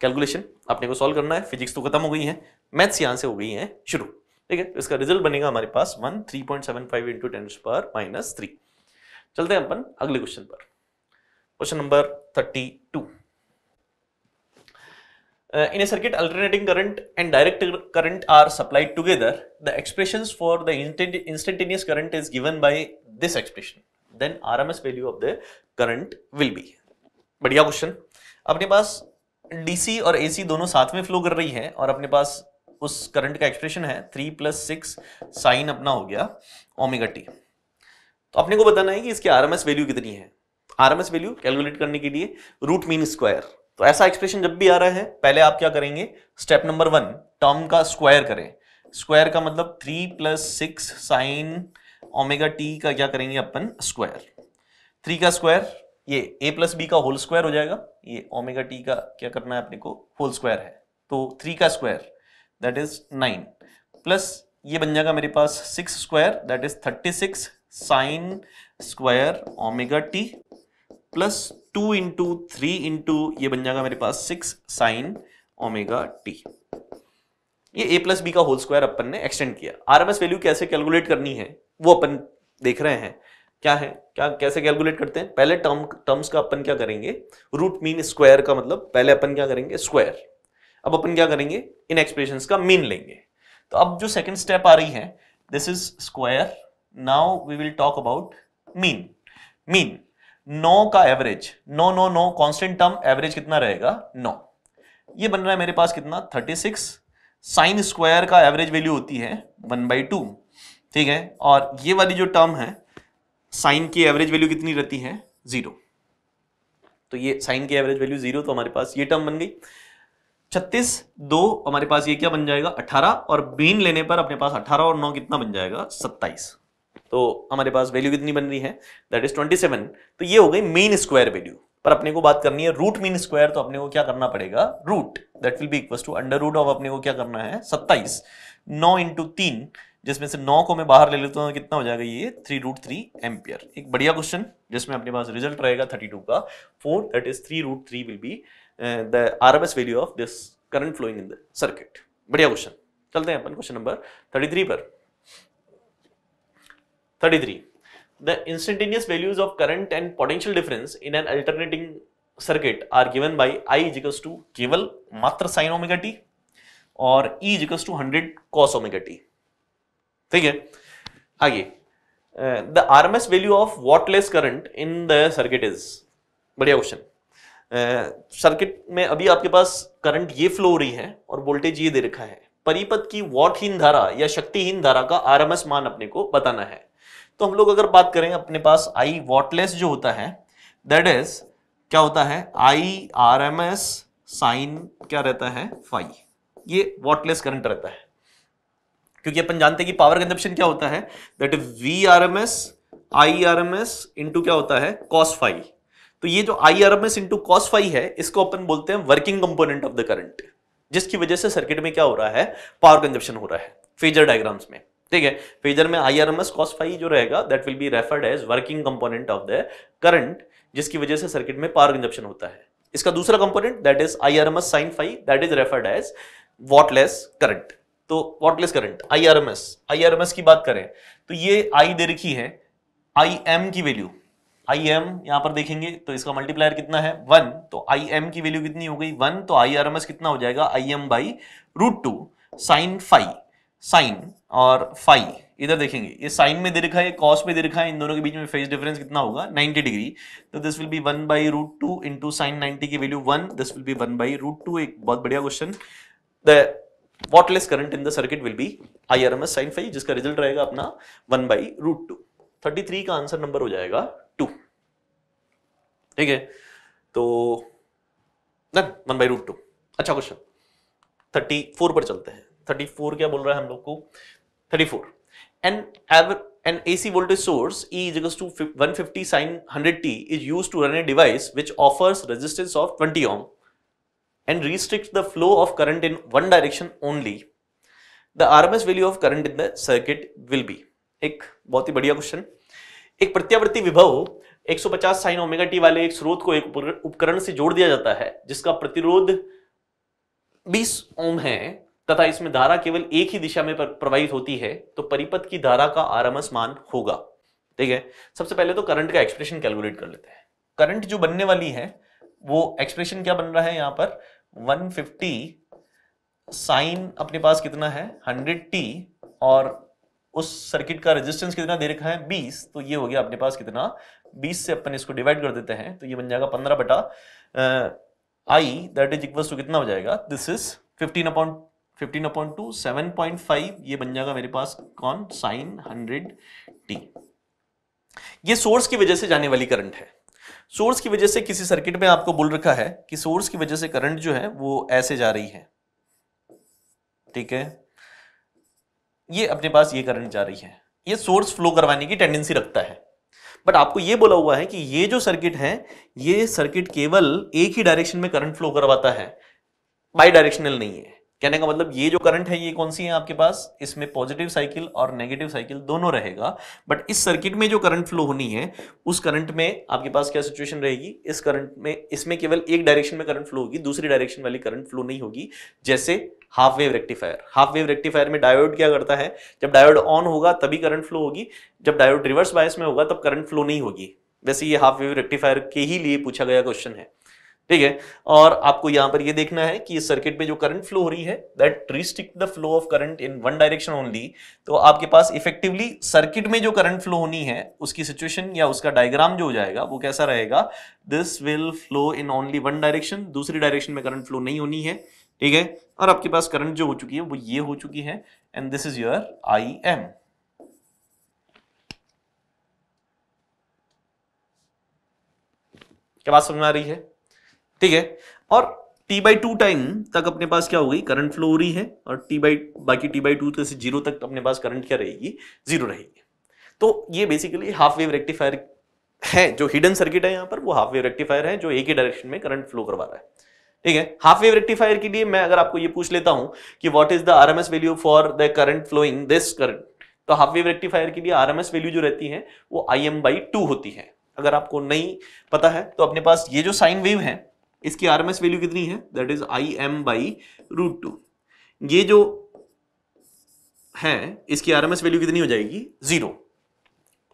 कैलकुलेशन आपने को सॉल्व करना है फिजिक्स तो खत्म हो गई है मैथ्स यहां से हो गई है शुरू ठीक है तो इसका रिजल्ट बनेगा हमारे पास one three point seven five into ten square minus three चलते हैं अपन अगले क्वेश्चन पर question number thirty two Uh, in a circuit, alternating current and direct current are supplied together. The expressions for the instant instantaneous current is given by this expression. Then RMS value of the current will be. badhiya question apne paas DC aur AC dono sath mein flow kar rahi hai aur apne paas उस current का expression है three plus six sine अपना हो गया omega t तो अपने को बताना है कि इसकी आरएमएस वैल्यू कितनी है आरएमएस वैल्यू कैलकुलेट करने के लिए रूट मीन स्क्वायर तो ऐसा एक्सप्रेशन जब भी आ रहा है पहले आप क्या करेंगे स्टेप नंबर वन टर्म का स्क्वायर करें स्क्वायर का मतलब three plus six sine omega T का क्या करेंगे अपन स्क्वायर थ्री का स्क्वायर ये ए प्लस बी का होल स्क्वायर हो जाएगा ये ओमेगा टी का क्या करना है अपने को होल स्क्वायर है तो थ्री का square that is nine plus ये बन जाएगा मेरे पास six square that is thirty six sine square omega T plus two into three into ये बन जाएगा मेरे पास सिक्स साइन ओमेगा टी ये ए प्लस बी का होल स्क्वायर अपन ने एक्सटेंड किया आरएमएस वैल्यू कैसे कैलकुलेट करनी है वो अपन देख रहे हैं क्या है क्या कैसे कैलकुलेट करते हैं पहले टर्म टर्म्स का अपन क्या करेंगे रूट मीन स्क्वायर का मतलब पहले अपन क्या करेंगे स्क्वायर अब अपन क्या करेंगे इन एक्सप्रेशन का मीन लेंगे तो अब जो सेकेंड स्टेप आ रही है this is square now we will talk about mean mean नौ का एवरेज नौ नौ नौ कॉन्स्टेंट टर्म एवरेज कितना रहेगा नौ ये बन रहा है मेरे पास कितना थर्टी सिक्स साइन स्क्वायर का एवरेज वैल्यू होती है वन बाई टू ठीक है और ये वाली जो टर्म है साइन की एवरेज वैल्यू कितनी रहती है जीरो तो ये साइन की एवरेज वैल्यू जीरो तो हमारे पास ये टर्म बन गई छत्तीस दो हमारे पास ये क्या बन जाएगा अठारह और बीन लेने पर अपने पास अठारह और नौ कितना बन जाएगा सत्ताईस तो हमारे पास वैल्यू कितनी बन रही है दैट इज 27 तो ये हो गई मीन स्क्वायर वैल्यू पर अपने को बात करनी है रूट मीन स्क्वायर तो अपने को क्या करना पड़ेगा root that will be equal to under root of अपने को क्या करना है 27 9 इंटू तीन जिसमें से 9 को मैं बाहर ले लेता हूँ कितना हो जाएगा ये थ्री रूट थ्री एम्पियर एक बढ़िया क्वेश्चन जिसमें अपने पास रिजल्ट रहेगा थर्टी टू का four that is three root three will be the R value of this current flowing in the circuit बढ़िया क्वेश्चन चलते हैं अपन क्वेश्चन नंबर थर्टी थ्री पर 33 the instantaneous values of current and potential difference in an alternating circuit are given by i is equals to केवल मात्र sin omega t और e is equals to 100 cos omega t ठीक है आगे the RMS value of wattless current in the circuit is बढ़िया question circuit में अभी आपके पास करंट ये फ्लो हो रही है और वोल्टेज ये दे रखा है परिपथ की वॉटहीन धारा या शक्तिहीन धारा का आरएमएस मान अपने को बताना है तो हम लोग अगर बात करें अपने पास आई वॉटलेस जो होता है दैट इज क्या होता है I R M S sine क्या रहता है फाइव ये वॉटलेस करंट रहता है क्योंकि अपन जानते हैं कि पावर कंजप्शन क्या होता है that is V R M S I R M S into क्या होता है कॉस फाइव तो ये जो I R M S into cos phi है इसको अपन बोलते हैं working component of the current जिसकी वजह से सर्किट में क्या हो रहा है पावर कंजप्शन हो रहा है फेजर डायग्राम्स में ठीक है फिर में I R M S cos phi जो रहेगा that will be referred as working component of the current जिसकी वजह से सर्किट में पावर कंजप्शन होता है इसका दूसरा component that is I R M S sine phi that is referred as wattless current तो wattless current I R M S I R M S की बात करें तो ये आई दे रखी है आई एम की वैल्यू आई एम यहां पर देखेंगे तो इसका मल्टीप्लायर कितना है वन तो आई एम की वैल्यू कितनी हो गई वन तो आई आर एम एस कितना हो जाएगा I M by root two sine phi sine और फाइव इधर देखेंगे ये साइन में दे रखा है कॉस में दे रखा है इन दोनों के बीच में फेस डिफरेंस कितना होगा 90 डिग्री तो this will be one by root two into sine ninety की value one this will be one by root two एक बहुत बढ़िया क्वेश्चन the wattless current in the circuit will be I R M S sine phi जिसका result रहेगा अपना one by root two thirty three का answer number हो जाएगा टू ठीक है तो done one by root two अच्छा क्वेश्चन थर्टी फोर पर चलते हैं थर्टी फोर क्या बोल रहा है हम लोग को 34 and average an AC voltage source E is equals to 150 sine T is used to run a device which offers resistance of 20 ohm and restricts the flow of current in one direction only. The RMS value of current in the circuit will be. एक बहुत ही बढ़िया question एक प्रत्यावर्ती विभव 150 sign omega T वाले एक स्रोत को एक उपकरण से जोड़ दिया जाता है जिसका प्रतिरोध 20 ओम है तथा इसमें धारा केवल एक ही दिशा में प्रवाहित होती है तो परिपथ की धारा का आरएमएस मान होगा ठीक है सबसे पहले तो करंट का एक्सप्रेशन कैलकुलेट कर लेते हैं करंट जो बनने वाली है वो एक्सप्रेशन क्या बन रहा है यहां पर 150 साइन अपने पास कितना है 100 टी और उस सर्किट का रेजिस्टेंस कितना दे रखा है 20 तो ये हो गया अपने पास कितना 20 से अपन इसको डिवाइड कर देते हैं तो ये बन जाएगा 15 बटा I that is equal to कितना हो जाएगा this is 15 upon fifteen upon two seven point five ये बन जाएगा मेरे पास कौन साइन हंड्रेड टी ये सोर्स की वजह से जाने वाली करंट है सोर्स की वजह से किसी सर्किट में आपको बोल रखा है कि सोर्स की वजह से करंट जो है वो ऐसे जा रही है ठीक है ये अपने पास ये करंट जा रही है ये सोर्स फ्लो करवाने की टेंडेंसी रखता है बट आपको ये बोला हुआ है कि ये जो सर्किट है ये सर्किट केवल एक ही डायरेक्शन में करंट फ्लो करवाता है बाई डायरेक्शनल नहीं है कहने का मतलब ये जो करंट है ये कौन सी है आपके पास इसमें पॉजिटिव साइकिल और नेगेटिव साइकिल दोनों रहेगा बट इस सर्किट में जो करंट फ्लो होनी है उस करंट में आपके पास क्या सिचुएशन रहेगी इस करंट में इसमें केवल एक डायरेक्शन में करंट फ्लो होगी दूसरी डायरेक्शन वाली करंट फ्लो नहीं होगी जैसे half wave rectifier half wave rectifier में डायोड क्या करता है जब डायोड ऑन होगा तभी करंट फ्लो होगी जब डायोड रिवर्स बायस में होगा तब करंट फ्लो नहीं होगी वैसे ये हाफ वेव रेक्टिफायर के ही लिए पूछा गया क्वेश्चन है ठीक है और आपको यहां पर ये देखना है कि इस सर्किट में जो करंट फ्लो हो रही है that restrict the flow of current in one direction only तो आपके पास इफेक्टिवली सर्किट में जो करंट फ्लो होनी है उसकी सिचुएशन या उसका डायग्राम जो हो जाएगा वो कैसा रहेगा this will flow in only one direction दूसरी डायरेक्शन में करंट फ्लो नहीं होनी है ठीक है और आपके पास करंट जो हो चुकी है वो ये हो चुकी है and this is your I M क्या बात समझ में आ रही है ठीक है और टी बाई टू टाइम तक अपने पास क्या हो गई करंट फ्लो हो रही है और टी बाई बाकी टी बाई टू से जीरो तक अपने पास करंट क्या रहेगी जीरो रहेगी तो ये बेसिकली हाफ वेव रेक्टिफायर है जो हिडन सर्किट है यहाँ पर वो हाफ वेव रेक्टिफायर है जो एक ही डायरेक्शन में करंट फ्लो करवा रहा है ठीक है हाफ वेव रेक्टिफायर के लिए मैं अगर आपको ये पूछ लेता हूं कि what is the R value for the current flowing this current तो हाफ वेव रेक्टिफायर के लिए आर वैल्यू जो रहती है वो आई एम बाई टू होती है अगर आपको नहीं पता है तो अपने पास ये जो साइन वेव है इसकी आर वैल्यू कितनी है that is I M by root two ये जो है इसकी आर वैल्यू कितनी हो जाएगी जीरो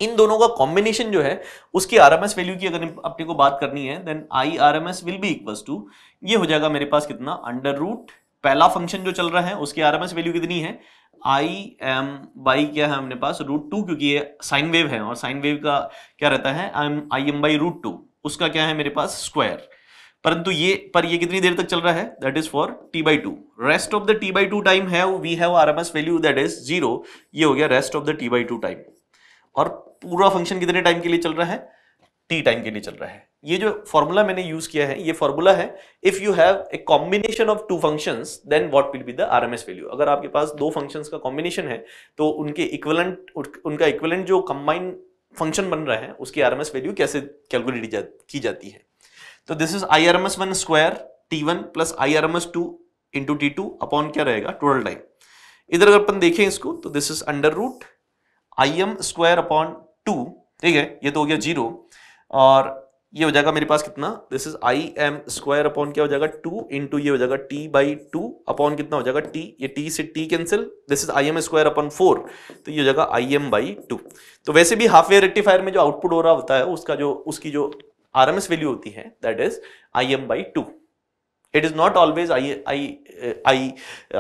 इन दोनों का कॉम्बिनेशन जो है उसकी आर वैल्यू की अगर अपने को बात करनी है then I R will be equal to ये हो जाएगा मेरे पास कितना अंडर रूट पहला फंक्शन जो चल रहा है उसकी आर वैल्यू कितनी है आई एम बाई क्या है हमने पास रूट टू क्योंकि ये साइन वेव है और साइन वेव का क्या रहता है I M by root two उसका क्या है मेरे पास स्क्वायर परंतु ये पर ये कितनी देर तक चल रहा है that is for T by two rest of the T by two time है we have R M S value that is zero ये हो गया rest of the T by two time और पूरा फंक्शन कितने टाइम के लिए चल रहा है टी टाइम के लिए चल रहा है ये जो फॉर्मूला मैंने यूज किया है ये फॉर्मूला है if you have a combination of two function then what will be the RMS value अगर आपके पास दो फंक्शन का कॉम्बिनेशन है तो उनके इक्वलेंट उनका इक्वलेंट जो कंबाइंड फंक्शन बन रहा है उसकी एस वैल्यू कैसे कैलकुलेट की जाती है तो this is I R M S one square T one plus I R M S two into T two upon क्या रहेगा टोटल टाइम इधर अगर अपन देखें इसको तो this is under root I M square upon two ठीक है ये तो हो गया जीरो और ये हो जाएगा मेरे पास कितना this is I M square upon क्या हो जाएगा टू इंटू ये हो जाएगा टी बाई टू अपॉन कितना हो जाएगा टी ये टी से T cancel this is I M square upon four तो ये हो जाएगा आई एम बाई टू तो वैसे भी हाफ वे रेक्टिफायर में जो आउटपुट हो रहा होता है उसका जो उसकी जो आर एम एस वैल्यू होती है that is I M by two it is not always I I I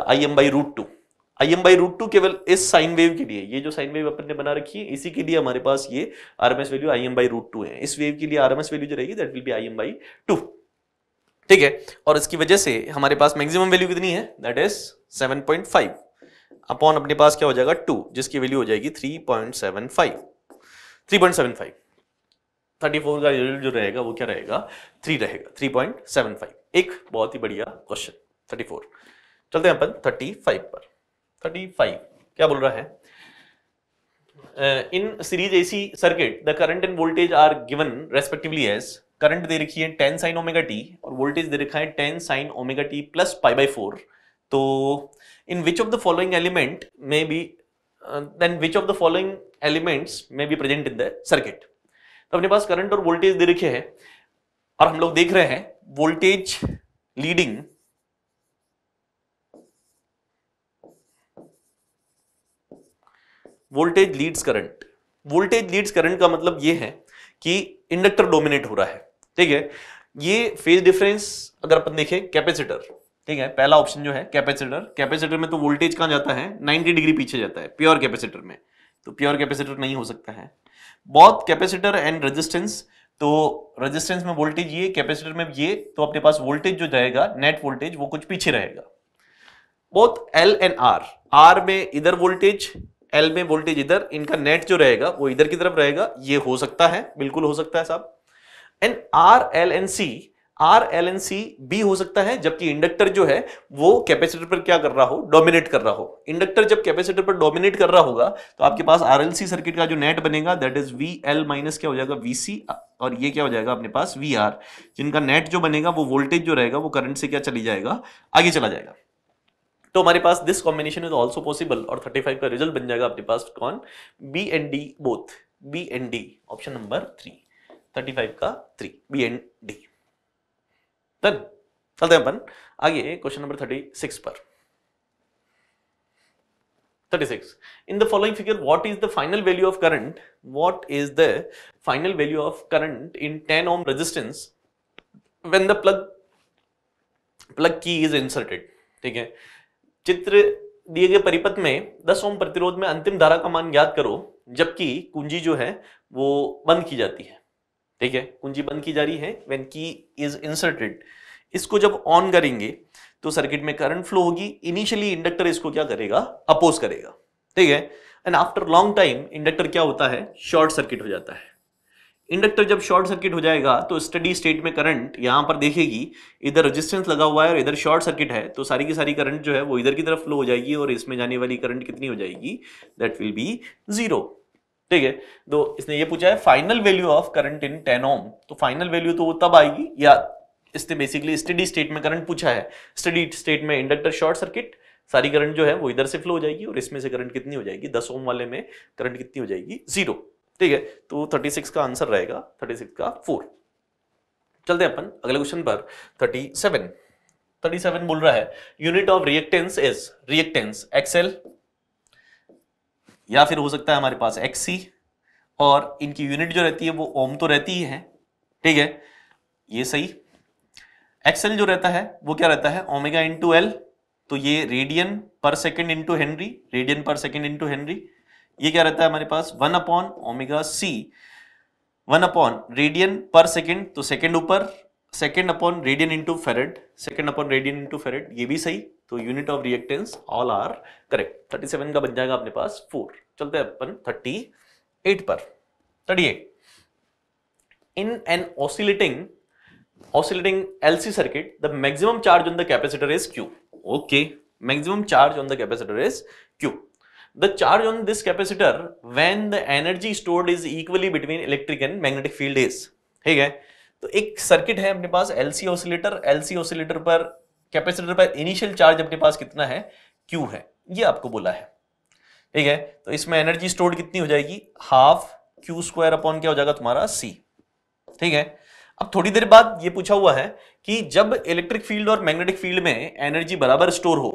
I M by root two I M by root two केवल इस साइन वेव के लिए ये जो साइन वेव अपन ने बना रखी है इसी के लिए हमारे पास ये R M S value I M by root two है इस वेव के लिए आर एम एस वैल्यू जो रहेगी that will be I M by two ठीक है और इसकी वजह से हमारे पास मैक्सिमम वैल्यू कितनी है that is seven point five upon अपने पास क्या हो जाएगा टू जिसकी वैल्यू हो जाएगी three point seven five three point seven five thirty four का रिजल्ट जो रहेगा वो क्या रहेगा थ्री रहेगा थ्री पॉइंट सेवन फाइव एक बहुत ही बढ़िया क्वेश्चन थर्टी फोर चलते हैं अपन थर्टी फाइव पर थर्टी फाइव क्या बोल रहा है in series AC circuit the current and voltage are given respectively as current दे रखी है टेन साइन ओमेगा टी और वोल्टेज दे रखा है ten sine omega T plus pi by four तो in which of the following element may be then which of the following elements may be present in the circuit तो अपने पास current और voltage दे रखे हैं और हम लोग देख रहे हैं voltage leading voltage leads current voltage leads current का मतलब यह है कि इंडक्टर डोमिनेट हो रहा है ठीक है ये फेज डिफरेंस अगर अपन देखें कैपेसिटर ठीक है पहला ऑप्शन जो है कैपेसिटर कैपेसिटर में तो वोल्टेज कहां जाता है 90 डिग्री पीछे जाता है प्योर कैपेसिटर में तो प्योर कैपेसिटर नहीं हो सकता है बहुत कैपेसिटर एंड रेजिस्टेंस तो रेजिस्टेंस में वोल्टेज ये कैपेसिटर में ये तो अपने पास वोल्टेज जो रहेगा नेट वोल्टेज वो कुछ पीछे रहेगा both L and R R में इधर वोल्टेज एल में वोल्टेज इधर इनका नेट जो रहेगा वो इधर की तरफ रहेगा ये हो सकता है बिल्कुल हो सकता है साहब and R L and C R L and C B हो सकता है जबकि इंडक्टर जो है वो कैपेसिटर पर क्या कर रहा हो डोमिनेट कर रहा हो इंडक्टर जब कैपेसिटर पर डोमिनेट कर रहा होगा तो आपके पास आर एल सी सर्किट का जो नेट बनेगा that is V L minus क्या हो जाएगा वी सी और ये क्या हो जाएगा अपने पास वी आर जिनका नेट जो बनेगा वो वोल्टेज जो रहेगा वो करंट से क्या चली जाएगा आगे चला जाएगा तो हमारे पास this combination is also possible और 35 का रिजल्ट बन जाएगा अपने पास कौन B and D both B and D option number three 35 का three B and D done चलते हैं अपन आगे क्वेश्चन नंबर थर्टी सिक्स पर thirty six in the following figure what is the final value of current what is the final value of current in ten ohm resistance when the plug plug key is inserted ठीक है चित्र दिए गए परिपथ में 10 ओम प्रतिरोध में अंतिम धारा का मान ज्ञात करो जबकि कुंजी जो है वो बंद की जाती है ठीक है कुंजी बंद की जा रही है वेन की इज इंसर्टेड इसको जब ऑन करेंगे तो सर्किट में करंट फ्लो होगी इनिशियली इंडक्टर इसको क्या करेगा अपोज करेगा ठीक है and after long time inductor क्या होता है शॉर्ट सर्किट हो जाता है इंडक्टर जब शॉर्ट सर्किट हो जाएगा तो स्टडी स्टेट में करंट यहां पर देखेगी इधर रेजिस्टेंस लगा हुआ है और इधर शॉर्ट सर्किट है तो सारी की सारी करंट जो है वो इधर की तरफ फ्लो हो जाएगी और इसमें जाने वाली करंट कितनी हो जाएगी दैट विल बी जीरो ठीक है तो इसने ये पूछा है final value of current in ten ohm तो फाइनल वैल्यू तो वो तब आएगी या इसने बेसिकली स्टडी स्टेट में करंट पूछा है स्टडी स्टेट में इंडक्टर शॉर्ट सर्किट सारी करंट जो है वो इधर से फ्लो हो जाएगी और इसमें से करंट कितनी हो जाएगी दस ओम वाले में करंट कितनी हो जाएगी जीरो ठीक है तो 36 का आंसर रहेगा 36 का फोर चलते हैं अपन अगले क्वेश्चन पर थर्टी 37 बोल रहा है unit of reactance is reactance XL या फिर हो सकता है हमारे पास एक्स और इनकी यूनिट जो रहती है वो ओम तो रहती ही है ठीक है ये सही एक्सएल जो रहता है वो क्या रहता है ओमेगा इंटू एल तो ये रेडियन पर सेकेंड इंटू हेनरी रेडियन पर सेकेंड इंटू हेनरी ये क्या रहता है हमारे पास one upon omega C one upon radian पर सेकेंड तो सेकेंड ऊपर second upon radian into farad second upon radian into farad ये भी सही तो unit of reactance all are correct 37 का बन जाएगा अपने पास 4 चलते हैं अपन 38 पर 38 in an oscillating oscillating LC circuit the maximum charge on the capacitor is Q okay maximum charge on the capacitor is Q the charge on this capacitor when the energy stored is equally between electric and magnetic field is ठीक है तो एक circuit है अपने पास LC oscillator LC oscillator पर capacitor पर initial charge अपने पास कितना है क्यू है ये आपको बोला है ठीक है तो इसमें एनर्जी स्टोर्ड कितनी हो जाएगी हाफ क्यू स्क्वायर अपॉन क्या हो जाएगा तुम्हारा सी ठीक है अब थोड़ी देर बाद ये पूछा हुआ है कि जब इलेक्ट्रिक फील्ड और मैग्नेटिक फील्ड में एनर्जी बराबर स्टोर हो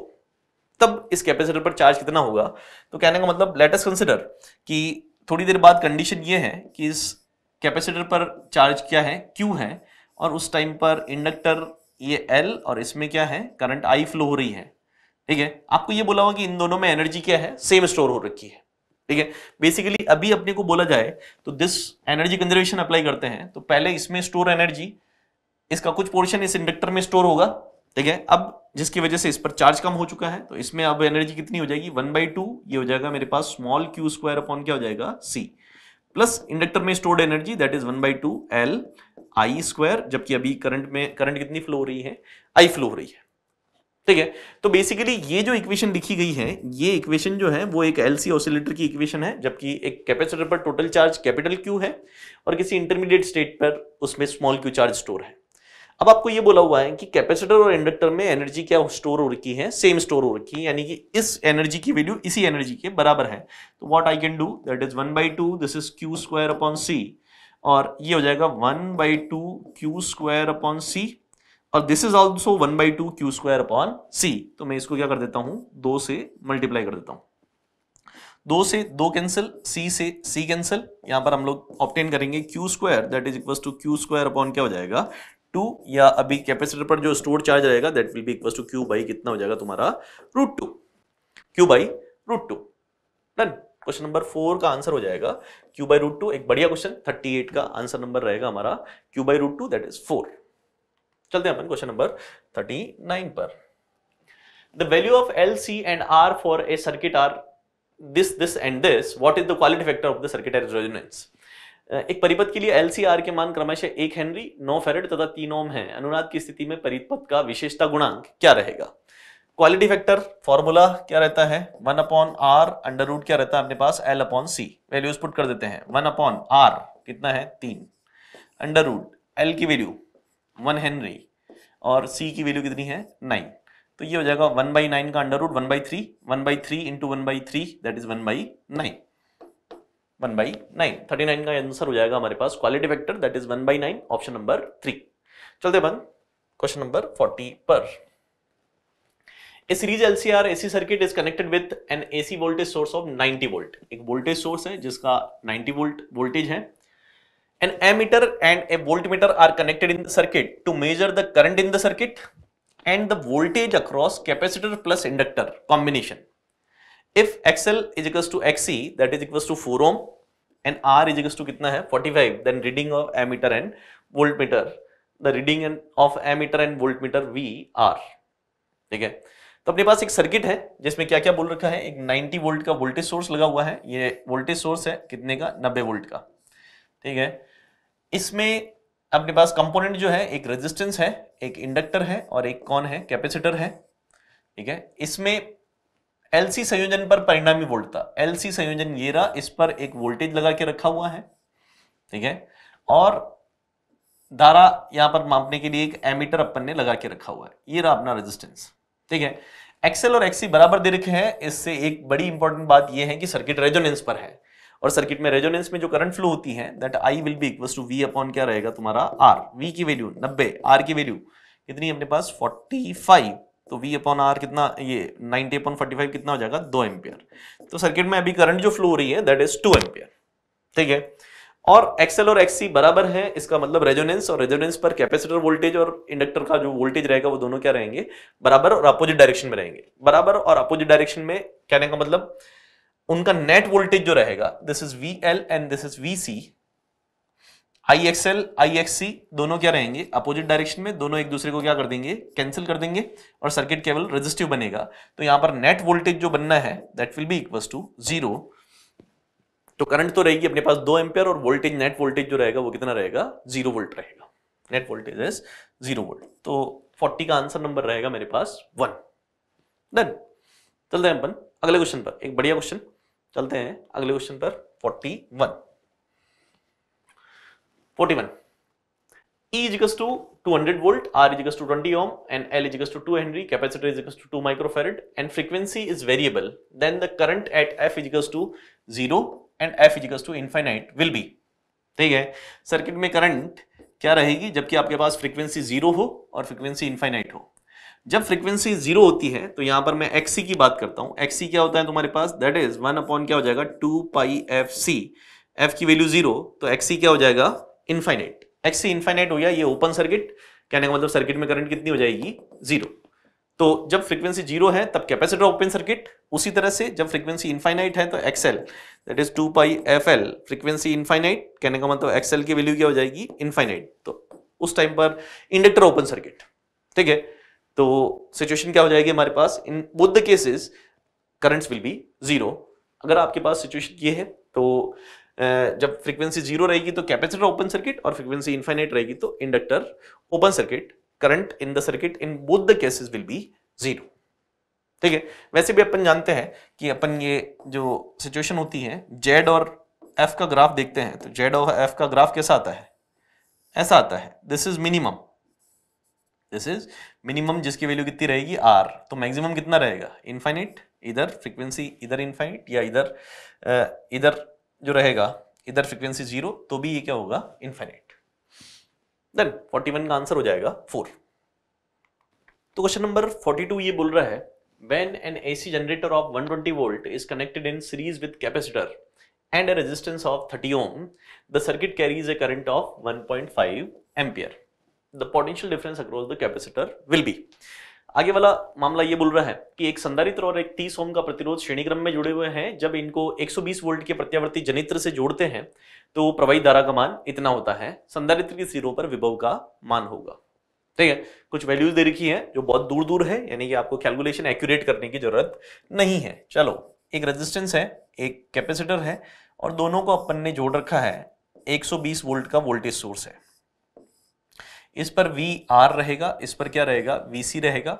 तब इस कैपेसिटर पर चार्ज कितना होगा तो कहने का मतलब लेटेस्ट कंसिडर कि थोड़ी देर बाद कंडीशन ये है कि इस कैपेसिटर पर चार्ज क्या है क्यू है और उस टाइम पर इंडक्टर ये एल और इसमें क्या है करंट आई फ्लो हो रही है ठीक है आपको ये बोला हुआ कि इन दोनों में एनर्जी क्या है सेम स्टोर हो रखी है ठीक है बेसिकली अभी अपने को बोला जाए तो दिस एनर्जी कंजर्वेशन अप्लाई करते हैं तो पहले इसमें स्टोर एनर्जी इसका कुछ पोर्शन इस इंडक्टर में स्टोर होगा ठीक है अब जिसकी वजह से इस पर चार्ज कम हो चुका है तो इसमें अब एनर्जी कितनी हो जाएगी वन बाई टू ये हो जाएगा मेरे पास स्मॉल क्यू स्क्वायर अपॉन क्या हो जाएगा सी प्लस इंडक्टर में stored energy that is one by two L I square जबकि अभी करंट में करंट कितनी फ्लो हो रही है आई फ्लो हो रही है ठीक है तो बेसिकली ये जो इक्वेशन लिखी गई है ये इक्वेशन जो है वो एक एलसी ऑसिलेटर की इक्वेशन है जबकि एक कैपेसिटर पर टोटल चार्ज कैपिटल क्यू है और किसी इंटरमीडिएट स्टेट पर उसमें स्मॉल क्यू चार्ज स्टोर है अब आपको ये बोला हुआ है कि कैपेसिटर और इंडक्टर में एनर्जी क्या स्टोर हो रखी है सेम स्टोर हो रखी है यानी कि इस एनर्जी की वैल्यू इसी एनर्जी के बराबर है तो what I can do that is one by two this is Q square upon C और ये हो जाएगा one by two Q square upon C और this is also one by two Q square upon C तो मैं इसको क्या कर देता हूं दो से मल्टीप्लाई कर देता हूं दो से दो कैंसिल सी से सी कैंसिल यहां पर हम लोग ऑप्टेन करेंगे Q square that is equal to Q square upon क्या हो जाएगा टू या अभी कैपेसिटर पर जो स्टोर चार्ज रहेगा that will be equal to Q by कितना हो जाएगा तुम्हारा root two Q by root two done question number four का आंसर हो जाएगा क्यू बाई रूट टू एक बढ़िया क्वेश्चन थर्टी एट का आंसर नंबर रहेगा हमारा Q by root two that is four चलते हैं अपन क्वेश्चन नंबर थर्टी नाइन पर the value of L C and R for a circuit are this this and this what is the quality factor of the circuit as resonance एक परिपथ के लिए L के मान क्रमशः एक हेनरी नौ फेरेड तथा तीन ओम है अनुनाद की स्थिति में परिपथ का विशेषता गुणांक क्या रहेगा क्वालिटी फैक्टर फॉर्मूला क्या रहता है one upon R under root क्या रहता है अपने पास L upon C values put कर देते हैं वन अपॉन आर कितना है तीन अंडर रूट एल की वैल्यू वन हेनरी और सी की वैल्यू कितनी है नाइन तो ये हो जाएगा वन बाई नाइन का under root one by three one by three into one by three that is one by nine one by nine thirty nine का आंसर हो जाएगा हमारे पास quality factor that is one by nine option number three चलते बन question number forty पर a series LCR AC circuit is connected with an AC voltage source of 90 volt एक voltage source है जिसका 90 वोल्ट वोल्टेज है an ammeter and a voltmeter are connected in the circuit to measure the current in the circuit and the voltage across capacitor plus inductor combination if XL is equals to xc that is equals to 4 ohm and R is equals to kitna hai 45 then reading of ammeter and voltmeter the reading and of ammeter and voltmeter V R theek hai तो अपने पास एक circuit है जिसमें क्या क्या बोल रखा है एक 90 वोल्ट का वोल्टेज सोर्स लगा हुआ है ये वोल्टेज सोर्स है कितने का 90 वोल्ट का ठीक है इसमें अपने पास कंपोनेंट जो है एक रेजिस्टेंस है एक इंडक्टर है और एक कौन है कैपेसिटर है ठीक है इसमें एलसी संयोजन पर परिणामी वोल्टता एलसी संयोजन ये रहा इस पर एक वोल्टेज लगा के रखा हुआ है ठीक है और धारा यहां पर मापने के लिए एक एमीटर अपन ने लगा के रखा हुआ है ये रहा अपना रेजिस्टेंस ठीक है एक्सएल और एक्सी बराबर दे रखे हैं इससे एक बड़ी इंपॉर्टेंट बात यह है कि सर्किट रेजोनेंस पर है और सर्किट में रेजोनेंस में जो करंट फ्लो होती है that I will be equal to V upon क्या रहेगा तुम्हारा आर वी की वैल्यू नब्बे आर की वैल्यू कितनी अपने पास फोर्टी फाइव तो वी अपॉन आर कितना ये नाइनटी अपॉन फाइव कितना हो जाएगा दो एम्पियर तो सर्किट में अभी करंट जो फ्लो हो रही है दैट इज टू एम्पियर ठीक है और एक्सएल और एक्ससी बराबर है इसका मतलब रेजोनेंस और रेजोनेंस पर कैपेसिटर वोल्टेज और इंडक्टर का जो वोल्टेज रहेगा वो दोनों क्या रहेंगे बराबर और अपोजिट डायरेक्शन में रहेंगे बराबर और अपोजिट डायरेक्शन में कहने का मतलब उनका नेट वोल्टेज जो रहेगा this is V L and this is V C I X L I X C दोनों क्या रहेंगे अपोजिट डायरेक्शन में दोनों एक दूसरे को क्या कर देंगे कैंसिल कर देंगे और सर्किट केवल रजिस्टिव बनेगा तो यहाँ पर नेट वोल्टेज जो बनना है that will be equal to zero तो करंट तो रहेगी अपने पास दो एम्पेयर और वोल्टेज नेट वोल्टेज जो रहेगा वो कितना रहेगा जीरो वोल्ट रहेगा net voltage is zero volt तो फोर्टी का आंसर नंबर रहेगा मेरे पास वन डन चलते हैं अपन अगले क्वेश्चन पर एक बढ़िया क्वेश्चन चलते हैं अगले क्वेश्चन पर forty one 41 E is equals to 200 volt, R is equals to 20 ohm and L is equals to 2 Henry, capacitor is equals to 2 microfarad and frequency is variable then the current at F is equals to 0 and F is equals to infinite will be ठीक है circuit में current क्या रहेगी जबकि आपके पास frequency zero हो और frequency infinite हो जब फ्रीक्वेंसी जीरो होती है तो यहां पर मैं एक्सी की बात करता हूं एक्सी क्या होता है तुम्हारे पास दैट इज वन अपॉन क्या हो जाएगा two pi F C F की वैल्यू जीरो तो एक्सी क्या हो जाएगा इन्फाइनाइट एच सी इन्फाइनाइट हो गया ये ओपन सर्किट कहने का मतलब सर्किट में करंट कितनी हो जाएगी जीरो तो जब फ्रीक्वेंसी जीरो है तब कैपेसिटर ओपन सर्किट उसी तरह से जब फ्रीक्वेंसी इन्फाइनाइट है तो XL that is two pi F L frequency infinite कहने का मतलब एक्सएल की वैल्यू क्या हो जाएगी इन्फाइनाइट तो उस टाइम पर इंडक्टर ओपन सर्किट ठीक है तो सिचुएशन क्या हो जाएगी हमारे पास in both the cases currents will be zero अगर आपके पास सिचुएशन ये है तो जब फ्रीक्वेंसी जीरो रहेगी तो कैपेसिटर ओपन सर्किट और फ्रीक्वेंसी इन्फाइनाइट रहेगी तो inductor open circuit current in the circuit in both the cases will be zero ठीक है वैसे भी अपन जानते हैं कि अपन ये जो सिचुएशन होती है जेड और एफ का ग्राफ देखते हैं तो जेड और एफ का ग्राफ कैसा आता है ऐसा आता है this is minimum this is minimum जिसकी वैल्यू कितनी रहेगी आर तो मैक्सिमम कितना रहेगा इनफाइनाइट इधर फ्रीक्वेंसी इधर इनफाइनाइट या इधर इधर जो रहेगा इधर फ्रीक्वेंसी जीरो तो भी ये क्या होगा इन्फाइनेट देन 41 का आंसर हो जाएगा फोर तो क्वेश्चन नंबर 42 ये बोल रहा है when an AC generator of 120 twenty volt is connected in series with capacitor and a resistance of thirty ohm the circuit carries a current of one point five ampere the potential difference across the capacitor will be आगे वाला मामला ये बोल रहा है कि एक संधारित्र और एक 30 ओम का प्रतिरोध श्रेणी क्रम में जुड़े हुए हैं जब इनको 120 वोल्ट के प्रत्यावर्ती जनित्र से जोड़ते हैं तो प्रवाही धारा का मान इतना होता है संधारित्र के सिरों पर विभव का मान होगा ठीक है कुछ वैल्यूज दे रखी है जो बहुत दूर दूर है यानी कि आपको कैलकुलेशन एक्यूरेट करने की जरूरत नहीं है चलो एक रेजिस्टेंस है एक कैपेसिटर है और दोनों को अपन ने जोड़ रखा है एक वोल्ट का वोल्टेज सोर्स है इस पर वी आर रहेगा इस पर क्या रहेगा वी सी रहेगा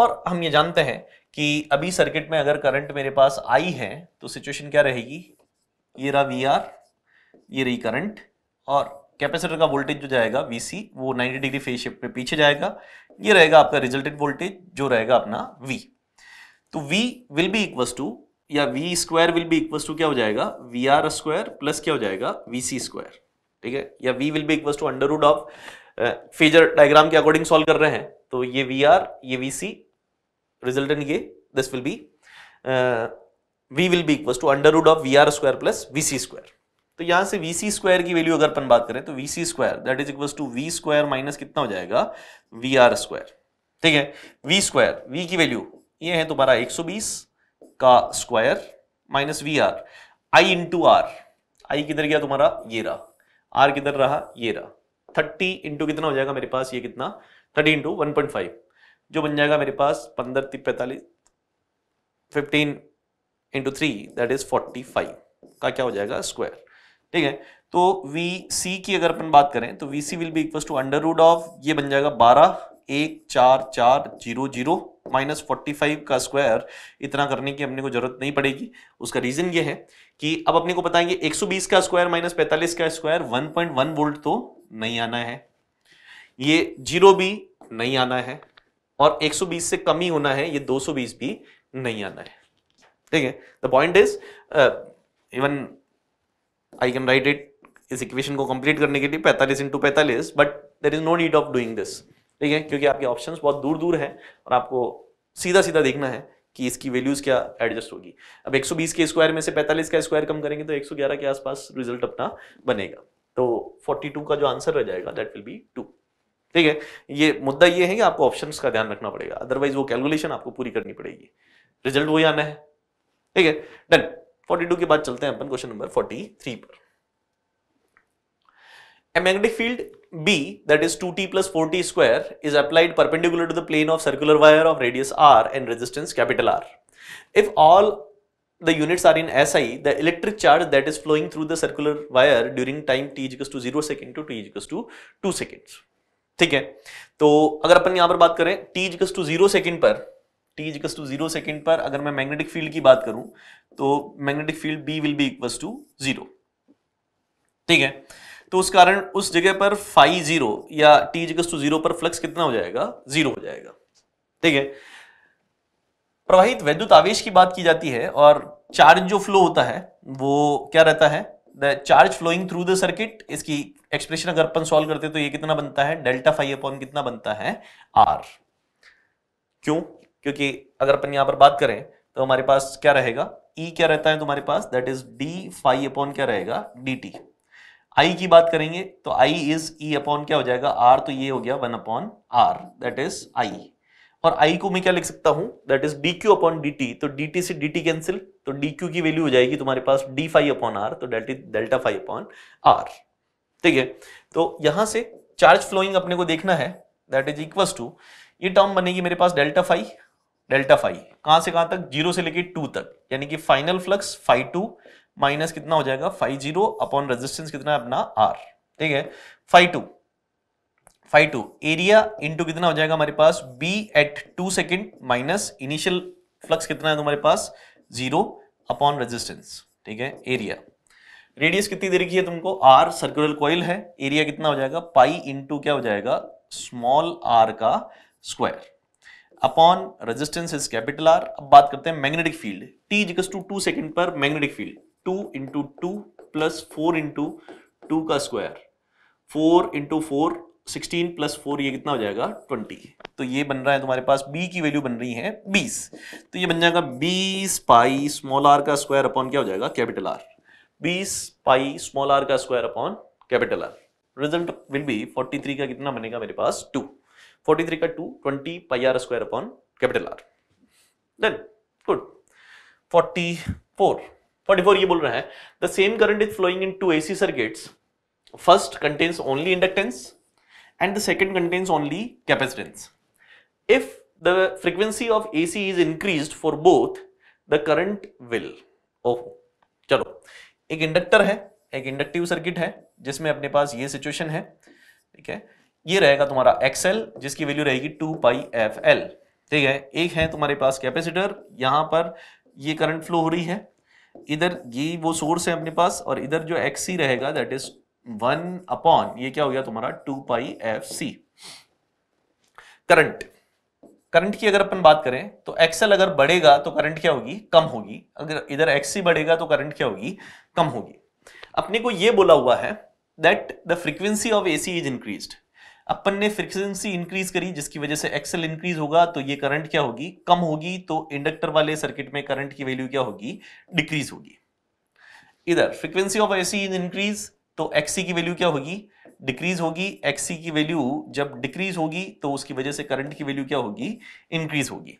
और हम ये जानते हैं कि अभी सर्किट में अगर करंट मेरे पास आई है तो सिचुएशन क्या रहेगी ये रहा वी आर ये रही करंट और कैपेसिटर का वोल्टेज जो जाएगा वी सी वो 90 डिग्री फेज शिफ्ट में पीछे जाएगा ये रहेगा आपका रिजल्टेड वोल्टेज जो रहेगा अपना वी तो V will be equals to या V square will be equals to क्या हो जाएगा वी आर स्क्वायर प्लस क्या हो जाएगा वी सी स्क्वायर ठीक है या V will be equals to under root of phasor diagram के अकॉर्डिंग सॉल्व कर रहे हैं तो ये वी आर ये वी सी रिजल्टेंट ये this will be V will be equal to under root of V R square plus V C square तो यहां से वी सी स्क्वायर की वैल्यू अगर अपन बात करें तो V C square that is equal to V square minus कितना हो जाएगा वी आर स्क्वायर ठीक है वी स्क्वायर वी की वैल्यू ये है तुम्हारा 120 का square minus V R I into R I किधर गया तुम्हारा ये रहा आर किधर रहा ये रहा थर्टी इंटू कितना हो जाएगा मेरे पास ये कितना thirty into one point five जो बन जाएगा मेरे पास पंद्रह ती पैंतालीस fifteen into three that is forty five का क्या हो जाएगा स्क्वायर ठीक है तो वी सी की अगर अपन बात करें तो V C will be equal to under root of ये बन जाएगा बारह एक चार चार zero zero minus forty five का स्क्वायर इतना करने की हमने को जरूरत नहीं पड़ेगी उसका रीजन ये है कि अब अपने को बताएंगे 120 का स्क्वायर माइनस पैंतालीस का स्क्वायर 1.1 वोल्ट तो नहीं आना है ये जीरो भी नहीं आना है और 120 से कम ही होना है ये 220 भी नहीं आना है ठीक है the point is even I can write it इस इक्वेशन को कंप्लीट करने के लिए 45 इंटू पैंतालीस but there is no need of doing this ठीक है क्योंकि आपके ऑप्शन बहुत दूर दूर है और आपको सीधा सीधा देखना है कि इसकी वैल्यूज क्या एडजस्ट होगी अब 120 के स्क्वायर में से 45 का स्क्वायर कम करेंगे तो 111 के आसपास रिजल्ट अपना बनेगा तो 42 का जो आंसर रह जाएगा दैट विल बी टू ठीक है ये मुद्दा ये है कि आपको ऑप्शंस का ध्यान रखना पड़ेगा अदरवाइज वो कैलकुलेशन आपको पूरी करनी पड़ेगी रिजल्ट वही आना है ठीक है डन 42 के बाद चलते हैं अपन क्वेश्चन नंबर 43 पर A magnetic field B that is 2t plus 4t square is applied perpendicular to the plane of circular wire of radius r and resistance capital R. If all the units are in SI, the electric charge that is flowing through the circular wire during time t equals to 0 second to t equals to 2 seconds. ठीक है तो अगर अपन यहां पर बात करें t equals to 0 second पर t equals to 0 second पर अगर मैं मैग्नेटिक फील्ड की बात करूं तो magnetic field B will be equal to 0 ठीक है तो उस कारण उस जगह पर फाइव जीरो या टी जिकस टू जीरो पर फ्लक्स कितना हो जाएगा जीरो हो जाएगा ठीक है प्रवाहित वैद्युत आवेश की बात की जाती है और चार्ज जो फ्लो होता है वो क्या रहता है the charge flowing through the circuit इसकी एक्सप्रेशन अगर अपन सॉल्व करते तो ये कितना बनता है डेल्टा फाइव अपॉन कितना बनता है आर क्यों क्योंकि अगर अपन यहां पर बात करें तो हमारे पास क्या रहेगा ई e क्या रहता है तुम्हारे पास that is D five upon क्या रहेगा डी टी आई की बात करेंगे तो आई इज ई अपॉन क्या हो जाएगा आर तो ये हो गया one upon R that is I और आई को मैं क्या लिख सकता हूं that is d q upon D T तो डी टी से डी टी कैंसिल तो डी क्यू की वैल्यू हो जाएगी तुम्हारे पास डी फाइव अपॉन आर तो डेल्टा फाइव अपॉन आर ठीक है तो यहां से चार्ज फ्लोइंग अपने को देखना है दैट इज इक्वल टू ये टर्म बनेगी मेरे पास डेल्टा फाइव डेल्टा फाइव कहां से कहां तक जीरो से लेके टू तक यानी कि final flux phi two minus कितना हो जाएगा फाइव जीरो अपॉन रेजिस्टेंस कितना है अपना आर ठीक है phi two phi two area into कितना हो जाएगा हमारे पास B at two second minus initial flux कितना है तुम्हारे पास जीरो अपॉन रेजिस्टेंस ठीक है एरिया रेडियस कितनी दे रखी है तुमको आर सर्कुलर कॉइल है एरिया कितना हो जाएगा पाई इंटू क्या हो जाएगा स्मॉल आर का square upon resistance is capital R अब बात करते हैं मैग्नेटिक फील्ड टी जिकस टू टू सेकेंड पर magnetic field two into two plus four into two का square four into four sixteen plus four ये कितना हो जाएगा ट्वेंटी तो ये बन रहा है तुम्हारे पास बी की वैल्यू बन रही है बीस तो ये बन जाएगा बीस पाई स्मॉल आर का स्क्वायर अपॉन क्या हो जाएगा कैपिटल आर बीस पाई स्मॉल आर का square upon capital R result will be forty three का कितना बनेगा मेरे पास टू फोर्टी थ्री का two twenty pi R square upon capital R then good forty four 44 ये बोल रहा है the same current is flowing in two AC circuits first contains only inductance and the second contains only capacitance. If the frequency of AC is increase for both the current will ओहो चलो एक inductor है एक inductive circuit है जिसमें अपने पास ये situation है ठीक है ये रहेगा तुम्हारा XL जिसकी वैल्यू रहेगी टू पाई एफ एल ठीक है एक है तुम्हारे पास कैपेसिटर यहां पर ये करंट फ्लो हो रही है इधर ये वो सोर्स है अपने पास और इधर जो एक्स सी रहेगा दैट इज वन अपॉन ये क्या हो गया तुम्हारा two pi F C current current की अगर अपन बात करें तो एक्सएल अगर बढ़ेगा तो करंट क्या होगी कम होगी अगर इधर एक्सी बढ़ेगा तो करंट क्या होगी कम होगी अपने को ये बोला हुआ है that the frequency of AC is increased अपन ने फ्रिक्वेंसी इंक्रीज करी जिसकी वजह से एक्सेल इंक्रीज होगा तो ये करंट क्या होगी कम होगी तो इंडक्टर वाले सर्किट में करंट की वैल्यू क्या होगी डिक्रीज होगी इधर frequency of AC is increase तो एक्सी की वैल्यू क्या होगी डिक्रीज होगी एक्सी की वैल्यू जब डिक्रीज होगी तो उसकी वजह से करंट की वैल्यू क्या होगी इंक्रीज होगी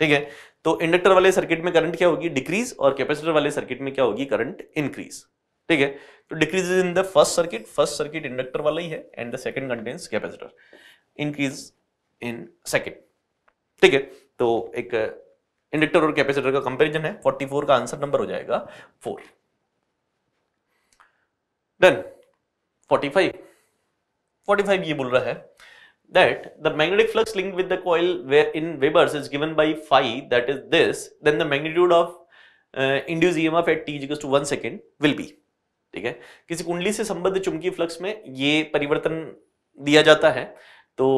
ठीक है तो इंडक्टर वाले सर्किट में करंट क्या होगी डिक्रीज और कैपेसिटर वाले सर्किट में क्या होगी करंट इंक्रीज ठीक है तो decrease in the first circuit first circuit inductor वाला ही है and the second contains capacitor increase in second ठीक है तो एक इंडक्टर और कैपेसिटर का कंपैरिजन है 44 का आंसर नंबर हो जाएगा 4 देन 45 45 ये बोल रहा है that the magnetic flux linked with the coil where in webers is given by phi that is this then the magnitude of uh, induced emf at t equals to 1 second will be ठीक है किसी कुंडली से संबद्ध चुंबकीय flux में ये परिवर्तन दिया जाता है तो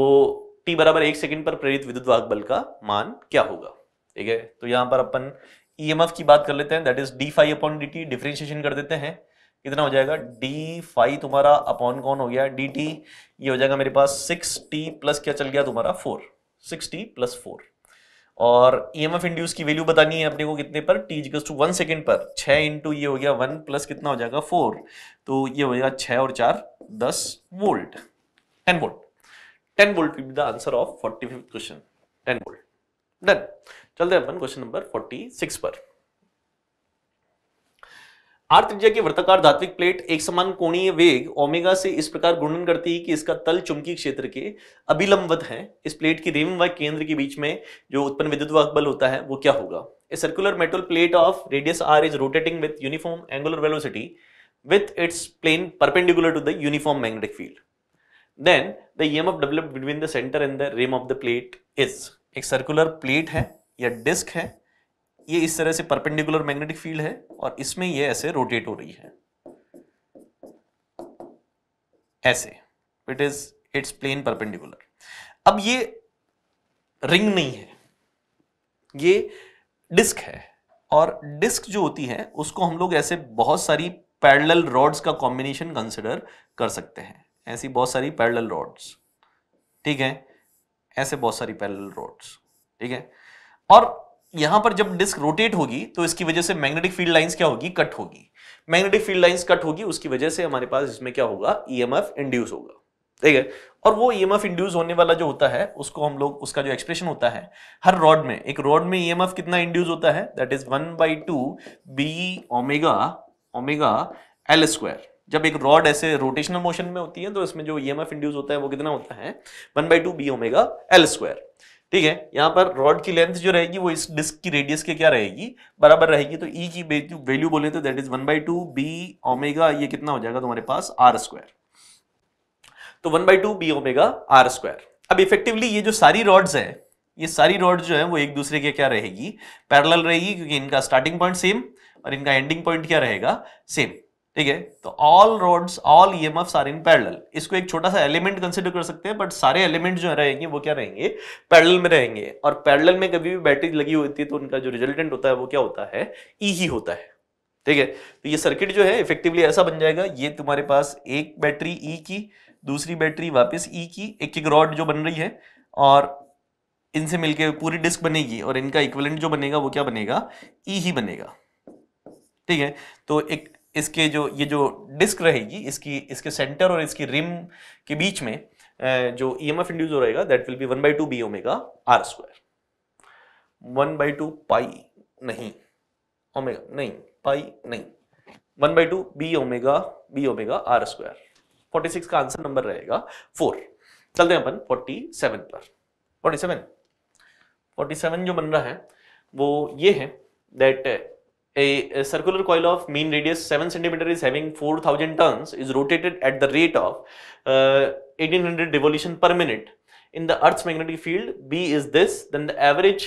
टी बराबर एक सेकंड पर प्रेरित विद्युत वाहक बल का मान क्या होगा ठीक है तो यहां पर अपन एफ e की बात कर लेते हैं that is D five upon D t differentiation कर देते हैं कितना हो जाएगा डी फाइव तुम्हारा अपॉन कौन हो गया डी टी ये हो जाएगा मेरे पास सिक्स टी प्लस क्या चल गया तुम्हारा four six t plus four और ई एम एफ इंड्यूस की वैल्यू बतानी है अपने को कितने पर t equals to one second पर छः इंटू ये हो गया वन प्लस कितना हो जाएगा फोर तो ये हो जाएगा छः और चार दस volt ten volt ten volt will be the answer of forty fifth question ten volt done चलते हैं अपन क्वेश्चन नंबर फोर्टी सिक्स पर आर त्रिज्या की वर्ताकार धात्विक प्लेट एक समान कोणीय वेग ओमेगा से इस प्रकार गुणन करती है कि इसका तल चुंबकीय क्षेत्र के अभिलंबवत है इस प्लेट की रिम व केंद्र के बीच में जो उत्पन्न विद्युत वाहक बल होता है वो क्या होगा a circular metal plate of radius R is rotating with uniform angular velocity with its plane perpendicular to the uniform magnetic field then the E M F develop between the centre and the rim of the plate is एक circular plate है या disc है ये इस तरह से perpendicular magnetic field है और इसमें ये ऐसे रोटेट हो रही है ऐसे it is its plane perpendicular अब ये रिंग नहीं है ये डिस्क है और डिस्क जो होती है उसको हम लोग ऐसे बहुत सारी पैरेलल रॉड्स का कॉम्बिनेशन कंसिडर कर सकते हैं ऐसी बहुत सारी पैरेलल रॉड्स ठीक है ऐसे बहुत सारी पैरेलल रॉड्स ठीक है और यहां पर जब डिस्क रोटेट होगी तो इसकी वजह से मैग्नेटिक फील्ड लाइंस क्या होगी कट होगी मैग्नेटिक फील्ड लाइंस कट होगी उसकी वजह से हमारे पास इसमें क्या होगा ईएमएफ e इंड्यूस होगा ठीक है और वो ईएमएफ e इंड्यूस होने वाला जो होता है उसको हम लोग उसका जो एक्सप्रेशन होता है हर रॉड में एक रॉड में ईएमएफ e कितना इंड्यूस होता है that is one by two B omega omega L square जब एक रॉड ऐसे रोटेशनल मोशन में होती है तो इसमें जो ईएमएफ इंड्यूस होता है वो कितना होता है one by two B omega L square ठीक है यहां पर रॉड की लेंथ जो रहेगी वो इस डिस्क की रेडियस के क्या रहेगी बराबर रहेगी तो ई e की वैल्यू बोले तो that is one by two B omega ये कितना हो जाएगा तुम्हारे पास आर स्क्वायर तो one by two B omega R square अब इफेक्टिवली ये जो सारी रॉड्स है ये सारी रॉड जो है वो एक दूसरे के क्या रहेगी पैरेलल रहेगी क्योंकि इनका स्टार्टिंग पॉइंट सेम और इनका एंडिंग पॉइंट क्या रहेगा सेम ठीक है तो all rods all E M are in parallel इसको एक छोटा सा एलिमेंट कंसिडर कर सकते हैं बट सारे एलिमेंट जो रहेंगे वो क्या रहेंगे पैरेलल में रहेंगे और पैरेलल में कभी भी बैटरी लगी होती है तो उनका जो रिजल्टेंट होता है वो क्या होता है ई e ही होता है ठीक है तो ये सर्किट जो है इफेक्टिवली ऐसा बन जाएगा ये तुम्हारे पास एक बैटरी ई e की दूसरी बैटरी वापिस ई की एक एक रॉड जो बन रही है और इनसे मिलकर पूरी डिस्क बनेगी और इनका इक्वलेंट जो बनेगा वो क्या बनेगा ई e ही बनेगा ठीक है तो एक इसके जो ये जो डिस्क रहेगी इसकी इसके सेंटर और इसकी रिम के बीच में जो ई एम एफ इंड्यूज हो रहेगा that will be one by two B omega R square one by two pi नहीं ओमेगा नहीं पाई नहीं one by two B omega B omega R square forty six का आंसर नंबर रहेगा four चलते हैं अपन फोर्टी सेवन पर forty seven forty seven जो बन रहा है वो ये है that a, a, circular coil of mean radius 7 cm is having 4000 turns is rotated at the rate of uh, 1800 revolution per minute in the earth's magnetic field b is this then the average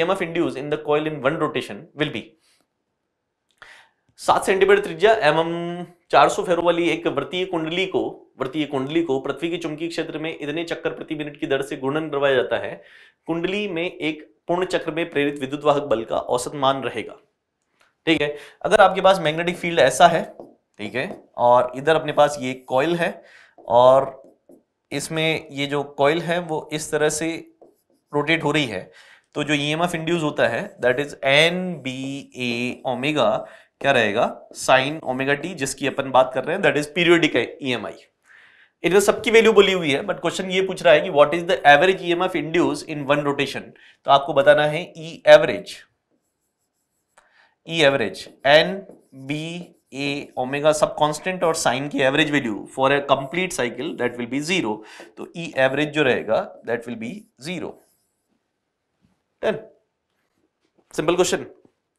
emf induced in the coil in one rotation will be 7 cm त्रिज्या mm 400 फेरो वाली एक वृत्तीय कुंडली को वृत्तीय कुंडली को पृथ्वी के चुंबकीय क्षेत्र में इतने चक्कर प्रति मिनट की दर से गुणन करवाया जाता है कुंडली में एक पूर्ण चक्र में प्रेरित विद्युत वाहक बल का औसत मान रहेगा ठीक है अगर आपके पास मैग्नेटिक फील्ड ऐसा है ठीक है और इधर अपने पास ये कॉयल है और इसमें ये जो कॉयल है वो इस तरह से रोटेट हो रही है तो जो ई एम एफ इंड्यूज होता है that is N B A omega क्या रहेगा साइन ओमेगा टी जिसकी अपन बात कर रहे हैं that is periodic E M I इधर सबकी वैल्यू बोली हुई है बट क्वेश्चन ये पूछ रहा है कि what is the average E M F induce in one rotation तो आपको बताना है E e average E average N B A omega सब कांस्टेंट और साइन की average value for a complete cycle that will be zero तो E e average जो रहेगा that will be zero simple question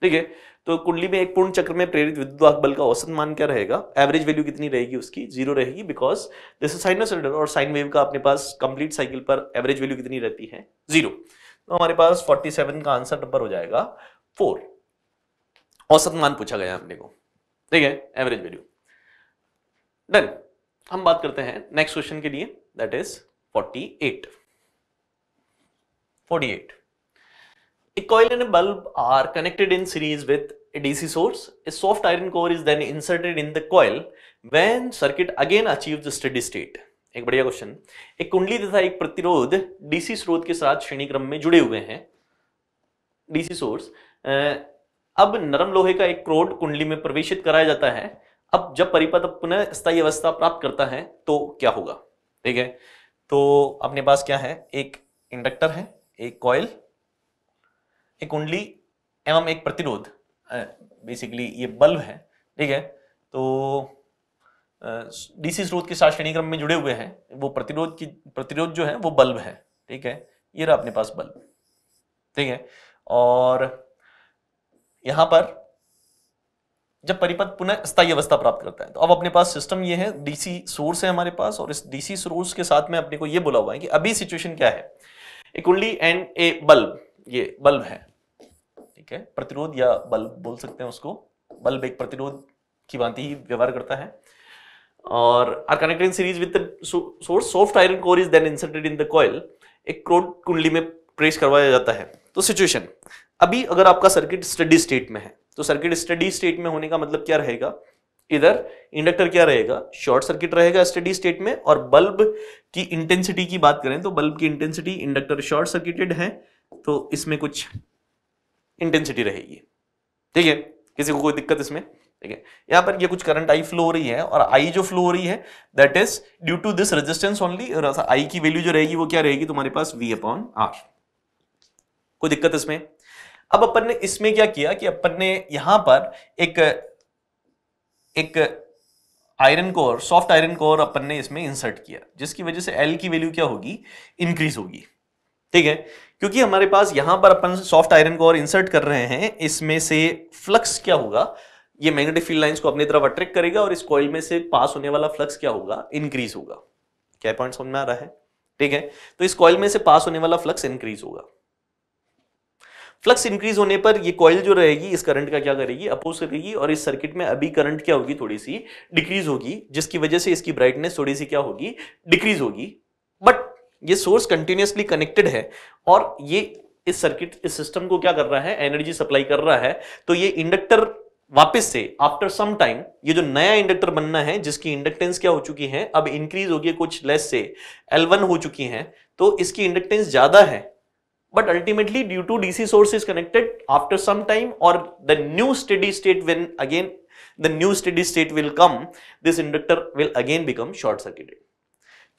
ठीक है तो कुंडली में एक पूर्ण चक्र में प्रेरित विद्युत बल का औसत मान क्या रहेगा एवरेज वैल्यू कितनी रहेगी उसकी जीरो रहेगी बिकॉज दिस इज साइनोसोइडल और साइन वेव का अपने पास कंप्लीट साइकिल पर एवरेज वैल्यू कितनी रहती है जीरो तो हमारे पास 47 का आंसर नंबर हो जाएगा फोर औसत मान पूछा गया अपने को ठीक है एवरेज वैल्यू डन हम बात करते हैं नेक्स्ट क्वेश्चन के लिए दैट इज 48 48 एक coil and bulb are connected in series with DC source a soft iron core is then inserted in the coil when circuit again achieve the steady state एक बढ़िया question एक कुंडली तथा एक प्रतिरोध डीसी स्रोत के साथ श्रेणी क्रम में जुड़े हुए हैं डीसी सोर्स अब नरम लोहे का एक क्रोड कुंडली में प्रवेशित कराया जाता है अब जब परिपथ पुनः स्थायी अवस्था प्राप्त करता है तो क्या होगा ठीक है तो अपने पास क्या है एक इंडक्टर है एक कॉयल एक कुंडली एवं एक प्रतिरोध बेसिकली ये बल्ब है ठीक है तो डीसी स्रोत के साथ क्रम में जुड़े हुए हैं वो प्रतिरोध की प्रतिरोध जो है वो बल्ब है ठीक है ये रहा अपने पास बल्ब ठीक है और यहां पर जब परिपथ पुनः स्थायी अवस्था प्राप्त करता है तो अब अपने पास सिस्टम ये है डीसी सोर्स है हमारे पास और इस डीसी सोर्स के साथ में अपने को ये बोला हुआ है कि अभी सिचुएशन क्या है ए कुंडली एंड ए बल्ब ये बल्ब है ठीक है प्रतिरोध या बल्ब बोल सकते हैं उसको बल्ब एक प्रतिरोध की भांति ही व्यवहार करता है और are connected in series with source soft iron core is then inserted in the coil एक क्रोड कुंडली में प्रेस करवाया जाता है तो सिचुएशन अभी अगर आपका सर्किट स्टडी स्टेट में है तो सर्किट स्टडी स्टेट में होने का मतलब क्या रहेगा इधर इंडक्टर क्या रहेगा शॉर्ट सर्किट रहेगा स्टडी स्टेट में और बल्ब की इंटेंसिटी की बात करें तो बल्ब की इंटेंसिटी इंडक्टर शॉर्ट सर्किटेड है तो इसमें कुछ इंटेंसिटी रहेगी ठीक है किसी को कोई दिक्कत इसमें ठीक है यहां पर ये कुछ करंट आई फ्लो हो रही है और आई जो फ्लो हो रही है that is due to this resistance only और आई की वैल्यू जो रहेगी वो क्या रहेगी तुम्हारे पास वी अपॉन आर कोई दिक्कत इसमें अब अपन ने इसमें क्या किया कि अपन ने यहां पर एक एक iron core soft iron core अपन ने इसमें इंसर्ट किया जिसकी वजह से एल की वैल्यू क्या होगी इंक्रीज होगी ठीक है क्योंकि हमारे पास यहां पर अपन सॉफ्ट आयरन कोर इंसर्ट कर रहे हैं इसमें से फ्लक्स क्या होगा ये मैग्नेटिक फील्ड लाइंस को अपनी तरफ अट्रैक्ट करेगा और इस कॉइल में से पास होने वाला फ्लक्स क्या होगा इंक्रीज होगा क्या पॉइंट समझ में आ रहा है ठीक है तो इस कॉइल में से पास होने वाला फ्लक्स इंक्रीज होगा फ्लक्स इंक्रीज होने पर ये कॉयल जो रहेगी इस करंट का क्या करेगी अपोज करेगी और इस सर्किट में अभी करंट क्या होगी थोड़ी सी डिक्रीज होगी जिसकी वजह से इसकी ब्राइटनेस थोड़ी सी क्या होगी डिक्रीज होगी बट ये सोर्स कंटिन्यूसली कनेक्टेड है और ये इस सर्किट इस सिस्टम को क्या कर रहा है एनर्जी सप्लाई कर रहा है तो ये इंडक्टर वापस से आफ्टर सम टाइम ये जो नया इंडक्टर बनना है जिसकी इंडक्टेंस क्या हो चुकी है अब इंक्रीज होगी कुछ लेस से L1 हो चुकी है तो इसकी इंडक्टेंस ज्यादा है but ultimately due to DC source is connected after some time or the new steady state when again the new steady state will come this inductor will again become short circuited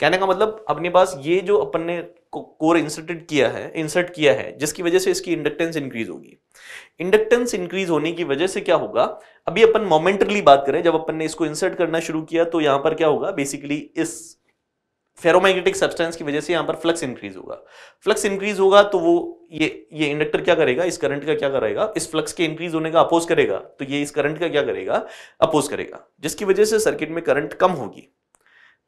कहने का मतलब अपने पास ये जो अपन ने core inserted किया है insert किया है जिसकी वजह से इसकी इंडक्टेंस इंक्रीज होगी इंडक्टेंस इंक्रीज होने की वजह से क्या होगा अभी अपन मोमेंटरली बात करें जब अपन ने इसको इंसर्ट करना शुरू किया तो यहां पर क्या होगा बेसिकली इस फेरोमैग्नेटिक सब्सटेंस की वजह से यहाँ पर फ्लक्स इंक्रीज होगा फ्लक्स इंक्रीज होगा तो वो ये ये इंडक्टर क्या करेगा इस करंट का क्या करेगा इस फ्लक्स के इंक्रीज होने का अपोज करेगा तो ये इस करंट का क्या करेगा अपोज करेगा जिसकी वजह से सर्किट में करंट कम होगी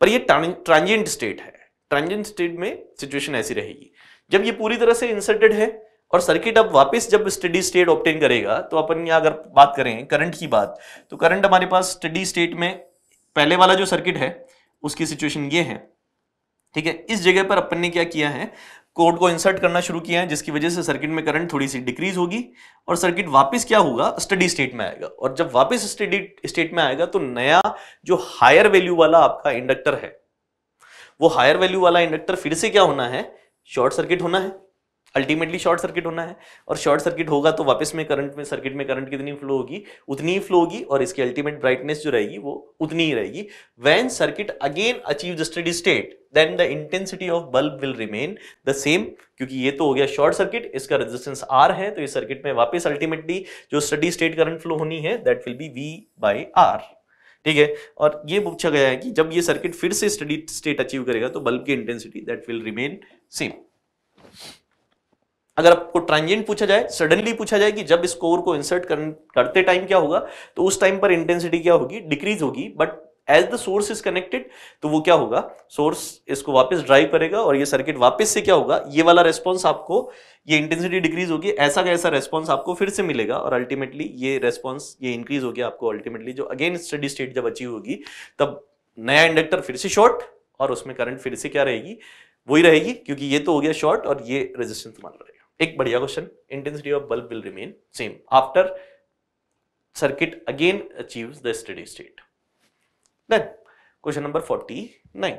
पर ये ट्रांजिएंट स्टेट है ट्रांजिएंट स्टेट में सिचुएशन ऐसी रहेगी जब ये पूरी तरह से इंसर्टेड है और सर्किट अब वापस जब स्टडी स्टेट ऑप्टेन करेगा तो अपन यहाँ अगर बात करें करंट की बात तो करंट हमारे पास स्टडी स्टेट में पहले वाला जो सर्किट है उसकी सिचुएशन ये है ठीक है इस जगह पर अपन ने क्या किया है कोड को इंसर्ट करना शुरू किया है जिसकी वजह से सर्किट में करंट थोड़ी सी डिक्रीज होगी और सर्किट वापस क्या होगा स्टडी स्टेट में आएगा और जब वापस स्टडी स्टेट में आएगा तो नया जो हायर वैल्यू वाला आपका इंडक्टर है वो हायर वैल्यू वाला इंडक्टर फिर से क्या होना है शॉर्ट सर्किट होना है अल्टीमेटली शॉर्ट सर्किट होना है और शॉर्ट सर्किट होगा तो वापस में करंट में सर्किट में करंट कितनी फ्लो होगी उतनी ही फ्लो होगी और इसकी अल्टीमेट ब्राइटनेस जो रहेगी वो उतनी ही रहेगी when circuit again achieve the steady state then the intensity of bulb will remain the same क्योंकि ये तो हो गया शॉर्ट सर्किट इसका रेजिस्टेंस आर है तो इस सर्किट में वापस अल्टीमेटली जो स्टडी स्टेट करंट फ्लो होनी है that will be V by R ठीक है और ये पूछा गया है कि जब ये सर्किट फिर से स्टडी स्टेट अचीव करेगा तो बल्ब की intensity that will remain same अगर आपको ट्रांजिएंट पूछा जाए सडनली पूछा जाए कि जब इस कोर को इंसर्ट कर, करते टाइम क्या होगा तो उस टाइम पर इंटेंसिटी क्या होगी डिक्रीज होगी but as the source is connected तो वो क्या होगा सोर्स इसको वापस ड्राइव करेगा और ये सर्किट वापस से क्या होगा ये वाला रेस्पॉन्स आपको ये इंटेंसिटी डिक्रीज होगी ऐसा का ऐसा रेस्पॉन्स आपको फिर से मिलेगा और अल्टीमेटली ये रेस्पॉन्स ये इंक्रीज हो गया आपको अल्टीमेटली जो अगेन स्टडी स्टेट जब अचीव होगी तब नया इंडक्टर फिर से शॉर्ट और उसमें करंट फिर से क्या रहेगी वही रहेगी क्योंकि ये तो हो गया शॉर्ट और ये रेजिस्टेंस मान रहेगा एक बढ़िया question intensity of bulb will remain same after circuit again achieve the steady state then question number forty nine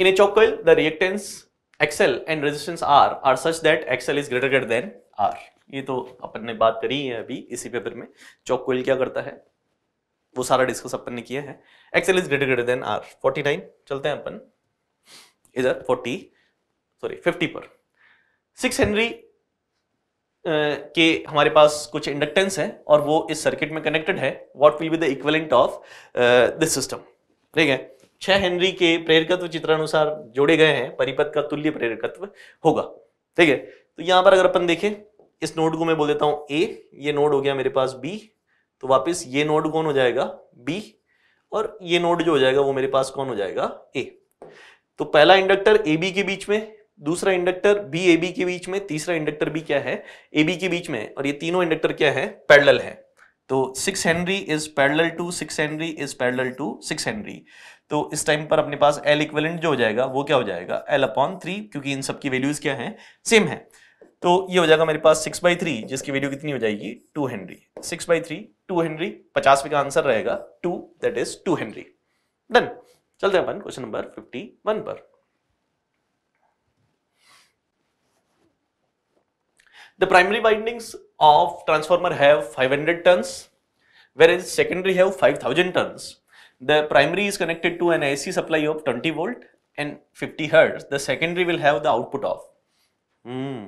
in a choke coil the reactance XL and resistance R are such that XL is greater greater than R ये तो अपन ने बात करी है अभी इसी paper में चौकोइल क्या करता है वो सारा डिस्कस अपन ने किया है XL is greater greater than R forty nine चलते हैं अपन इधर फोर्टी सॉरी फिफ्टी पर सिक्स हेनरी uh, के हमारे पास कुछ इंडक्टेंस है और वो इस सर्किट में कनेक्टेड है what will be the equivalent of this system ठीक है छह हेनरी के प्रेरकत्व चित्रानुसार जोड़े गए हैं परिपथ का तुल्य प्रेरकत्व होगा ठीक है तो यहां पर अगर अपन देखें इस नोड को मैं बोल देता हूं ए ये नोड हो गया मेरे पास बी तो वापस ये नोड कौन हो जाएगा बी और ये नोड जो हो जाएगा वो मेरे पास कौन हो जाएगा ए तो पहला इंडक्टर ए बी के बीच में दूसरा इंडक्टर बी ए बी के बीच में तीसरा इंडक्टर भी क्या है ए बी के बीच में और ये तीनों इंडक्टर क्या है पैडल है तो six henry is parallel to six henry is parallel to six henry तो इस टाइम पर अपने पास एल इक्वेलेंट जो हो जाएगा वो क्या हो जाएगा एल अपॉन थ्री क्योंकि इन सबकी वैल्यूज क्या है सेम है तो ये हो जाएगा मेरे पास सिक्स बाई थ्री जिसकी वैल्यू कितनी हो जाएगी two henry six by three two henry पचासवे का आंसर रहेगा two that is two henry done चलते हैं अपन क्वेश्चन नंबर फिफ्टी वन पर The primary windings of transformer have 500 turns whereas secondary have 5000 turns The primary is connected to an AC supply of 20 volt and 50 hertz. The secondary will have the output of. Hmm.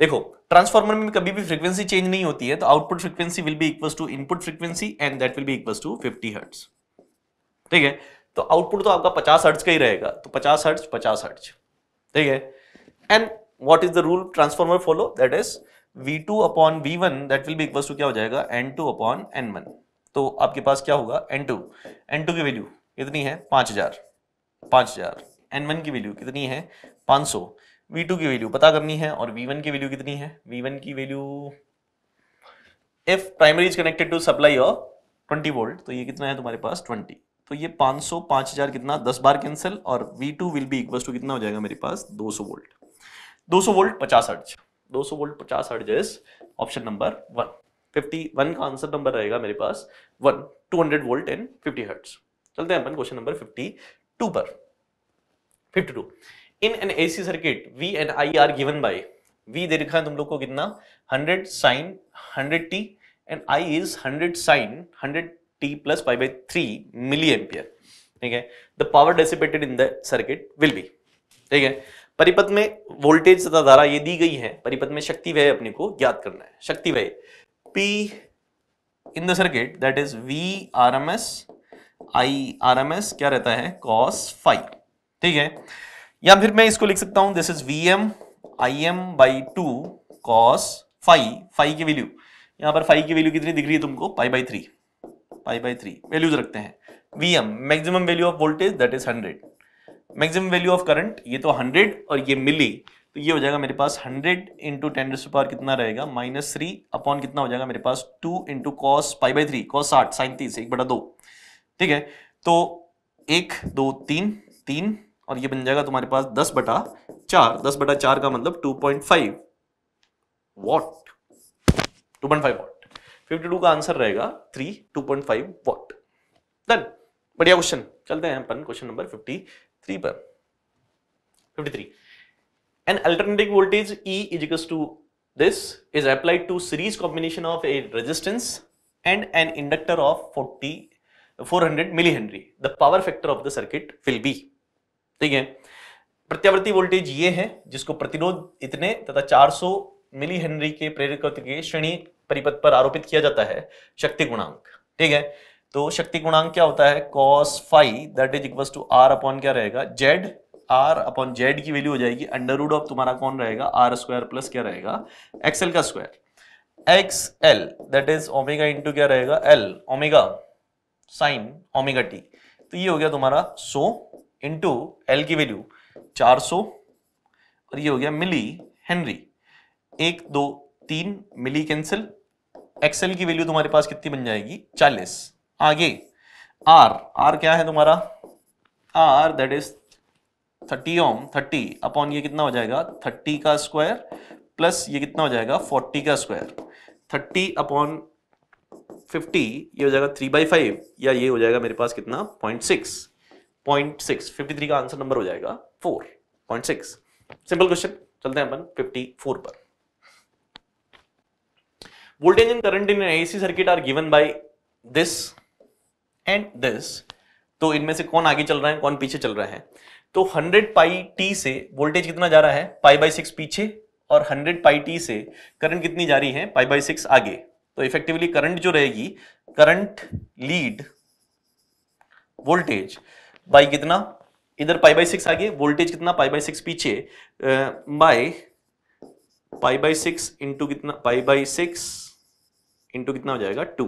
देखो transformer में कभी भी frequency change नहीं होती है तो output frequency will be equals to input frequency and that will be equals to 50 hertz ठीक है तो आउटपुट तो आपका 50 हर्ट्ज का ही रहेगा तो 50 हर्ट्ज 50 हर्ट्ज ठीक है and what is the rule transformer follow that is v2 upon v1 that will be equals to क्या हो जाएगा n2 upon n1 तो आपके पास क्या होगा n2 n2 की वैल्यू कितनी है 5000 5000 n1 की वैल्यू कितनी है 500 v2 की वैल्यू पता करनी है और v1 की वैल्यू कितनी है v1 की value if primary is connected to supply of 20 volt तो ये कितना है तुम्हारे पास 20 तो ये 500 5000 कितना 10 बार कैंसिल और v2 will be equals to कितना हो जाएगा मेरे पास 200 वोल्ट 200 वोल्ट 50 हर्ज 200 volt 50 hertz is option number one fifty one का आंसर नंबर रहेगा मेरे पास one two hundred volt and fifty hertz चलते हैं अपन क्वेश्चन नंबर फिफ्टी टू पर fifty two in an A C circuit V and I are given by V दे रखा है तुम लोग को कितना hundred sine hundred t and I is hundred sine hundred t plus five by three milli ampere ठीक है the power dissipated in the circuit will be ठीक है परिपथ में वोल्टेज तथा धारा ये दी गई है परिपथ में शक्ति व्यय अपने को ज्ञात करना है शक्ति व्यय P in the circuit that is V R M S I R M S क्या रहता है कॉस फाइव ठीक है या फिर मैं इसको लिख सकता हूं this is V M I M by two cos phi phi की वैल्यू यहां पर फाइव की वैल्यू कितनी दिख रही है तुमको pi by three pi by three values रखते हैं V M maximum value of voltage that is hundred maximum value of current ये तो हंड्रेड और ये मिली तो ये हो जाएगा मेरे पास हंड्रेड इंटू टेन पावर कितना रहेगा माइनस थ्री अपॉन कितना हो जाएगा मेरे पास two into cos five by three cos आठ साइन तीस एक बटा दो ठीक है तो एक दो तीन तीन और ये बन जाएगा तुम्हारे पास दस बटा चार दस बटा चार का मतलब two point five watt two point five watt fifty two का आंसर रहेगा three two point five watt done बढ़िया क्वेश्चन चलते हैं अपन क्वेश्चन नंबर फिफ्टी थ्री पर fifty three an alternative voltage E is two this is applied to series combination of a resistance and an inductor of forty four hundred milli henry the power factor of the circuit will be ठीक है प्रत्यावर्ति voltage ये है जिसको प्रतिरोध इतने तथा 400 milli henry के प्रेरकत्व के श्रेणी परिपथ पर आरोपित किया जाता है शक्ति गुणांक ठीक है तो शक्ति गुणांक क्या होता है cos phi that is equal to R upon क्या रहेगा जेड आर अपॉन जेड की वैल्यू हो जाएगी अंडर रूड ऑफ तुम्हारा कौन रहेगा आर स्क्वायर प्लस क्या रहेगा एक्सएल का square X L that is omega into क्या रहेगा L omega sine omega t तो ये हो गया तुम्हारा सो इंटू एल की वैल्यू चार सो और ये हो गया मिली हेनरी एक दो तीन मिली कैंसिल एक्सएल की वैल्यू तुम्हारे पास कितनी बन जाएगी चालीस आगे आर आर क्या है तुम्हारा R that is thirty ohm thirty upon ये कितना हो जाएगा थर्टी का स्क्वायर प्लस ये कितना हो जाएगा फोर्टी का स्क्वायर थर्टी अपॉन फिफ्टी ये हो जाएगा थ्री बाई फाइव या ये हो जाएगा मेरे पास कितना point six point six fifty three का आंसर नंबर हो जाएगा four point six simple question चलते हैं अपन फिफ्टी फोर पर voltage and current in AC circuit are given by this and this तो इनमें से कौन आगे चल रहा है कौन पीछे चल रहा है तो 100 पाई टी से वोल्टेज कितना जा रहा है पाई बाई सिक्स पीछे और 100 पाई टी से करंट कितनी जा रही है पाई बाई सिक्स आगे तो इफेक्टिवली करंट जो रहेगी करंट लीड वोल्टेज बाई कितना इधर पाई बाई सिक्स आगे वोल्टेज कितना पाई बाई सिक्स पीछे by pi by six into कितना पाई बाई सिक्स इंटू कितना हो जाएगा two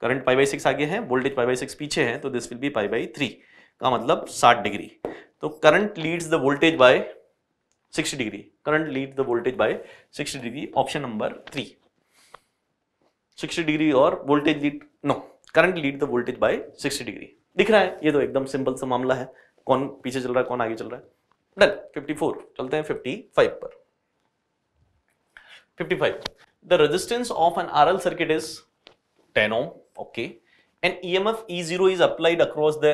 current pi by six आगे है वोल्टेज पाई बाई सिक्स पीछे है तो this will be pi by three का मतलब साठ डिग्री तो current leads the voltage by sixty degree current lead the voltage by sixty degree option number three sixty degree और voltage lead no current lead the voltage by sixty degree दिख रहा है ये तो एकदम सिंपल सा मामला है कौन पीछे चल रहा है कौन आगे चल रहा है डन 54 चलते हैं 55 पर 55 the resistance of an RL circuit is 10 ohm okay and emf e0 is applied across the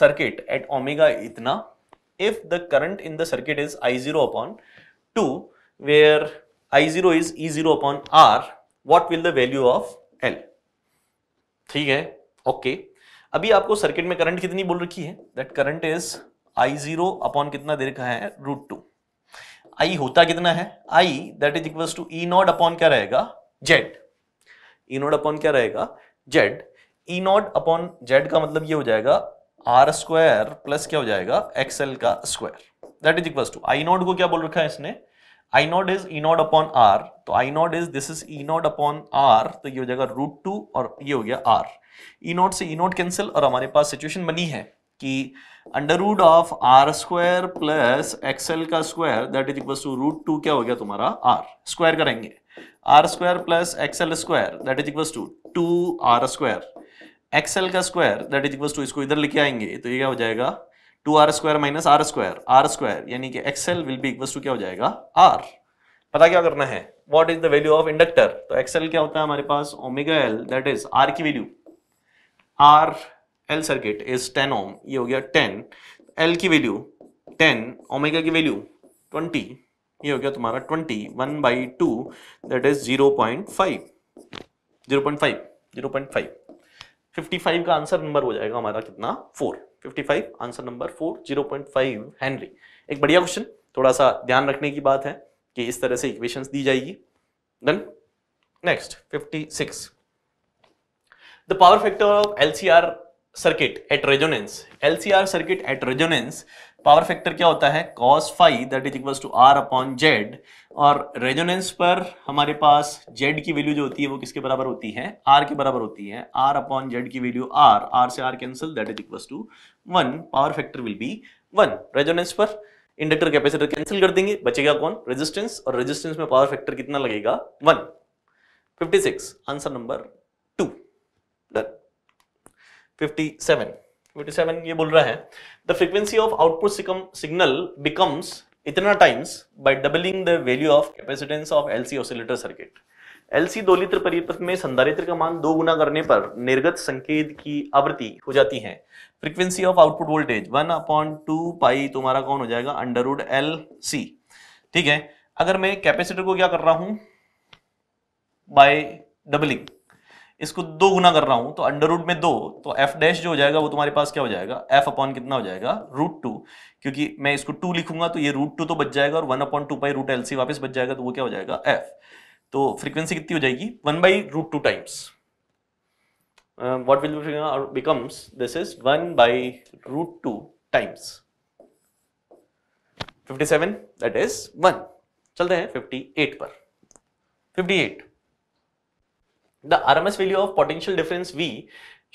circuit at omega itna if the current in the circuit is i0 upon 2 where i0 is e0 upon r what will the value of l theek hai okay. अभी आपको circuit में current कितनी बोल रखी है that current is I zero upon कितना दे रखा है रूट टू आई होता कितना है I that is equal to E not upon क्या रहेगा जेड ई नॉट अपॉन क्या रहेगा Z E not upon Z का मतलब ये हो जाएगा आर स्क्वायर प्लस क्या हो जाएगा एक्सएल का square that is equal to I not को क्या बोल रखा है इसने I not is E not upon R तो I not is this is E not upon R तो ये हो जाएगा रूट टू और ये हो गया आर ई नॉट से ई नॉट कैंसिल और हमारे पास सिचुएशन बनी है कि under root of R square plus XL का square that is equal to root two क्या हो गया तुम्हारा आर स्क्वायर करेंगे R square plus XL square that is equal to two R square XL का square that is equal to इसको इधर लेके आएंगे तो ये क्या हो जाएगा two R square minus R square R square यानी कि XL will be equal to क्या हो जाएगा आर पता क्या करना है what is the value of inductor तो एक्सएल क्या होता है हमारे पास omega L that is R की value R L circuit is ten ohm ये हो गया टेन एल की वैल्यू टेन ओमेगा की वैल्यू ट्वेंटी ये हो गया तुम्हारा twenty one by two that is zero point five zero point five zero point five fifty five का आंसर नंबर हो जाएगा हमारा कितना four fifty five answer number four zero point five henry एक बढ़िया क्वेश्चन थोड़ा सा ध्यान रखने की बात है कि इस तरह से इक्वेशन दी जाएगी then next 56 the power factor of LCR circuit at resonance LCR circuit at resonance power factor क्या होता है cos phi that is equals to R upon Z और रेजोनेंस पर हमारे पास जेड की वैल्यू जो होती है वो किसके बराबर होती है आर के बराबर होती है आर अपॉन जेड की वैल्यू आर आर से R cancel that is equals to one power factor will be one resonance पर इंडक्टर कैपेसिटर कैंसिल कर देंगे बचेगा कौन रेजिस्टेंस और रेजिस्टेंस में पावर फैक्टर कितना लगेगा one fifty six answer number two done fifty seven seven ये बोल रहा है the frequency of output signal becomes इतना times by doubling the value of capacitance of LC oscillator circuit LC दो लीटर परिपथ में संधारित्र का मान दो गुना करने पर निर्गत संकेत की आवृत्ति हो जाती है frequency of output voltage one upon two pi तुम्हारा कौन हो जाएगा अंडरवुड एल सी ठीक है अगर मैं कैपेसिटर को क्या कर रहा हूं बाय डबलिंग इसको दो गुना कर रहा हूं तो अंडर रूट में दो तो एफ डैश जो हो जाएगा वो तुम्हारे पास क्या हो जाएगा एफ अपॉन कितना हो जाएगा रूट टू क्योंकि मैं इसको टू लिखूंगा तो ये रूट टू तो बच जाएगा और one upon two pi root L C वापस बच जाएगा तो वो क्या हो जाएगा एफ तो फ्रीक्वेंसी कितनी हो जाएगी one by root two times what will becomes this is one by root two times fifty seven that is one चलते हैं फिफ्टी एट पर fifty eight The RMS value of potential difference V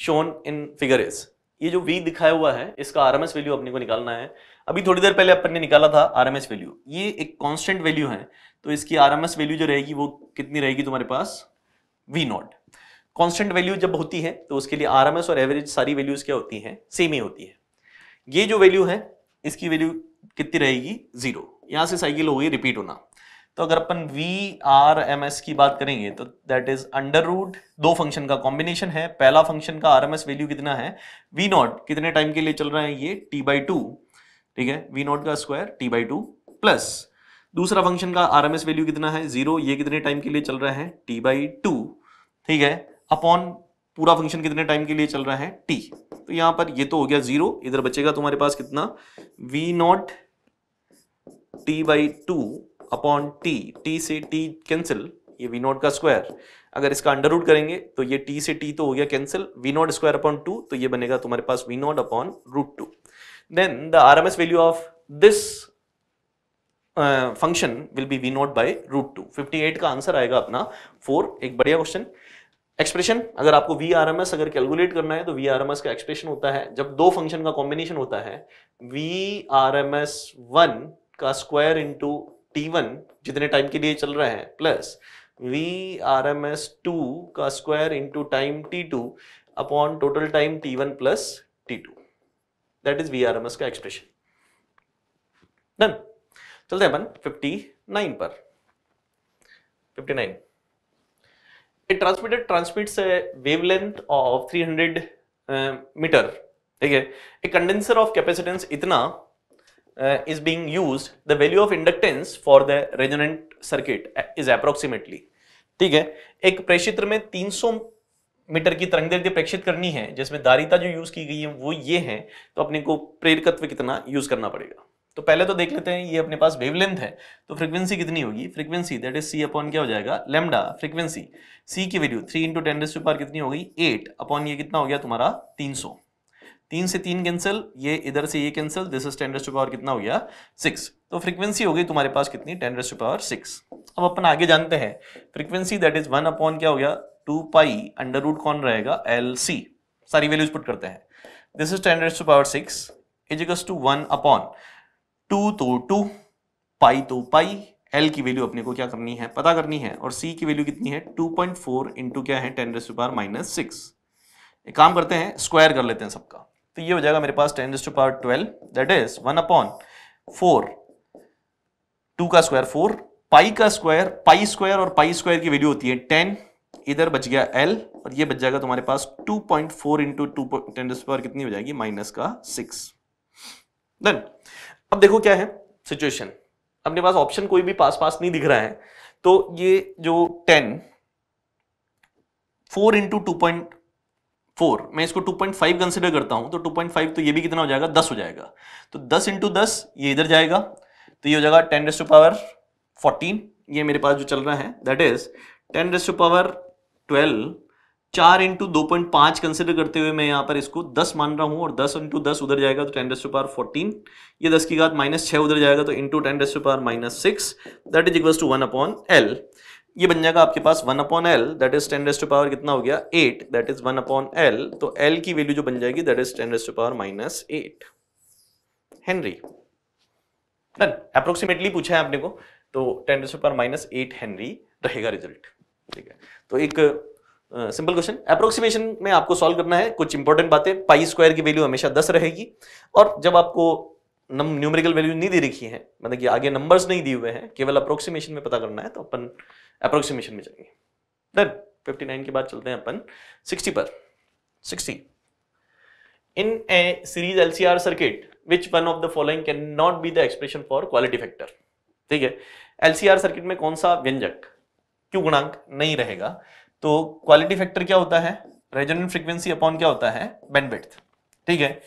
shown in figure is ये जो V दिखाया हुआ है इसका are value अपने को निकालना है अभी थोड़ी देर पहले अपन ने निकाला था आर वैल्यू ये एक कॉन्स्टेंट वैल्यू है तो इसकी आर वैल्यू जो रहेगी वो कितनी रहेगी तुम्हारे पास वी नॉट कॉन्स्टेंट वैल्यू जब होती है तो उसके लिए आर और एवरेज सारी वैल्यूज क्या होती हैं सेम ही होती है ये जो वैल्यू है इसकी वैल्यू कितनी रहेगी जीरो यहाँ से साइकिल हो गई रिपीट होना तो अगर अपन वी आर एम एस की बात करेंगे तो दैट इज अंडर रूट दो फंक्शन का कॉम्बिनेशन है पहला फंक्शन का आर एम एस वैल्यू कितना है वी नॉट कितने टाइम के लिए चल रहा है ये टी बाई टू ठीक है वी नॉट का square t by two plus दूसरा फंक्शन का आर एम एस वैल्यू कितना है जीरो ये कितने टाइम के लिए चल रहा है टी बाई टू ठीक है अपॉन पूरा फंक्शन कितने टाइम के लिए चल रहा है टी तो यहां पर ये तो हो गया जीरो इधर बचेगा तुम्हारे पास कितना V not t by two upon t t से टी कैंसिल ये वी नॉट का स्क्वायर अगर इसका अंडर रूट करेंगे तो ये टी से टी तो हो गया cancel V not square upon two तो ये बनेगा तुम्हारे पास V not upon root two then the R M S value of this function will be V not by root two fifty eight का आंसर आएगा अपना फोर एक बढ़िया क्वेश्चन एक्सप्रेशन अगर आपको वी आर एम एस अगर calculate करना है तो वी आर एम एस का एक्सप्रेशन होता है जब दो फंक्शन का कॉम्बिनेशन होता है V R M S one का स्क्वायर इंटू T1 जितने टाइम के लिए चल रहा है plus V R M S two का square into time T two upon total time T one plus T two that is V R M S का expression done चलते हैं अपन फिफ्टी नाइन पर fifty nine a transmitter transmits wavelength of 300 metre ठीक है एक condenser of capacitance इतना uh, is being used, the value of inductance for the resonant circuit uh, is approximately. ठीक है एक प्रेक्षित्र में 300 मीटर की तरंग दैर्ध्य प्रेक्षित करनी है जिसमें दारिता जो यूज की गई है वो ये है तो अपने को प्रेरकत्व कितना यूज करना पड़ेगा तो पहले तो देख लेते हैं ये अपने पास वेवलेंथ है तो फ्रीक्वेंसी कितनी होगी frequency that is C upon क्या हो जाएगा लेमडा फ्रीक्वेंसी सी की वैल्यू थ्री इंटू टेन डेस्ट पार कितनी होगी एट अपॉन ये कितना हो गया तुम्हारा तीन सौ तीन से तीन कैंसिल ये इधर से ये cancel this is ten to power कितना हो गया सिक्स तो फ्रीक्वेंसी हो गई तुम्हारे पास कितनी टेन टू पावर सिक्स अब अपन आगे जानते हैं frequency that is one upon क्या हो गया टू पाई अंडर रूट कौन रहेगा एल सी सारी वैल्यूज पुट करते हैं this is ten to power six is equals to one upon two तो टू पाई तो पाई एल की वैल्यू अपने को क्या करनी है पता करनी है और सी की वैल्यू कितनी है टू पॉइंट फोर इंटू क्या है ten to power minus six एक काम करते हैं स्क्वायर कर लेते हैं सबका तो ये हो जाएगा मेरे पास ten to power twelve that is one upon four two का स्क्वायर फोर पाई का स्क्वायर पाई स्क्वायर और पाई स्क्वायर की वैल्यू होती है टेन इधर बच गया एल और ये बच जाएगा तुम्हारे पास two point four into two ten power कितनी हो जाएगी माइनस का सिक्स देन अब देखो क्या है सिचुएशन अपने पास ऑप्शन कोई भी पास पास नहीं दिख रहा है तो ये जो ten four into two point four मैं इसको टू पॉइंट फाइव कंसिडर करता हूं तो टू पॉइंट फाइव तो ये भी कितना हो जाएगा दस हो जाएगा तो दस इंटू दस ये इधर जाएगा तो ये हो जाएगा ten raise to power fourteen ये मेरे पास जो चल रहा है that is ten raise to power twelve चार इंटू दो पॉइंट पांच कंसिडर करते हुए मैं यहाँ पर इसको दस मान रहा हूँ और दस इंटू दस उधर जाएगा तो ten raise to power fourteen ये दस की घात माइनस छः उधर जाएगा तो into ten raise to power minus six that is equal to one upon L ये बन जाएगा आपके पास one upon L that is ten raise to power कितना हो गया eight that is one upon L तो एल की वैल्यू जो बन जाएगी that is ten raise to power minus eight Henry done approximately पूछा है आपने को तो ten raise to power minus eight henry रहेगा रिजल्ट ठीक है तो एक सिंपल क्वेश्चन अप्रोक्सीमेशन में आपको सॉल्व करना है कुछ इंपॉर्टेंट बातें पाई स्क्वायर की वैल्यू हमेशा दस रहेगी और जब आपको न्यूमेरिकल वैल्यू नहीं दे रखी है मतलब कि आगे नंबर्स नहीं दिए हुए हैं केवल अप्रोक्सीमेशन में पता करना है तो अपन अप्रोक्सीमेशन में जाएंगे देन 59 के बाद चलते हैं अपन 60 पर 60 in a series LCR circuit which one of the following can not be the expression for quality factor ठीक है एलसीआर सर्किट में कौन सा व्यंजक क्यू गुणांक नहीं रहेगा तो क्वालिटी फैक्टर क्या होता है रेजोनेंट फ्रीक्वेंसी अपॉन क्या होता है बैंडविड्थ ठीक है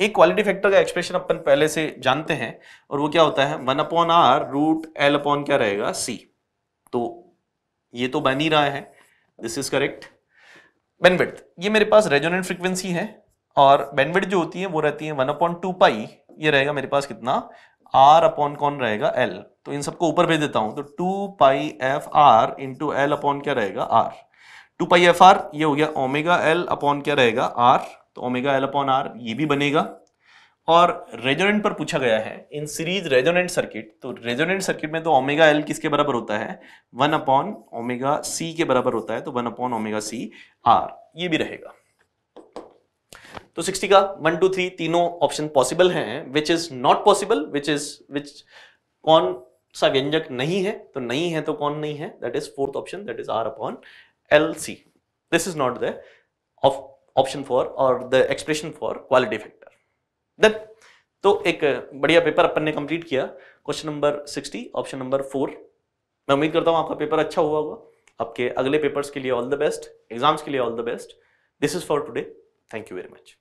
एक क्वालिटी फैक्टर का एक्सप्रेशन अपन पहले से जानते हैं और वो क्या होता है one upon R root L upon क्या रहेगा सी तो ये तो बन ही रहा है दिस इज करेक्ट बेनविट ये मेरे पास रेजोनेंट फ्रिक्वेंसी है और बेनविट जो होती है वो रहती है वन अपॉन टू पाई ये रहेगा मेरे पास कितना आर अपॉन कौन रहेगा एल तो इन सबको ऊपर भेज देता हूं तो two pi F R into L upon क्या रहेगा R two pi F R ये हो गया ओमेगा एल अपॉन क्या रहेगा आर तो ओमेगा एल अपॉन आर ये भी बनेगा और रेजोनेंट पर पूछा गया है इन सीरीज रेजोनेंट सर्किट तो रेजोनेंट सर्किट में तो ओमेगा एल किसके बराबर होता है वन अपॉन ओमेगा सी के बराबर होता है तो one upon omega C R ये भी रहेगा तो 60 का वन टू थ्री तीनों ऑप्शन पॉसिबल हैं which is not possible which is which कौन सा व्यंजक नहीं है तो नहीं है तो कौन नहीं है that is fourth option that is R upon L C this is not the option for और the expression for quality factor then तो एक बढ़िया पेपर अपन ने कंप्लीट किया question number sixty option number four मैं उम्मीद करता हूँ आपका पेपर अच्छा हुआ होगा आपके अगले पेपर्स के लिए ऑल द बेस्ट एग्जाम्स के लिए all the best this is for today thank you very much